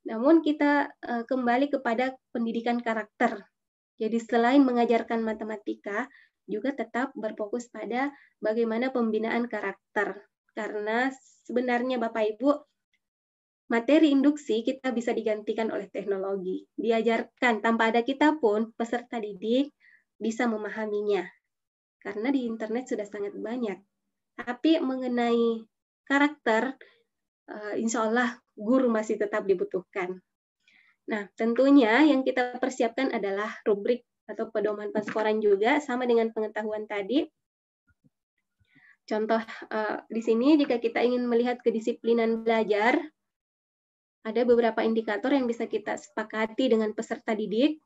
Namun kita eh, kembali kepada pendidikan karakter. Jadi selain mengajarkan matematika, juga tetap berfokus pada bagaimana pembinaan karakter. Karena sebenarnya Bapak Ibu materi induksi kita bisa digantikan oleh teknologi. Diajarkan tanpa ada kita pun peserta didik bisa memahaminya. Karena di internet sudah sangat banyak. Tapi mengenai karakter, eh, insya Allah guru masih tetap dibutuhkan. Nah, tentunya yang kita persiapkan adalah rubrik atau pedoman pasporan juga, sama dengan pengetahuan tadi. Contoh eh, di sini, jika kita ingin melihat kedisiplinan belajar, ada beberapa indikator yang bisa kita sepakati dengan peserta didik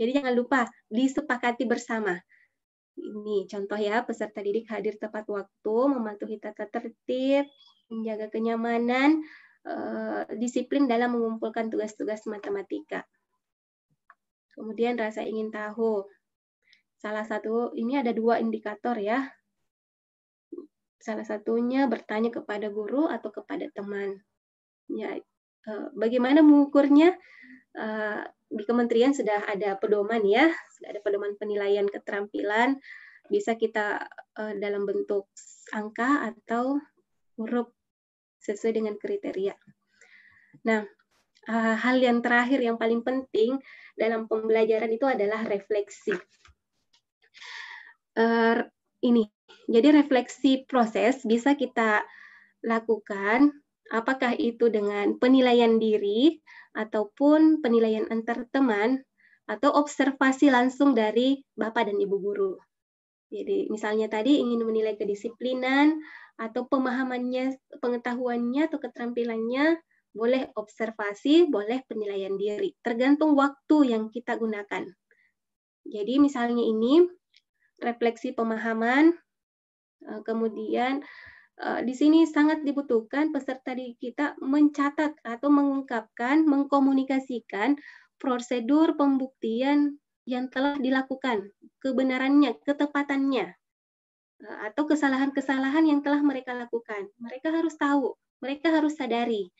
jadi jangan lupa disepakati bersama. Ini contoh ya, peserta didik hadir tepat waktu, mematuhi tata tertib, menjaga kenyamanan, eh, disiplin dalam mengumpulkan tugas-tugas matematika. Kemudian rasa ingin tahu. Salah satu, ini ada dua indikator ya. Salah satunya bertanya kepada guru atau kepada teman. Ya, eh, bagaimana mengukurnya? Eh, di kementerian sudah ada pedoman ya, sudah ada pedoman penilaian keterampilan, bisa kita uh, dalam bentuk angka atau huruf sesuai dengan kriteria. Nah, uh, hal yang terakhir yang paling penting dalam pembelajaran itu adalah refleksi. Uh, ini, jadi refleksi proses bisa kita lakukan, apakah itu dengan penilaian diri ataupun penilaian antar teman atau observasi langsung dari Bapak dan Ibu guru. Jadi misalnya tadi ingin menilai kedisiplinan atau pemahamannya, pengetahuannya atau keterampilannya, boleh observasi, boleh penilaian diri, tergantung waktu yang kita gunakan. Jadi misalnya ini refleksi pemahaman, eh, kemudian Eh, di sini sangat dibutuhkan peserta didik kita mencatat atau mengungkapkan, mengkomunikasikan prosedur pembuktian yang telah dilakukan, kebenarannya, ketepatannya, eh, atau kesalahan-kesalahan yang telah mereka lakukan. Mereka harus tahu, mereka harus sadari.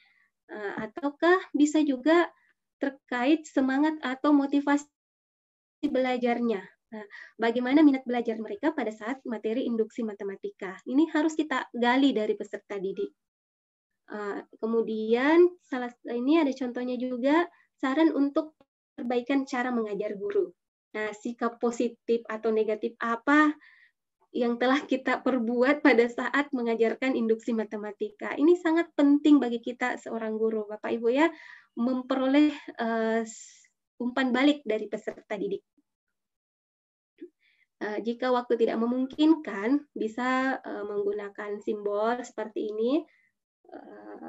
Eh, ataukah bisa juga terkait semangat atau motivasi belajarnya. Nah, bagaimana minat belajar mereka pada saat materi induksi matematika? Ini harus kita gali dari peserta didik. Eh, kemudian salah ini ada contohnya juga saran untuk perbaikan cara mengajar guru. Nah, sikap positif atau negatif apa yang telah kita perbuat pada saat mengajarkan induksi matematika. Ini sangat penting bagi kita seorang guru, Bapak Ibu ya, memperoleh uh, umpan balik dari peserta didik Eh, jika waktu tidak memungkinkan, bisa eh, menggunakan simbol seperti ini. Eh,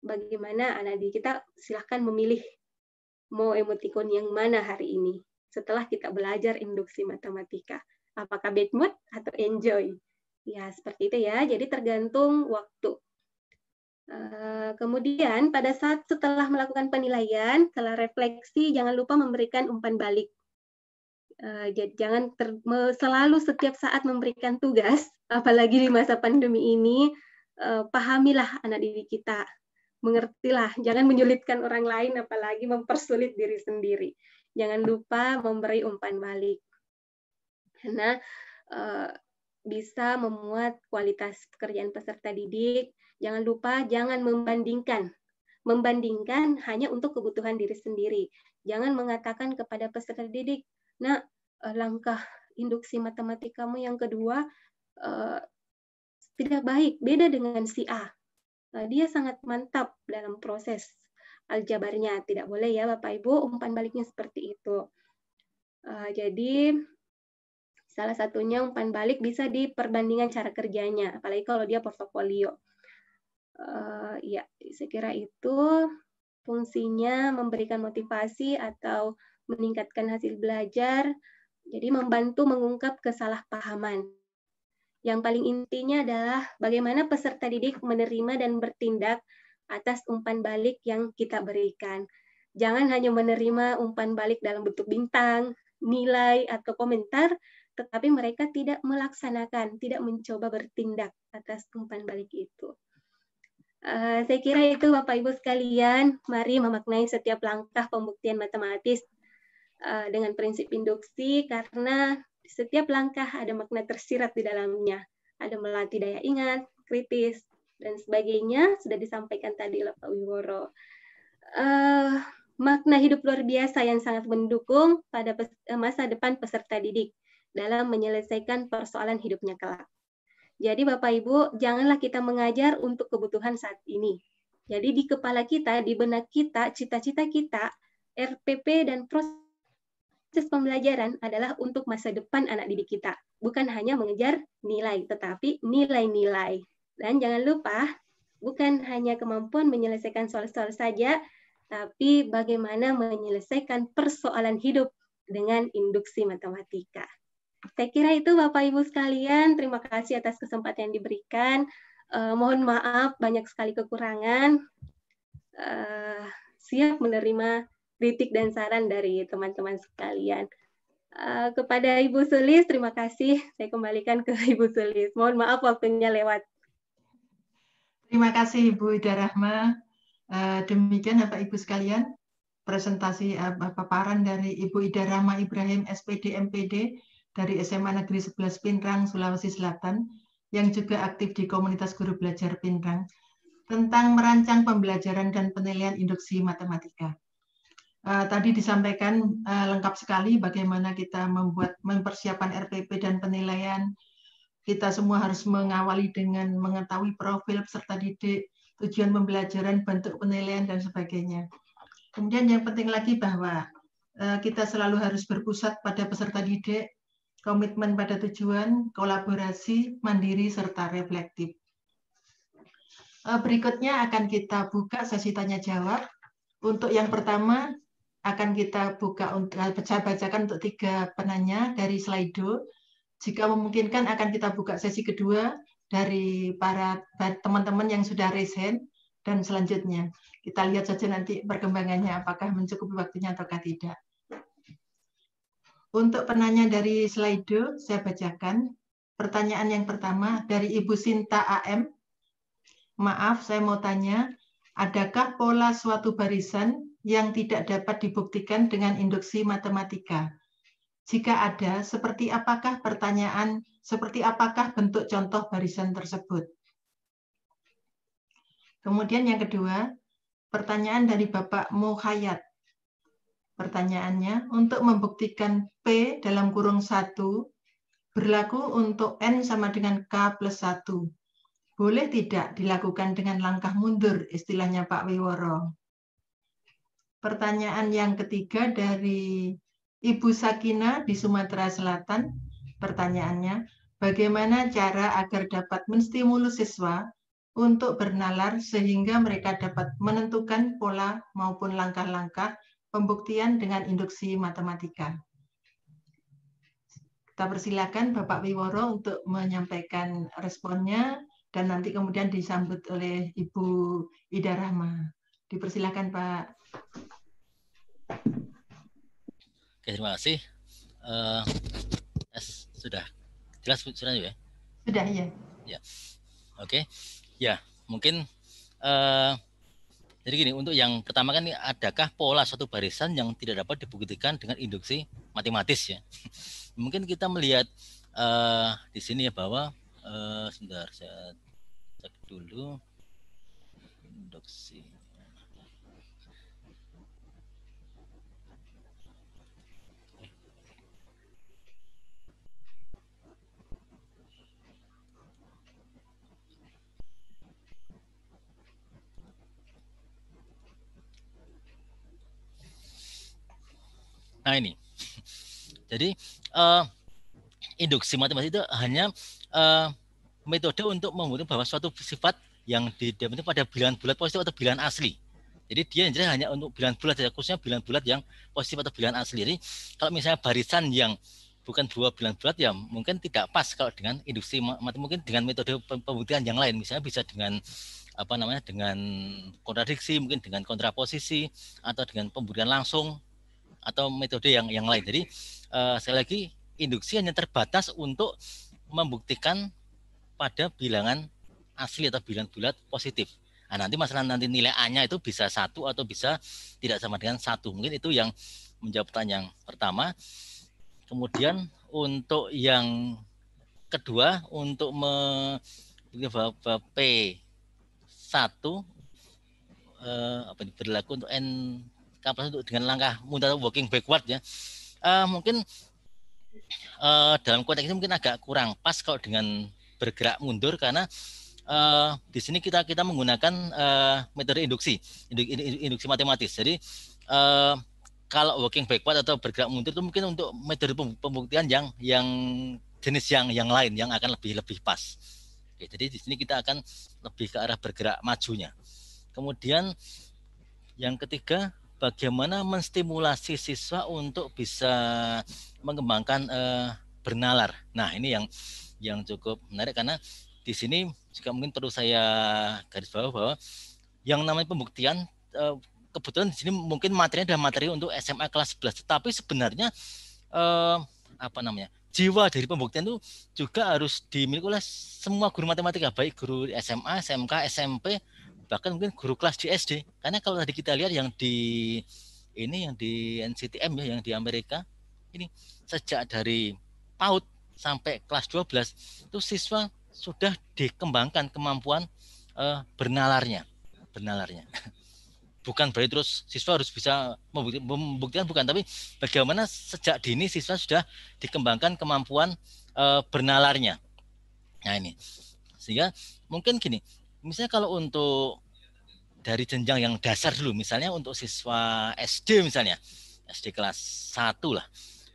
bagaimana Anadi? Kita silahkan memilih mau emoticon yang mana hari ini setelah kita belajar induksi matematika. Apakah bad mood atau enjoy? Ya, seperti itu ya. Jadi tergantung waktu. Kemudian pada saat setelah melakukan penilaian, setelah refleksi, jangan lupa memberikan umpan balik uh, jangan ter, me, selalu setiap saat memberikan tugas, apalagi di masa pandemi ini, uh, pahamilah anak didik kita, mengertilah, jangan menyulitkan orang lain, apalagi mempersulit diri sendiri. Jangan lupa memberi umpan balik, karena uh, bisa memuat kualitas pekerjaan peserta didik. Jangan lupa, jangan membandingkan. Membandingkan hanya untuk kebutuhan diri sendiri. Jangan mengatakan kepada peserta didik, Nah, eh, langkah induksi matematikamu yang kedua uh, tidak baik, beda dengan si A. uh, dia sangat mantap dalam proses aljabarnya. Tidak boleh ya Bapak Ibu, umpan baliknya seperti itu. uh, jadi salah satunya umpan balik bisa di perbandingan cara kerjanya, apalagi kalau dia portofolio. uh, ya, saya kira itu fungsinya memberikan motivasi atau meningkatkan hasil belajar, jadi membantu mengungkap kesalahpahaman. Yang paling intinya adalah bagaimana peserta didik menerima dan bertindak atas umpan balik yang kita berikan. Jangan hanya menerima umpan balik dalam bentuk bintang, nilai, atau komentar, tetapi mereka tidak melaksanakan, tidak mencoba bertindak atas umpan balik itu. Uh, saya kira itu Bapak Ibu sekalian, mari memaknai setiap langkah pembuktian matematis Eh, dengan prinsip induksi karena setiap langkah ada makna tersirat di dalamnya. Ada melatih daya ingat, kritis, dan sebagainya sudah disampaikan tadi oleh Pak Wiworo. Uh, eh, makna hidup luar biasa yang sangat mendukung pada eh, masa depan peserta didik dalam menyelesaikan persoalan hidupnya kelak. Jadi Bapak Ibu, janganlah kita mengajar untuk kebutuhan saat ini. Jadi di kepala kita, di benak kita, cita-cita kita, RPP dan proses proses pembelajaran adalah untuk masa depan anak didik kita, bukan hanya mengejar nilai, tetapi nilai-nilai. Dan jangan lupa, bukan hanya kemampuan menyelesaikan soal-soal saja, tapi bagaimana menyelesaikan persoalan hidup dengan induksi matematika. Saya kira itu Bapak Ibu sekalian, terima kasih atas kesempatan yang diberikan. Eh, mohon maaf banyak sekali kekurangan. Eh, siap menerima kritik dan saran dari teman-teman sekalian. Uh, kepada Ibu Sulis, terima kasih. Saya kembalikan ke Ibu Sulis. Mohon maaf waktunya lewat. Terima kasih Ibu Ida Rahma. Uh, demikian Bapak Ibu sekalian, presentasi uh, paparan dari Ibu Ida Rahma Ibrahim, SPD MPD dari SMA Negeri 11 Pinrang, Sulawesi Selatan, yang juga aktif di komunitas guru belajar Pinrang tentang merancang pembelajaran dan penilaian induksi matematika. Eh, tadi disampaikan uh, lengkap sekali bagaimana kita membuat mempersiapkan RPP dan penilaian. Kita semua harus mengawali dengan mengetahui profil peserta didik, tujuan pembelajaran, bentuk penilaian dan sebagainya. Kemudian yang penting lagi bahwa uh, kita selalu harus berpusat pada peserta didik, komitmen pada tujuan, kolaborasi, mandiri serta reflektif. berikutnya akan kita buka sesi tanya jawab. Untuk yang pertama, akan kita buka untuk eh, baca bacakan untuk tiga penanya dari Slido. Jika memungkinkan akan kita buka sesi kedua dari para teman-teman yang sudah raise dan selanjutnya kita lihat saja nanti perkembangannya apakah mencukupi waktunya ataukah tidak. Untuk penanya dari Slido saya bacakan. Pertanyaan yang pertama dari Ibu Sinta AM. Maaf, saya mau tanya, adakah pola suatu barisan yang tidak dapat dibuktikan dengan induksi matematika. Jika ada, seperti apakah pertanyaan, seperti apakah bentuk contoh barisan tersebut? Kemudian yang kedua, pertanyaan dari Bapak Muhayat. Pertanyaannya, untuk membuktikan P dalam kurung 1 berlaku untuk N sama dengan K plus 1. Boleh tidak dilakukan dengan langkah mundur, istilahnya Pak Wiworo? Pertanyaan yang ketiga dari Ibu Sakina di Sumatera Selatan. Pertanyaannya, bagaimana cara agar dapat menstimulus siswa untuk bernalar sehingga mereka dapat menentukan pola maupun langkah-langkah pembuktian dengan induksi matematika. Kita persilakan Bapak Wiworo untuk menyampaikan responnya dan nanti kemudian disambut oleh Ibu Ida Rahma. Dipersilakan Pak Oke, terima kasih. Uh, eh, yes, sudah jelas sudah ya? Sudah ya. Ya. Oke. Okay. Ya, mungkin uh, jadi gini, untuk yang pertama kan ini adakah pola suatu barisan yang tidak dapat dibuktikan dengan induksi matematis ya? Mungkin kita melihat uh, di sini ya bahwa uh, sebentar saya cek dulu induksi. Nah ini, jadi uh, induksi matematika itu hanya uh, metode untuk membuktikan bahwa suatu sifat yang didapat pada bilangan bulat positif atau bilangan asli. Jadi dia yang jadi hanya untuk bilangan bulat, khususnya bilangan bulat yang positif atau bilangan asli. Jadi kalau misalnya barisan yang bukan dua bilangan bulat ya mungkin tidak pas kalau dengan induksi matematik mungkin dengan metode pembuktian yang lain misalnya bisa dengan apa namanya dengan kontradiksi mungkin dengan kontraposisi atau dengan pembuktian langsung atau metode yang yang lain. Jadi uh, sekali lagi induksi hanya terbatas untuk membuktikan pada bilangan asli atau bilangan bulat positif. Nah, nanti masalah nanti nilai A-nya itu bisa satu atau bisa tidak sama dengan satu. Mungkin itu yang menjawab pertanyaan yang pertama. Kemudian untuk yang kedua untuk me bahwa P1 eh, apa berlaku untuk N kapal untuk dengan langkah mundur walking backward ya uh, mungkin uh, dalam konteks ini mungkin agak kurang pas kalau dengan bergerak mundur karena uh, di sini kita kita menggunakan uh, metode induksi induksi matematis jadi uh, kalau walking backward atau bergerak mundur itu mungkin untuk metode pembuktian yang yang jenis yang yang lain yang akan lebih lebih pas. Oke, jadi di sini kita akan lebih ke arah bergerak majunya. Kemudian yang ketiga bagaimana menstimulasi siswa untuk bisa mengembangkan eh, bernalar. Nah, ini yang yang cukup menarik karena di sini juga mungkin perlu saya garis bawah bahwa yang namanya pembuktian eh, kebetulan di sini mungkin materinya adalah materi untuk SMA kelas 11, tetapi sebenarnya eh, apa namanya? jiwa dari pembuktian itu juga harus dimiliki oleh semua guru matematika baik guru SMA, SMK, SMP bahkan mungkin guru kelas di SD. Karena kalau tadi kita lihat yang di ini yang di NCTM ya yang di Amerika ini sejak dari PAUD sampai kelas 12 itu siswa sudah dikembangkan kemampuan uh, bernalarnya, bernalarnya. Bukan berarti terus siswa harus bisa membuktikan bukan, tapi bagaimana sejak dini siswa sudah dikembangkan kemampuan uh, bernalarnya. Nah ini sehingga mungkin gini misalnya kalau untuk dari jenjang yang dasar dulu, misalnya untuk siswa SD misalnya, SD kelas 1 lah.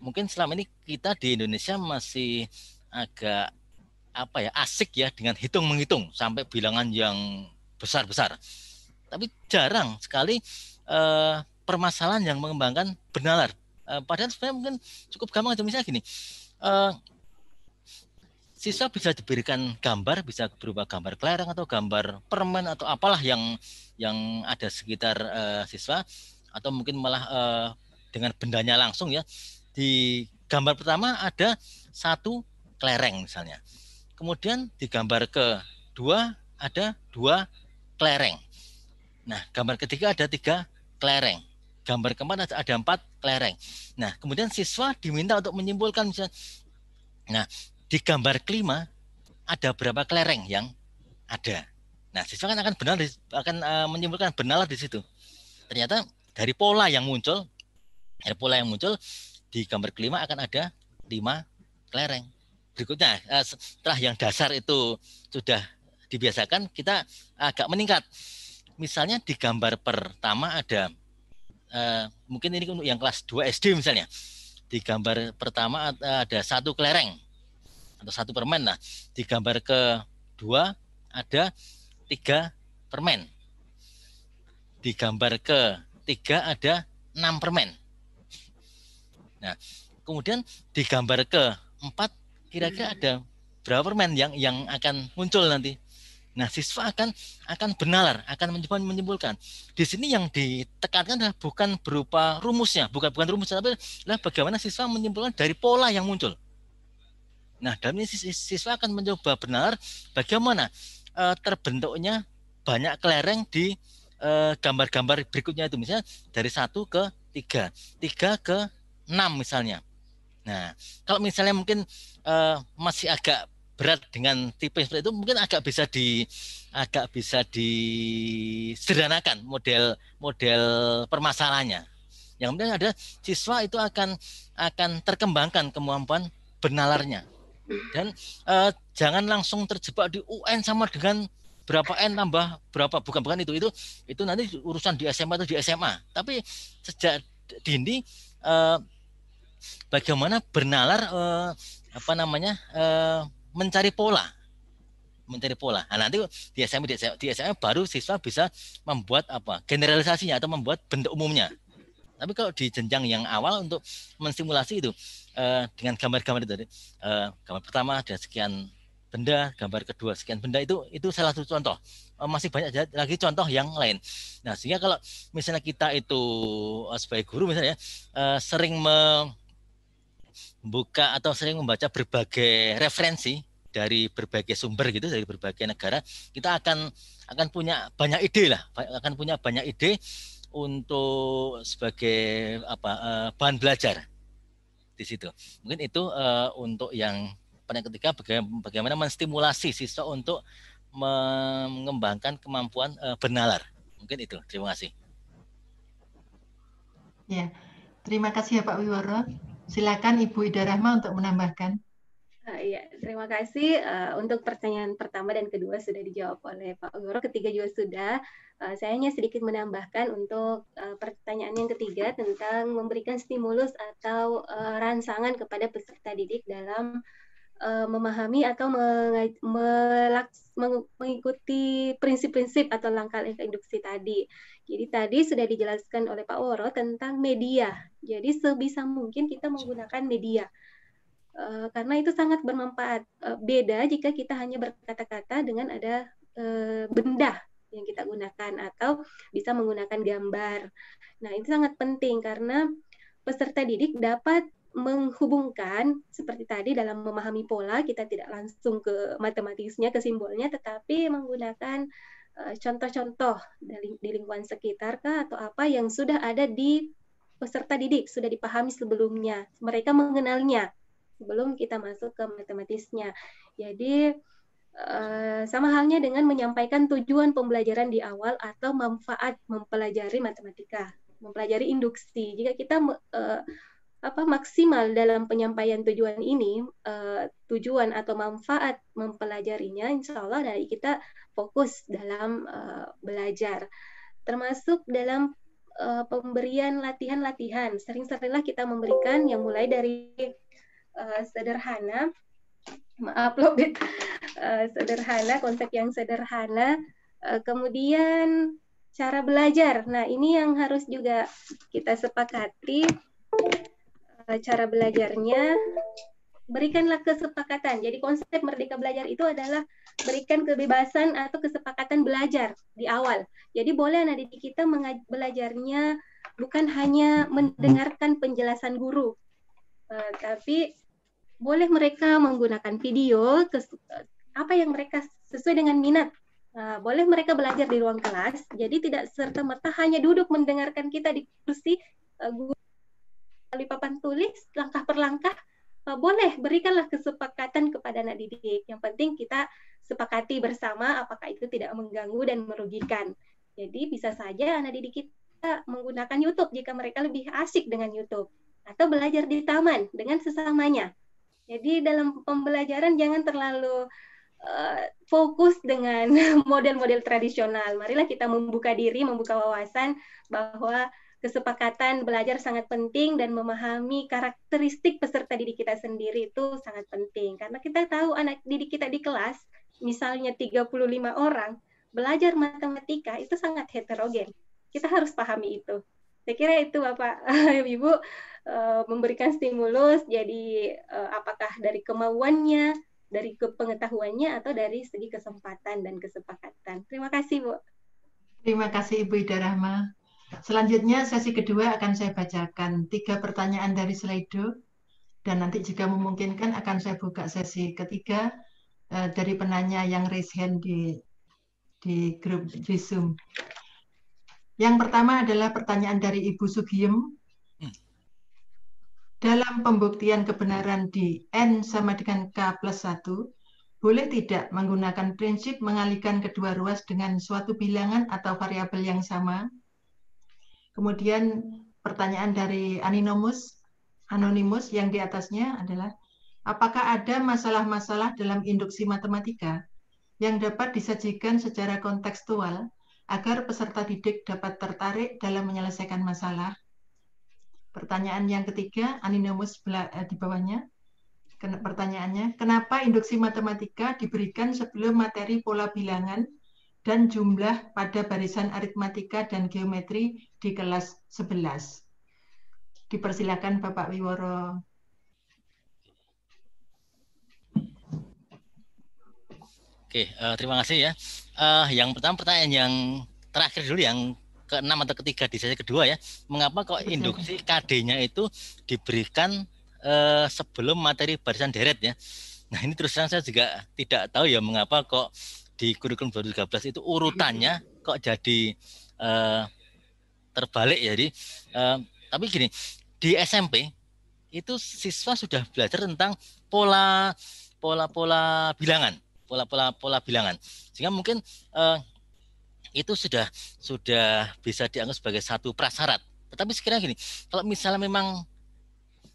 Mungkin selama ini kita di Indonesia masih agak apa ya asik ya dengan hitung menghitung sampai bilangan yang besar besar tapi jarang sekali eh, permasalahan yang mengembangkan benalar eh, padahal sebenarnya mungkin cukup gampang aja misalnya gini eh, siswa bisa diberikan gambar bisa berupa gambar kelereng atau gambar permen atau apalah yang yang ada sekitar uh, siswa atau mungkin malah uh, dengan bendanya langsung ya di gambar pertama ada satu kelereng misalnya kemudian di gambar kedua ada dua kelereng nah gambar ketiga ada tiga kelereng gambar keempat ada empat kelereng nah kemudian siswa diminta untuk menyimpulkan misalnya nah di gambar kelima ada berapa kelereng yang ada. Nah, siswa kan akan benar akan uh, menyimpulkan benarlah di situ. Ternyata dari pola yang muncul dari pola yang muncul di gambar kelima akan ada lima kelereng. Berikutnya uh, setelah yang dasar itu sudah dibiasakan kita agak meningkat. Misalnya di gambar pertama ada uh, mungkin ini untuk yang kelas 2 SD misalnya. Di gambar pertama ada satu kelereng atau satu permen. Nah, di gambar kedua ada tiga permen. Di gambar ketiga ada enam permen. Nah, kemudian di gambar keempat kira-kira ada berapa permen yang yang akan muncul nanti. Nah, siswa akan akan benalar, akan menyimpulkan. Di sini yang ditekankan adalah bukan berupa rumusnya, bukan bukan rumusnya, tapi adalah bagaimana siswa menyimpulkan dari pola yang muncul. Nah, dalam ini siswa akan mencoba benar bagaimana uh, terbentuknya banyak kelereng di eh, gambar-gambar uh, berikutnya itu misalnya dari satu ke tiga, tiga ke enam misalnya. Nah, kalau misalnya mungkin uh, masih agak berat dengan tipe seperti itu mungkin agak bisa di agak bisa disederhanakan model model permasalahannya. Yang penting ada siswa itu akan akan terkembangkan kemampuan bernalarnya. Dan uh, jangan langsung terjebak di UN sama dengan berapa n tambah berapa bukan bukan itu itu itu nanti urusan di SMA atau di SMA tapi sejak dini uh, bagaimana bernalar uh, apa namanya uh, mencari pola mencari pola nah, nanti di SMA di SMA, di SMA baru siswa bisa membuat apa generalisasinya atau membuat bentuk umumnya tapi kalau di jenjang yang awal untuk mensimulasi itu Eh, dengan gambar-gambar itu uh, gambar pertama ada sekian benda, gambar kedua sekian benda itu itu salah satu contoh. Eh, masih banyak lagi contoh yang lain. Nah, sehingga kalau misalnya kita itu sebagai guru misalnya sering membuka atau sering membaca berbagai referensi dari berbagai sumber gitu dari berbagai negara, kita akan akan punya banyak ide lah, akan punya banyak ide untuk sebagai apa bahan belajar di situ. Mungkin itu uh, untuk yang yang ketiga bagaimana menstimulasi siswa untuk mengembangkan kemampuan uh, bernalar. Mungkin itu. Terima kasih. Ya. Terima kasih ya Pak Wiworo. Silakan Ibu Ida Rahma untuk menambahkan. Uh, terima kasih uh, untuk pertanyaan pertama dan kedua sudah dijawab oleh Pak Guru. Ketiga juga sudah. Uh, saya hanya sedikit menambahkan untuk uh, pertanyaan yang ketiga tentang memberikan stimulus atau uh, ransangan kepada peserta didik dalam uh, memahami atau meng mengikuti prinsip-prinsip atau langkah-langkah induksi tadi. Jadi tadi sudah dijelaskan oleh Pak Woro tentang media. Jadi sebisa mungkin kita menggunakan media. Eh, karena itu sangat bermanfaat. Eh, beda jika kita hanya berkata-kata dengan ada eh, benda yang kita gunakan atau bisa menggunakan gambar. Nah, itu sangat penting karena peserta didik dapat menghubungkan seperti tadi dalam memahami pola kita tidak langsung ke matematisnya ke simbolnya tetapi menggunakan contoh-contoh dari di lingkungan sekitar kah atau apa yang sudah ada di peserta didik sudah dipahami sebelumnya mereka mengenalnya sebelum kita masuk ke matematisnya. Jadi eh, sama halnya dengan menyampaikan tujuan pembelajaran di awal atau manfaat mempelajari matematika, mempelajari induksi. Jika kita eh, apa maksimal dalam penyampaian tujuan ini, eh, tujuan atau manfaat mempelajarinya, insya Allah dari kita fokus dalam belajar, termasuk dalam pemberian latihan-latihan. Sering-seringlah kita memberikan yang mulai dari Eh, sederhana maaf loh, uh, sederhana konsep yang sederhana uh, kemudian cara belajar nah ini yang harus juga kita sepakati eh, cara belajarnya berikanlah kesepakatan jadi konsep merdeka belajar itu adalah berikan kebebasan atau kesepakatan belajar di awal jadi boleh anak didik kita belajarnya bukan hanya mendengarkan penjelasan guru uh, tapi boleh mereka menggunakan video eh, apa yang mereka sesuai dengan minat. Eh, boleh mereka belajar di ruang kelas, jadi tidak serta-merta hanya duduk mendengarkan kita di kursi uh, guru melalui papan tulis langkah per langkah boleh berikanlah kesepakatan kepada anak didik. Yang penting kita sepakati bersama apakah itu tidak mengganggu dan merugikan. Jadi bisa saja anak didik kita menggunakan YouTube jika mereka lebih asik dengan YouTube atau belajar di taman dengan sesamanya jadi dalam pembelajaran jangan terlalu uh, fokus dengan model-model tradisional. Marilah kita membuka diri, membuka wawasan bahwa kesepakatan belajar sangat penting dan memahami karakteristik peserta didik kita sendiri itu sangat penting. Karena kita tahu anak didik kita di kelas, misalnya 35 orang, belajar matematika itu sangat heterogen. Kita harus pahami itu. Saya kira itu Bapak Ibu Eh, memberikan stimulus jadi uh, apakah dari kemauannya dari pengetahuannya atau dari segi kesempatan dan kesepakatan terima kasih bu terima kasih ibu Ida Rahma selanjutnya sesi kedua akan saya bacakan tiga pertanyaan dari Slido dan nanti jika memungkinkan akan saya buka sesi ketiga uh, dari penanya yang raise hand di di grup di Zoom. Yang pertama adalah pertanyaan dari Ibu Sugiem dalam pembuktian kebenaran di N sama dengan K plus 1, boleh tidak menggunakan prinsip mengalihkan kedua ruas dengan suatu bilangan atau variabel yang sama? Kemudian pertanyaan dari anonimus Anonymous yang di atasnya adalah, apakah ada masalah-masalah dalam induksi matematika yang dapat disajikan secara kontekstual agar peserta didik dapat tertarik dalam menyelesaikan masalah? Pertanyaan yang ketiga, aninomus eh, di bawahnya. Pertanyaannya, kenapa induksi matematika diberikan sebelum materi pola bilangan dan jumlah pada barisan aritmatika dan geometri di kelas 11? Dipersilakan Bapak Wiworo. Oke, eh, terima kasih ya. Eh, yang pertama pertanyaan yang terakhir dulu yang keenam atau ketiga di sesi kedua ya. Mengapa kok induksi KD-nya itu diberikan eh, sebelum materi barisan deret ya? Nah ini terus terang saya juga tidak tahu ya mengapa kok di kurikulum 2013 itu urutannya kok jadi eh, terbalik ya. Jadi eh, tapi gini di SMP itu siswa sudah belajar tentang pola pola-pola bilangan, pola-pola pola bilangan. Sehingga mungkin eh, itu sudah sudah bisa dianggap sebagai satu prasyarat. Tetapi sekiranya gini, kalau misalnya memang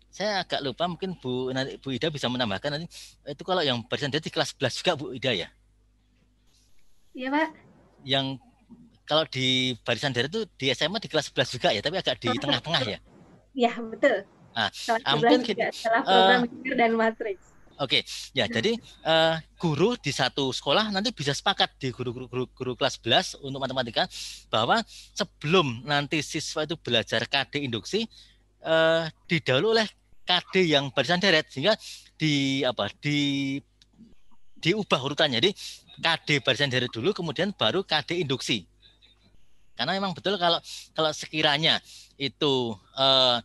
saya agak lupa mungkin Bu nanti Bu Ida bisa menambahkan nanti itu kalau yang barisan dia di kelas 11 juga Bu Ida ya. Iya, Pak. Yang kalau di barisan dari itu di SMA di kelas 11 juga ya, tapi agak di tengah-tengah ya. Iya, betul. Nah, 11 ah, mungkin setelah eh, program uh, dan matriks. Oke, okay. ya hmm. jadi uh, guru di satu sekolah nanti bisa sepakat di guru-guru guru, guru kelas 11 untuk matematika bahwa sebelum nanti siswa itu belajar KD induksi uh, didahului oleh KD yang barisan deret sehingga di apa di diubah urutannya. Jadi KD barisan deret dulu kemudian baru KD induksi. Karena memang betul kalau kalau sekiranya itu uh,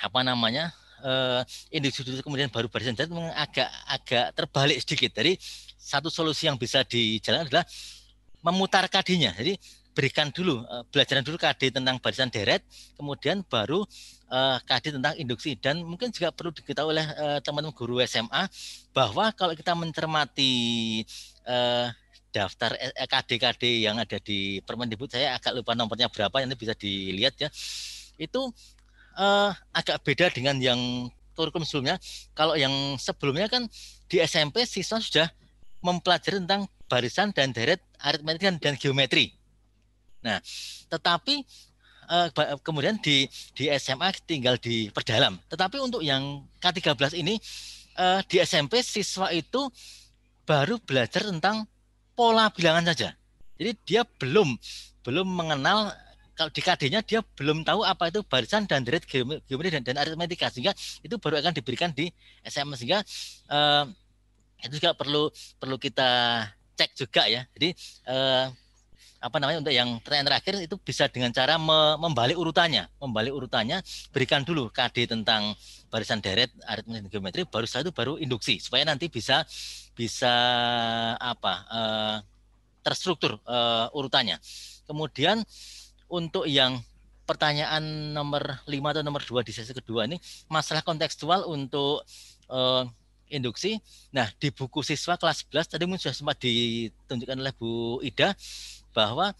apa namanya? uh, eh, individu itu kemudian baru barisan itu agak agak terbalik sedikit. Jadi satu solusi yang bisa dijalankan adalah memutar kadinya. Jadi berikan dulu uh, belajaran dulu KD tentang barisan deret, kemudian baru uh, eh, KD tentang induksi dan mungkin juga perlu diketahui oleh teman-teman uh, guru SMA bahwa kalau kita mencermati uh, daftar KD-KD yang ada di Permendikbud saya agak lupa nomornya berapa yang bisa dilihat ya. Itu uh, agak beda dengan yang kurikulum sebelumnya. Kalau yang sebelumnya kan di SMP siswa sudah mempelajari tentang barisan dan deret, aritmetika dan geometri. Nah, tetapi uh, kemudian di di SMA tinggal diperdalam. Tetapi untuk yang K13 ini uh, di SMP siswa itu baru belajar tentang pola bilangan saja. Jadi dia belum belum mengenal kalau di KD-nya dia belum tahu apa itu barisan dan deret geometri dan, dan aritmetika sehingga itu baru akan diberikan di SMA sehingga eh, itu juga perlu perlu kita cek juga ya. Jadi eh, apa namanya untuk yang pertanyaan terakhir itu bisa dengan cara me membalik urutannya, membalik urutannya berikan dulu KD tentang barisan deret, dan geometri, baru setelah itu baru induksi supaya nanti bisa bisa apa eh, terstruktur eh, urutannya. Kemudian untuk yang pertanyaan nomor 5 atau nomor 2 di sesi kedua ini masalah kontekstual untuk uh, induksi. Nah, di buku siswa kelas 11 tadi sudah sempat ditunjukkan oleh Bu Ida bahwa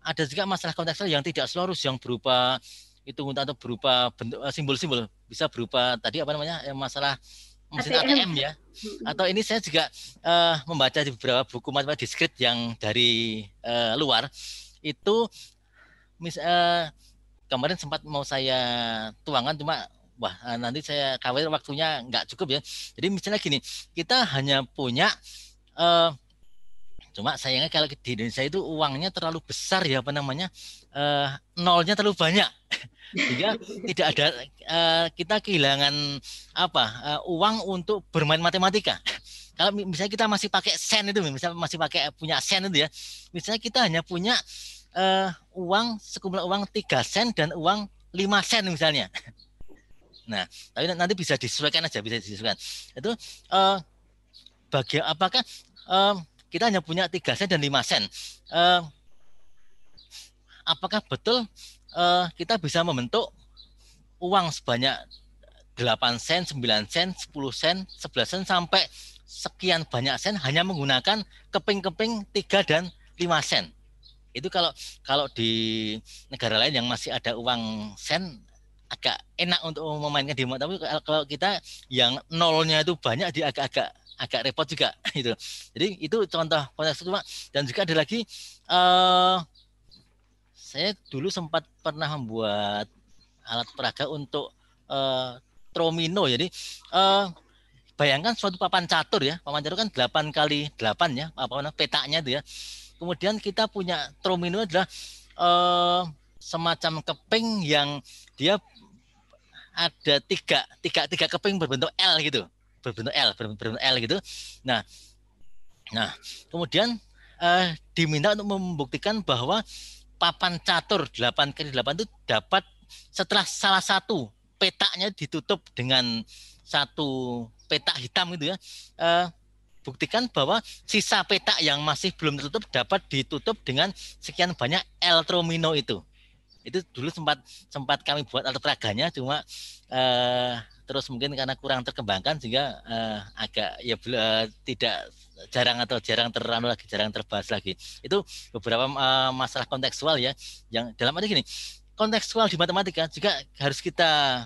ada juga masalah kontekstual yang tidak selurus yang berupa itu atau berupa bentuk eh, simbol-simbol bisa berupa tadi apa namanya masalah mesin ATM, ATM ya atau ini saya juga uh, membaca di beberapa buku matematika diskrit yang dari uh, luar itu mis uh, kemarin sempat mau saya tuangan cuma wah eh, nanti saya khawatir waktunya nggak cukup ya. Jadi misalnya gini, kita hanya punya uh, cuma sayangnya kalau di Indonesia itu uangnya terlalu besar ya apa namanya uh, nolnya terlalu banyak sehingga tidak ada uh, kita kehilangan apa uh, uang untuk bermain matematika. kalau misalnya kita masih pakai sen itu, misalnya masih pakai punya sen itu ya, misalnya kita hanya punya uh, uang sekumpulan uang 3 sen dan uang 5 sen misalnya. Nah, tapi nanti bisa disesuaikan aja, bisa disesuaikan. Itu uh, bagi apakah uh, kita hanya punya 3 sen dan 5 sen. Uh, apakah betul uh, kita bisa membentuk uang sebanyak 8 sen, 9 sen, 10 sen, 11 sen sampai sekian banyak sen hanya menggunakan keping-keping 3 dan 5 sen. Itu kalau kalau di negara lain yang masih ada uang sen agak enak untuk memainkan demo tapi kalau kita yang nolnya itu banyak di agak-agak agak repot juga gitu. Jadi itu contoh konteks itu Dan juga ada lagi uh, saya dulu sempat pernah membuat alat peraga untuk uh, tromino. Jadi uh, bayangkan suatu papan catur ya. Papan catur kan 8 kali 8 ya, apa namanya petaknya itu ya kemudian kita punya tromino adalah eh, semacam keping yang dia ada tiga tiga tiga keping berbentuk L gitu berbentuk L berbentuk L gitu nah nah kemudian eh, diminta untuk membuktikan bahwa papan catur 8 kali 8 itu dapat setelah salah satu petaknya ditutup dengan satu petak hitam gitu ya eh, buktikan bahwa sisa petak yang masih belum tertutup dapat ditutup dengan sekian banyak eltromino itu. Itu dulu sempat sempat kami buat alat raganya, cuma eh, terus mungkin karena kurang terkembangkan sehingga eh, agak ya eh, tidak jarang atau jarang terlalu lagi, jarang terbahas lagi. Itu beberapa eh, masalah kontekstual ya yang dalam arti gini, kontekstual di matematika juga harus kita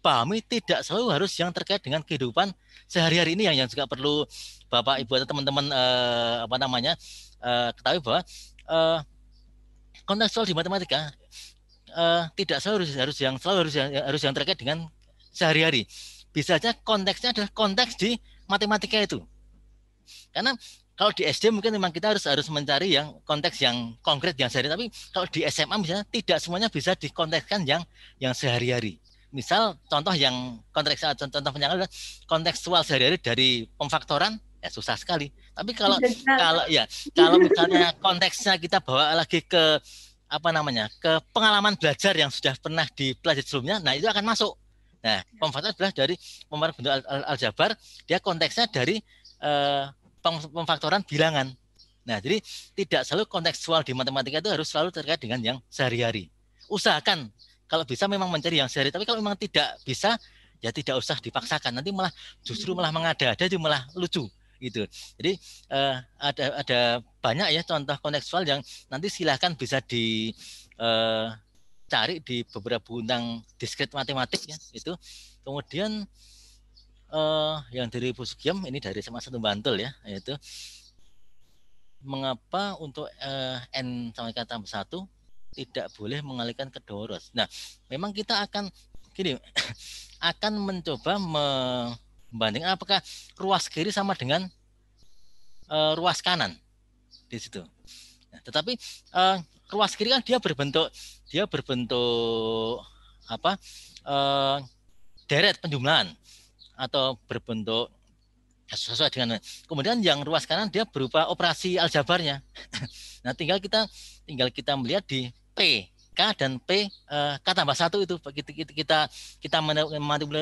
pahami tidak selalu harus yang terkait dengan kehidupan sehari-hari ini yang yang juga perlu Bapak Ibu atau teman-teman eh, apa namanya eh, ketahui bahwa eh, kontekstual di matematika eh, tidak selalu harus, yang selalu harus yang harus yang terkait dengan sehari-hari. Bisa saja konteksnya adalah konteks di matematika itu. Karena kalau di SD mungkin memang kita harus harus mencari yang konteks yang konkret yang sehari tapi kalau di SMA misalnya tidak semuanya bisa dikontekskan yang yang sehari-hari misal contoh yang konteks contoh contoh adalah kontekstual sehari-hari dari pemfaktoran ya susah sekali. Tapi kalau iya, iya. kalau ya kalau misalnya konteksnya kita bawa lagi ke apa namanya ke pengalaman belajar yang sudah pernah dipelajari sebelumnya, nah itu akan masuk. Nah, iya. pemfaktoran adalah dari pemanfaatan bentuk aljabar, dia konteksnya dari eh, pemfaktoran bilangan. Nah, jadi tidak selalu kontekstual di matematika itu harus selalu terkait dengan yang sehari-hari. Usahakan kalau bisa memang mencari yang sehari, tapi kalau memang tidak bisa, ya tidak usah dipaksakan. Nanti malah justru hmm. malah mengada-ada, malah lucu gitu. Jadi uh, ada ada banyak ya contoh kontekstual yang nanti silahkan bisa di uh, cari di beberapa undang diskret matematik ya itu. Kemudian uh, yang dari Bu Sugiam ini dari SMA satu Bantul ya yaitu mengapa untuk uh, n sama kata satu tidak boleh mengalihkan ke Doros. Nah, memang kita akan gini akan mencoba me, Banding apakah ruas kiri sama dengan uh, ruas kanan di situ. Nah, tetapi uh, ruas kiri kan dia berbentuk dia berbentuk apa uh, deret penjumlahan atau berbentuk sesuai dengan kemudian yang ruas kanan dia berupa operasi aljabarnya. nah, tinggal kita tinggal kita melihat di P K dan P uh, K tambah satu itu begitu kita kita, kita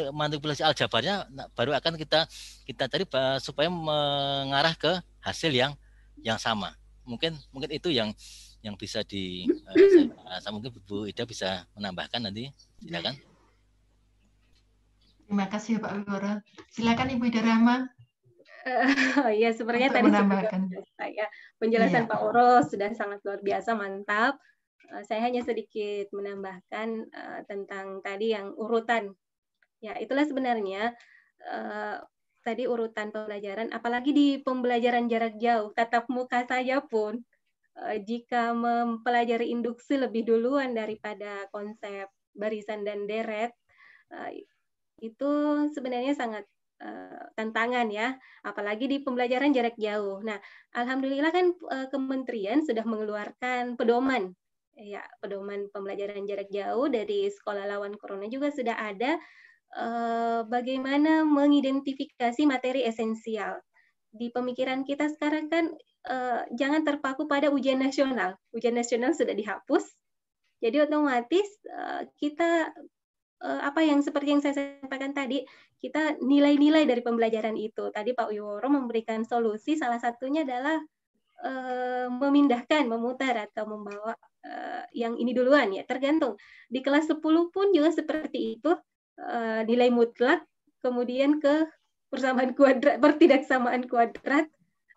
manipulasi aljabarnya nah, baru akan kita kita cari supaya mengarah ke hasil yang yang sama. Mungkin mungkin itu yang yang bisa di uh, saya, uh, mungkin Bu Ida bisa menambahkan nanti silakan. Terima kasih ya Pak Wigoro. Silakan Ibu Ida Rama. Uh, eh, oh ya sebenarnya Untuk tadi menambahkan. saya penjelasan yeah. Pak Oro sudah sangat luar biasa mantap Eh, saya hanya sedikit menambahkan uh, tentang tadi yang urutan. Ya, itulah sebenarnya uh, tadi urutan pembelajaran, apalagi di pembelajaran jarak jauh, tatap muka saja pun uh, jika mempelajari induksi lebih duluan daripada konsep barisan dan deret, uh, itu sebenarnya sangat tantangan ya, apalagi di pembelajaran jarak jauh. Nah, alhamdulillah kan kementerian sudah mengeluarkan pedoman ya pedoman pembelajaran jarak jauh dari sekolah lawan corona juga sudah ada eh, bagaimana mengidentifikasi materi esensial. Di pemikiran kita sekarang kan eh, jangan terpaku pada ujian nasional. Ujian nasional sudah dihapus. Jadi otomatis eh, kita eh, apa yang seperti yang saya sampaikan tadi, kita nilai-nilai dari pembelajaran itu. Tadi Pak Wiworo memberikan solusi salah satunya adalah eh, memindahkan, memutar atau membawa Eh, yang ini duluan ya, tergantung. Di kelas 10 pun juga seperti itu, uh, nilai mutlak, kemudian ke persamaan kuadrat, pertidaksamaan kuadrat,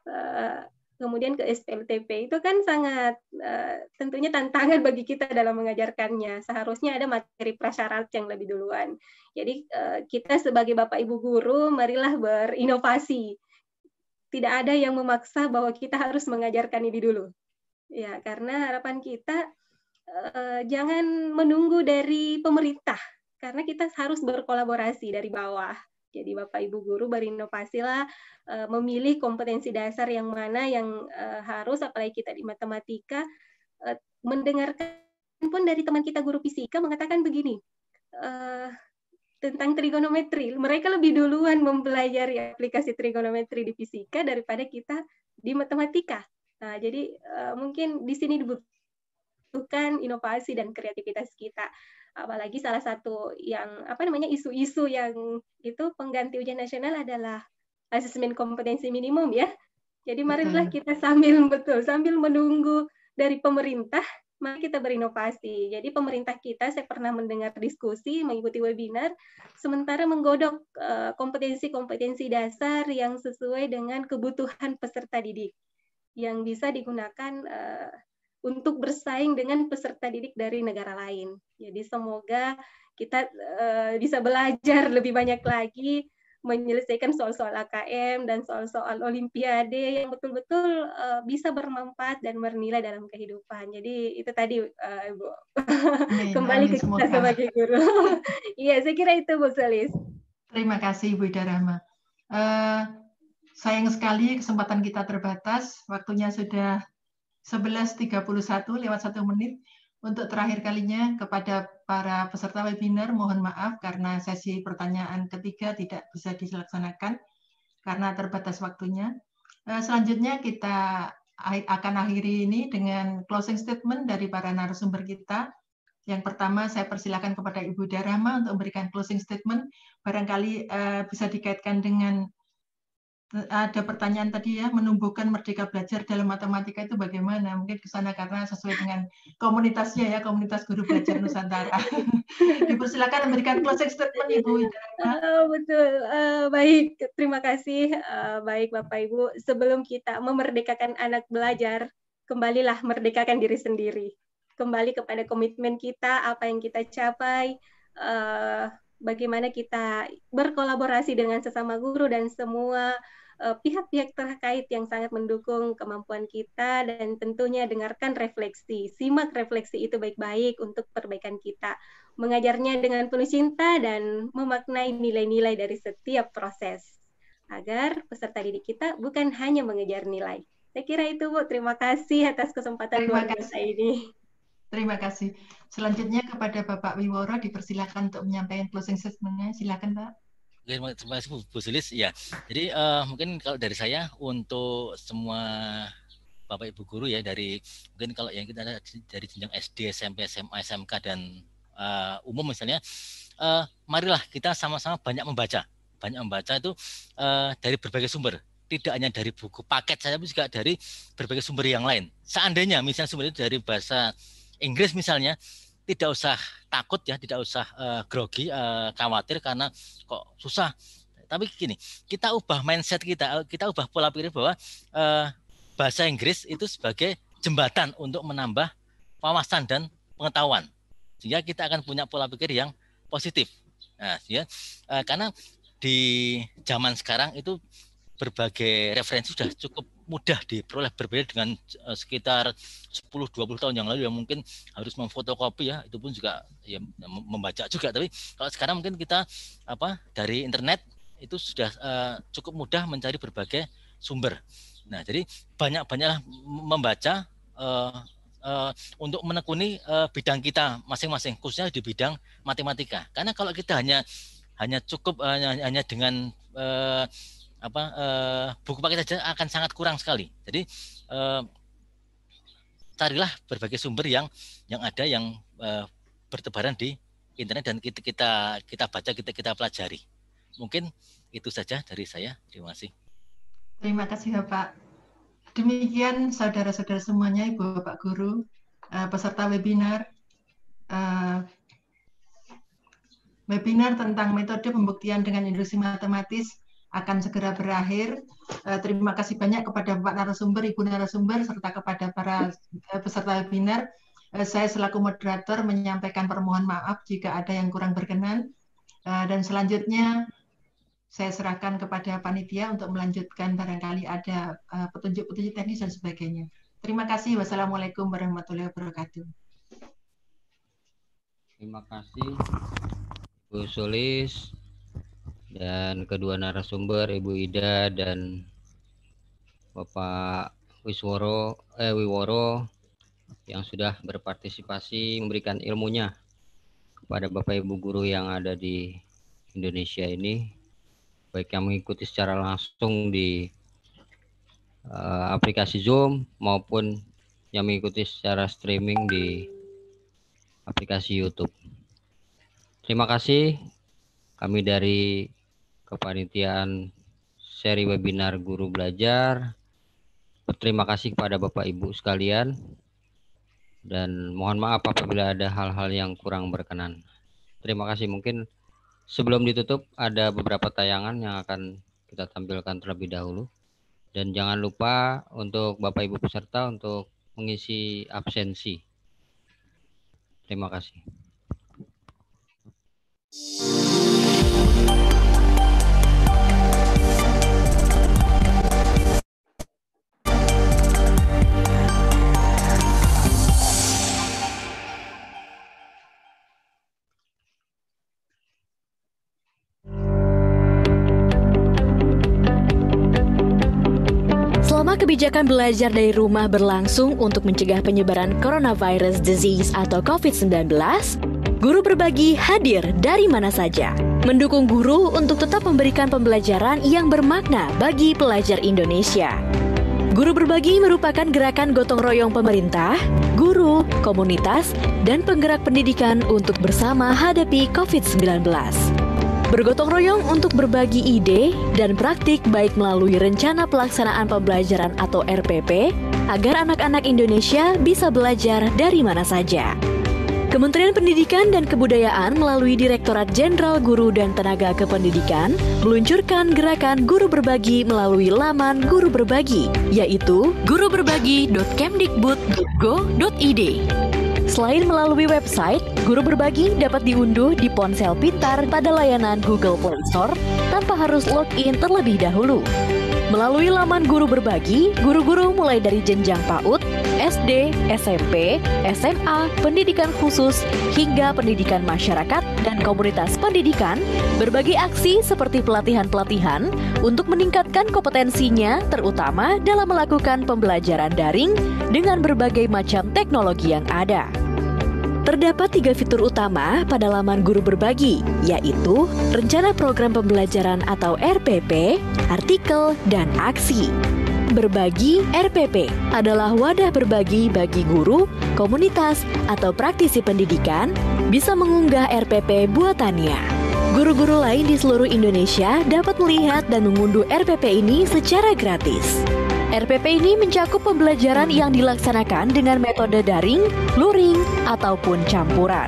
uh, kemudian ke SPLTP Itu kan sangat uh, tentunya tantangan bagi kita dalam mengajarkannya. Seharusnya ada materi prasyarat yang lebih duluan. Jadi uh, kita sebagai Bapak Ibu guru, marilah berinovasi. Tidak ada yang memaksa bahwa kita harus mengajarkan ini dulu. Ya, karena harapan kita eh, jangan menunggu dari pemerintah, karena kita harus berkolaborasi dari bawah. Jadi Bapak Ibu guru berinovasilah eh, memilih kompetensi dasar yang mana yang eh, harus apalagi kita di matematika eh, mendengarkan pun dari teman kita guru fisika mengatakan begini. Eh, tentang trigonometri. Mereka lebih duluan mempelajari aplikasi trigonometri di fisika daripada kita di matematika. Nah, jadi uh, mungkin di sini dibutuhkan inovasi dan kreativitas kita. Apalagi salah satu yang apa namanya isu-isu yang itu pengganti ujian nasional adalah asesmen kompetensi minimum ya. Jadi marilah kita sambil betul sambil menunggu dari pemerintah mari kita berinovasi. Jadi pemerintah kita saya pernah mendengar diskusi, mengikuti webinar, sementara menggodok eh, kompetensi-kompetensi dasar yang sesuai dengan kebutuhan peserta didik yang bisa digunakan uh, untuk bersaing dengan peserta didik dari negara lain. Jadi semoga kita uh, bisa belajar lebih banyak lagi menyelesaikan soal-soal AKM dan soal-soal olimpiade yang betul-betul uh, bisa bermanfaat dan bernilai dalam kehidupan. Jadi itu tadi uh, Ibu Amin, kembali ke kita semoga. sebagai guru. Iya, saya kira itu Bu Selis. Terima kasih Ibu Ida Uh, Sayang sekali kesempatan kita terbatas, waktunya sudah 11.31 lewat satu menit. Untuk terakhir kalinya kepada para peserta webinar, mohon maaf karena sesi pertanyaan ketiga tidak bisa dilaksanakan karena terbatas waktunya. Eh, selanjutnya kita akan akhiri ini dengan closing statement dari para narasumber kita. Yang pertama, saya persilakan kepada Ibu Darama untuk memberikan closing statement. Barangkali eh, bisa dikaitkan dengan Eh, ada pertanyaan tadi ya, menumbuhkan merdeka belajar dalam matematika itu bagaimana? Mungkin ke sana karena sesuai dengan komunitasnya ya, komunitas guru belajar Nusantara. Dipersilakan memberikan closing statement Ibu uh, Betul, uh, baik. Terima kasih. Uh, baik Bapak Ibu, sebelum kita memerdekakan anak belajar, kembalilah merdekakan diri sendiri. Kembali kepada komitmen kita, apa yang kita capai, uh, bagaimana kita berkolaborasi dengan sesama guru dan semua Eh, pihak-pihak terkait yang sangat mendukung kemampuan kita dan tentunya dengarkan refleksi, simak refleksi itu baik-baik untuk perbaikan kita, mengajarnya dengan penuh cinta dan memaknai nilai-nilai dari setiap proses agar peserta didik kita bukan hanya mengejar nilai. Saya kira itu Bu, terima kasih atas kesempatan terima luar biasa ini. Terima kasih. Selanjutnya kepada Bapak Wiworo dipersilakan untuk menyampaikan closing statement-nya. Silakan, Pak terima kasih Bu Sulis. Ya, jadi uh, mungkin kalau dari saya untuk semua Bapak Ibu guru ya dari mungkin kalau yang kita lihat dari jenjang SD, SMP, SMA, SMK dan uh, umum misalnya, uh, marilah kita sama-sama banyak membaca. Banyak membaca itu uh, dari berbagai sumber, tidak hanya dari buku paket saja, tapi juga dari berbagai sumber yang lain. Seandainya misalnya sumber itu dari bahasa Inggris misalnya, tidak usah takut ya, tidak usah uh, grogi, uh, khawatir karena kok susah. Tapi gini, kita ubah mindset kita, kita ubah pola pikir bahwa uh, bahasa Inggris itu sebagai jembatan untuk menambah wawasan dan pengetahuan. Sehingga kita akan punya pola pikir yang positif. Nah, ya, uh, karena di zaman sekarang itu berbagai referensi sudah cukup mudah diperoleh berbeda dengan eh, sekitar 10-20 tahun yang lalu yang mungkin harus memfotokopi ya itu pun juga ya membaca juga tapi kalau sekarang mungkin kita apa dari internet itu sudah uh, cukup mudah mencari berbagai sumber nah jadi banyak-banyaklah membaca uh, uh, untuk menekuni uh, bidang kita masing-masing khususnya di bidang matematika karena kalau kita hanya hanya cukup uh, hanya dengan uh, apa eh, buku paket saja akan sangat kurang sekali. Jadi eh, carilah berbagai sumber yang yang ada yang eh, bertebaran di internet dan kita kita kita baca kita kita pelajari. Mungkin itu saja dari saya. Terima kasih. Terima kasih Bapak. Demikian saudara-saudara semuanya, Ibu Bapak Guru, eh, peserta webinar webinar tentang metode pembuktian dengan induksi matematis akan segera berakhir. Eh, terima kasih banyak kepada Bapak narasumber, Ibu narasumber, serta kepada para eh, peserta webinar. Eh, saya selaku moderator menyampaikan permohon maaf jika ada yang kurang berkenan. Dan selanjutnya saya serahkan kepada panitia untuk melanjutkan barangkali ada petunjuk-petunjuk teknis dan sebagainya. Terima kasih. Wassalamualaikum warahmatullahi wabarakatuh. Terima kasih, Bu Sulis dan kedua narasumber Ibu Ida dan Bapak Wisworo eh Wiworo yang sudah berpartisipasi memberikan ilmunya kepada Bapak Ibu guru yang ada di Indonesia ini baik yang mengikuti secara langsung di uh, aplikasi Zoom maupun yang mengikuti secara streaming di aplikasi YouTube. Terima kasih kami dari kepanitiaan seri webinar Guru Belajar. Terima kasih kepada Bapak Ibu sekalian dan mohon maaf apabila ada hal-hal yang kurang berkenan. Terima kasih. Mungkin sebelum ditutup ada beberapa tayangan yang akan kita tampilkan terlebih dahulu. Dan jangan lupa untuk Bapak Ibu peserta untuk mengisi absensi. Terima kasih. kebijakan belajar dari rumah berlangsung untuk mencegah penyebaran coronavirus disease atau COVID-19, guru berbagi hadir dari mana saja. Mendukung guru untuk tetap memberikan pembelajaran yang bermakna bagi pelajar Indonesia. Guru Berbagi merupakan gerakan gotong royong pemerintah, guru, komunitas, dan penggerak pendidikan untuk bersama hadapi COVID-19. Bergotong royong untuk berbagi ide dan praktik baik melalui rencana pelaksanaan pembelajaran atau RPP agar anak-anak Indonesia bisa belajar dari mana saja. Kementerian Pendidikan dan Kebudayaan melalui Direktorat Jenderal Guru dan Tenaga Kependidikan meluncurkan gerakan guru berbagi melalui laman guru berbagi, yaitu guruberbagi.kemdikbud.go.id. Selain melalui website, Guru Berbagi dapat diunduh di ponsel pintar pada layanan Google Play Store tanpa harus login terlebih dahulu. Melalui laman Guru Berbagi, guru-guru mulai dari jenjang PAUD, SD, SMP, SMA, pendidikan khusus, hingga pendidikan masyarakat dan komunitas pendidikan, berbagi aksi seperti pelatihan-pelatihan untuk meningkatkan kompetensinya terutama dalam melakukan pembelajaran daring dengan berbagai macam teknologi yang ada. Terdapat tiga fitur utama pada laman guru berbagi, yaitu rencana program pembelajaran atau RPP, artikel, dan aksi. Berbagi RPP adalah wadah berbagi bagi guru, komunitas, atau praktisi pendidikan bisa mengunggah RPP buatannya. Guru-guru lain di seluruh Indonesia dapat melihat dan mengunduh RPP ini secara gratis. RPP ini mencakup pembelajaran yang dilaksanakan dengan metode daring, luring, ataupun campuran.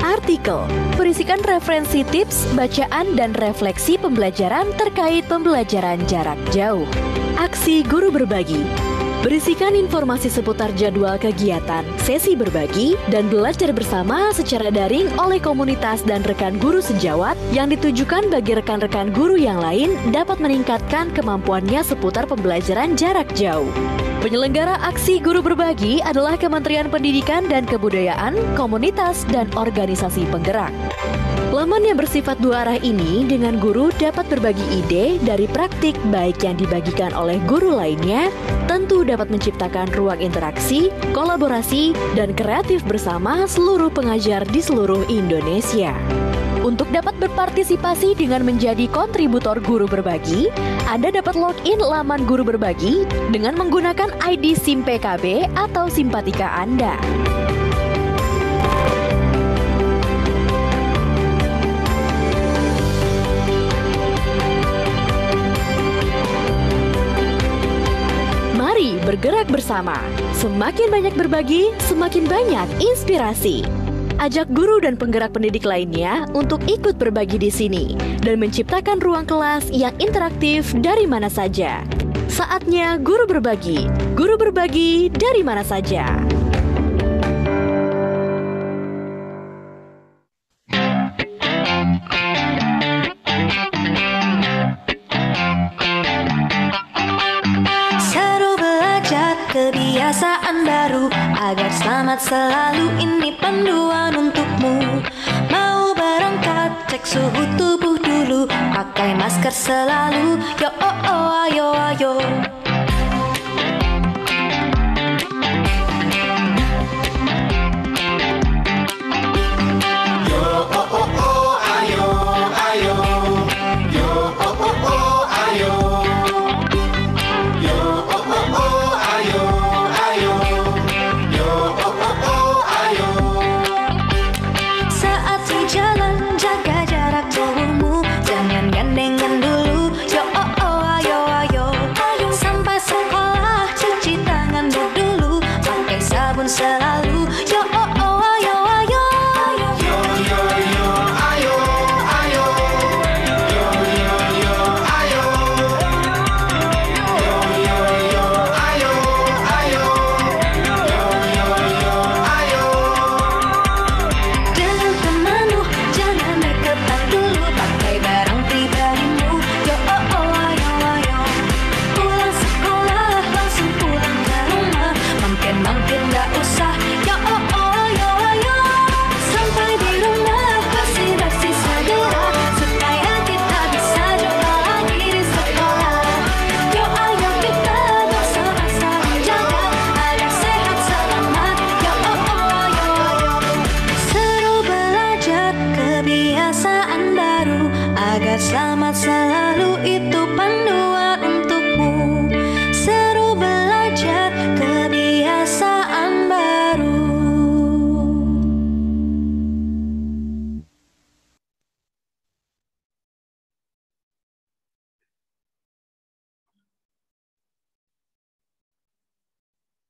Artikel berisikan referensi tips, bacaan, dan refleksi pembelajaran terkait pembelajaran jarak jauh. Aksi guru berbagi Berisikan informasi seputar jadwal kegiatan, sesi berbagi, dan belajar bersama secara daring oleh komunitas dan rekan guru sejawat yang ditujukan bagi rekan-rekan guru yang lain dapat meningkatkan kemampuannya seputar pembelajaran jarak jauh. Penyelenggara aksi guru berbagi adalah Kementerian Pendidikan dan Kebudayaan, komunitas, dan organisasi penggerak. Laman yang bersifat dua arah ini dengan guru dapat berbagi ide dari praktik baik yang dibagikan oleh guru lainnya, tentu dapat menciptakan ruang interaksi, kolaborasi, dan kreatif bersama seluruh pengajar di seluruh Indonesia. Untuk dapat berpartisipasi dengan menjadi kontributor guru berbagi, Anda dapat login laman guru berbagi dengan menggunakan ID SIM PKB atau simpatika Anda. Mari bergerak bersama. Semakin banyak berbagi, semakin banyak inspirasi. Ajak guru dan penggerak pendidik lainnya untuk ikut berbagi di sini dan menciptakan ruang kelas yang interaktif dari mana saja. Saatnya guru berbagi. Guru berbagi dari mana saja. Selamat selalu ini panduan untukmu Mau berangkat cek suhu tubuh dulu Pakai masker selalu Yo oh oh ayo ayo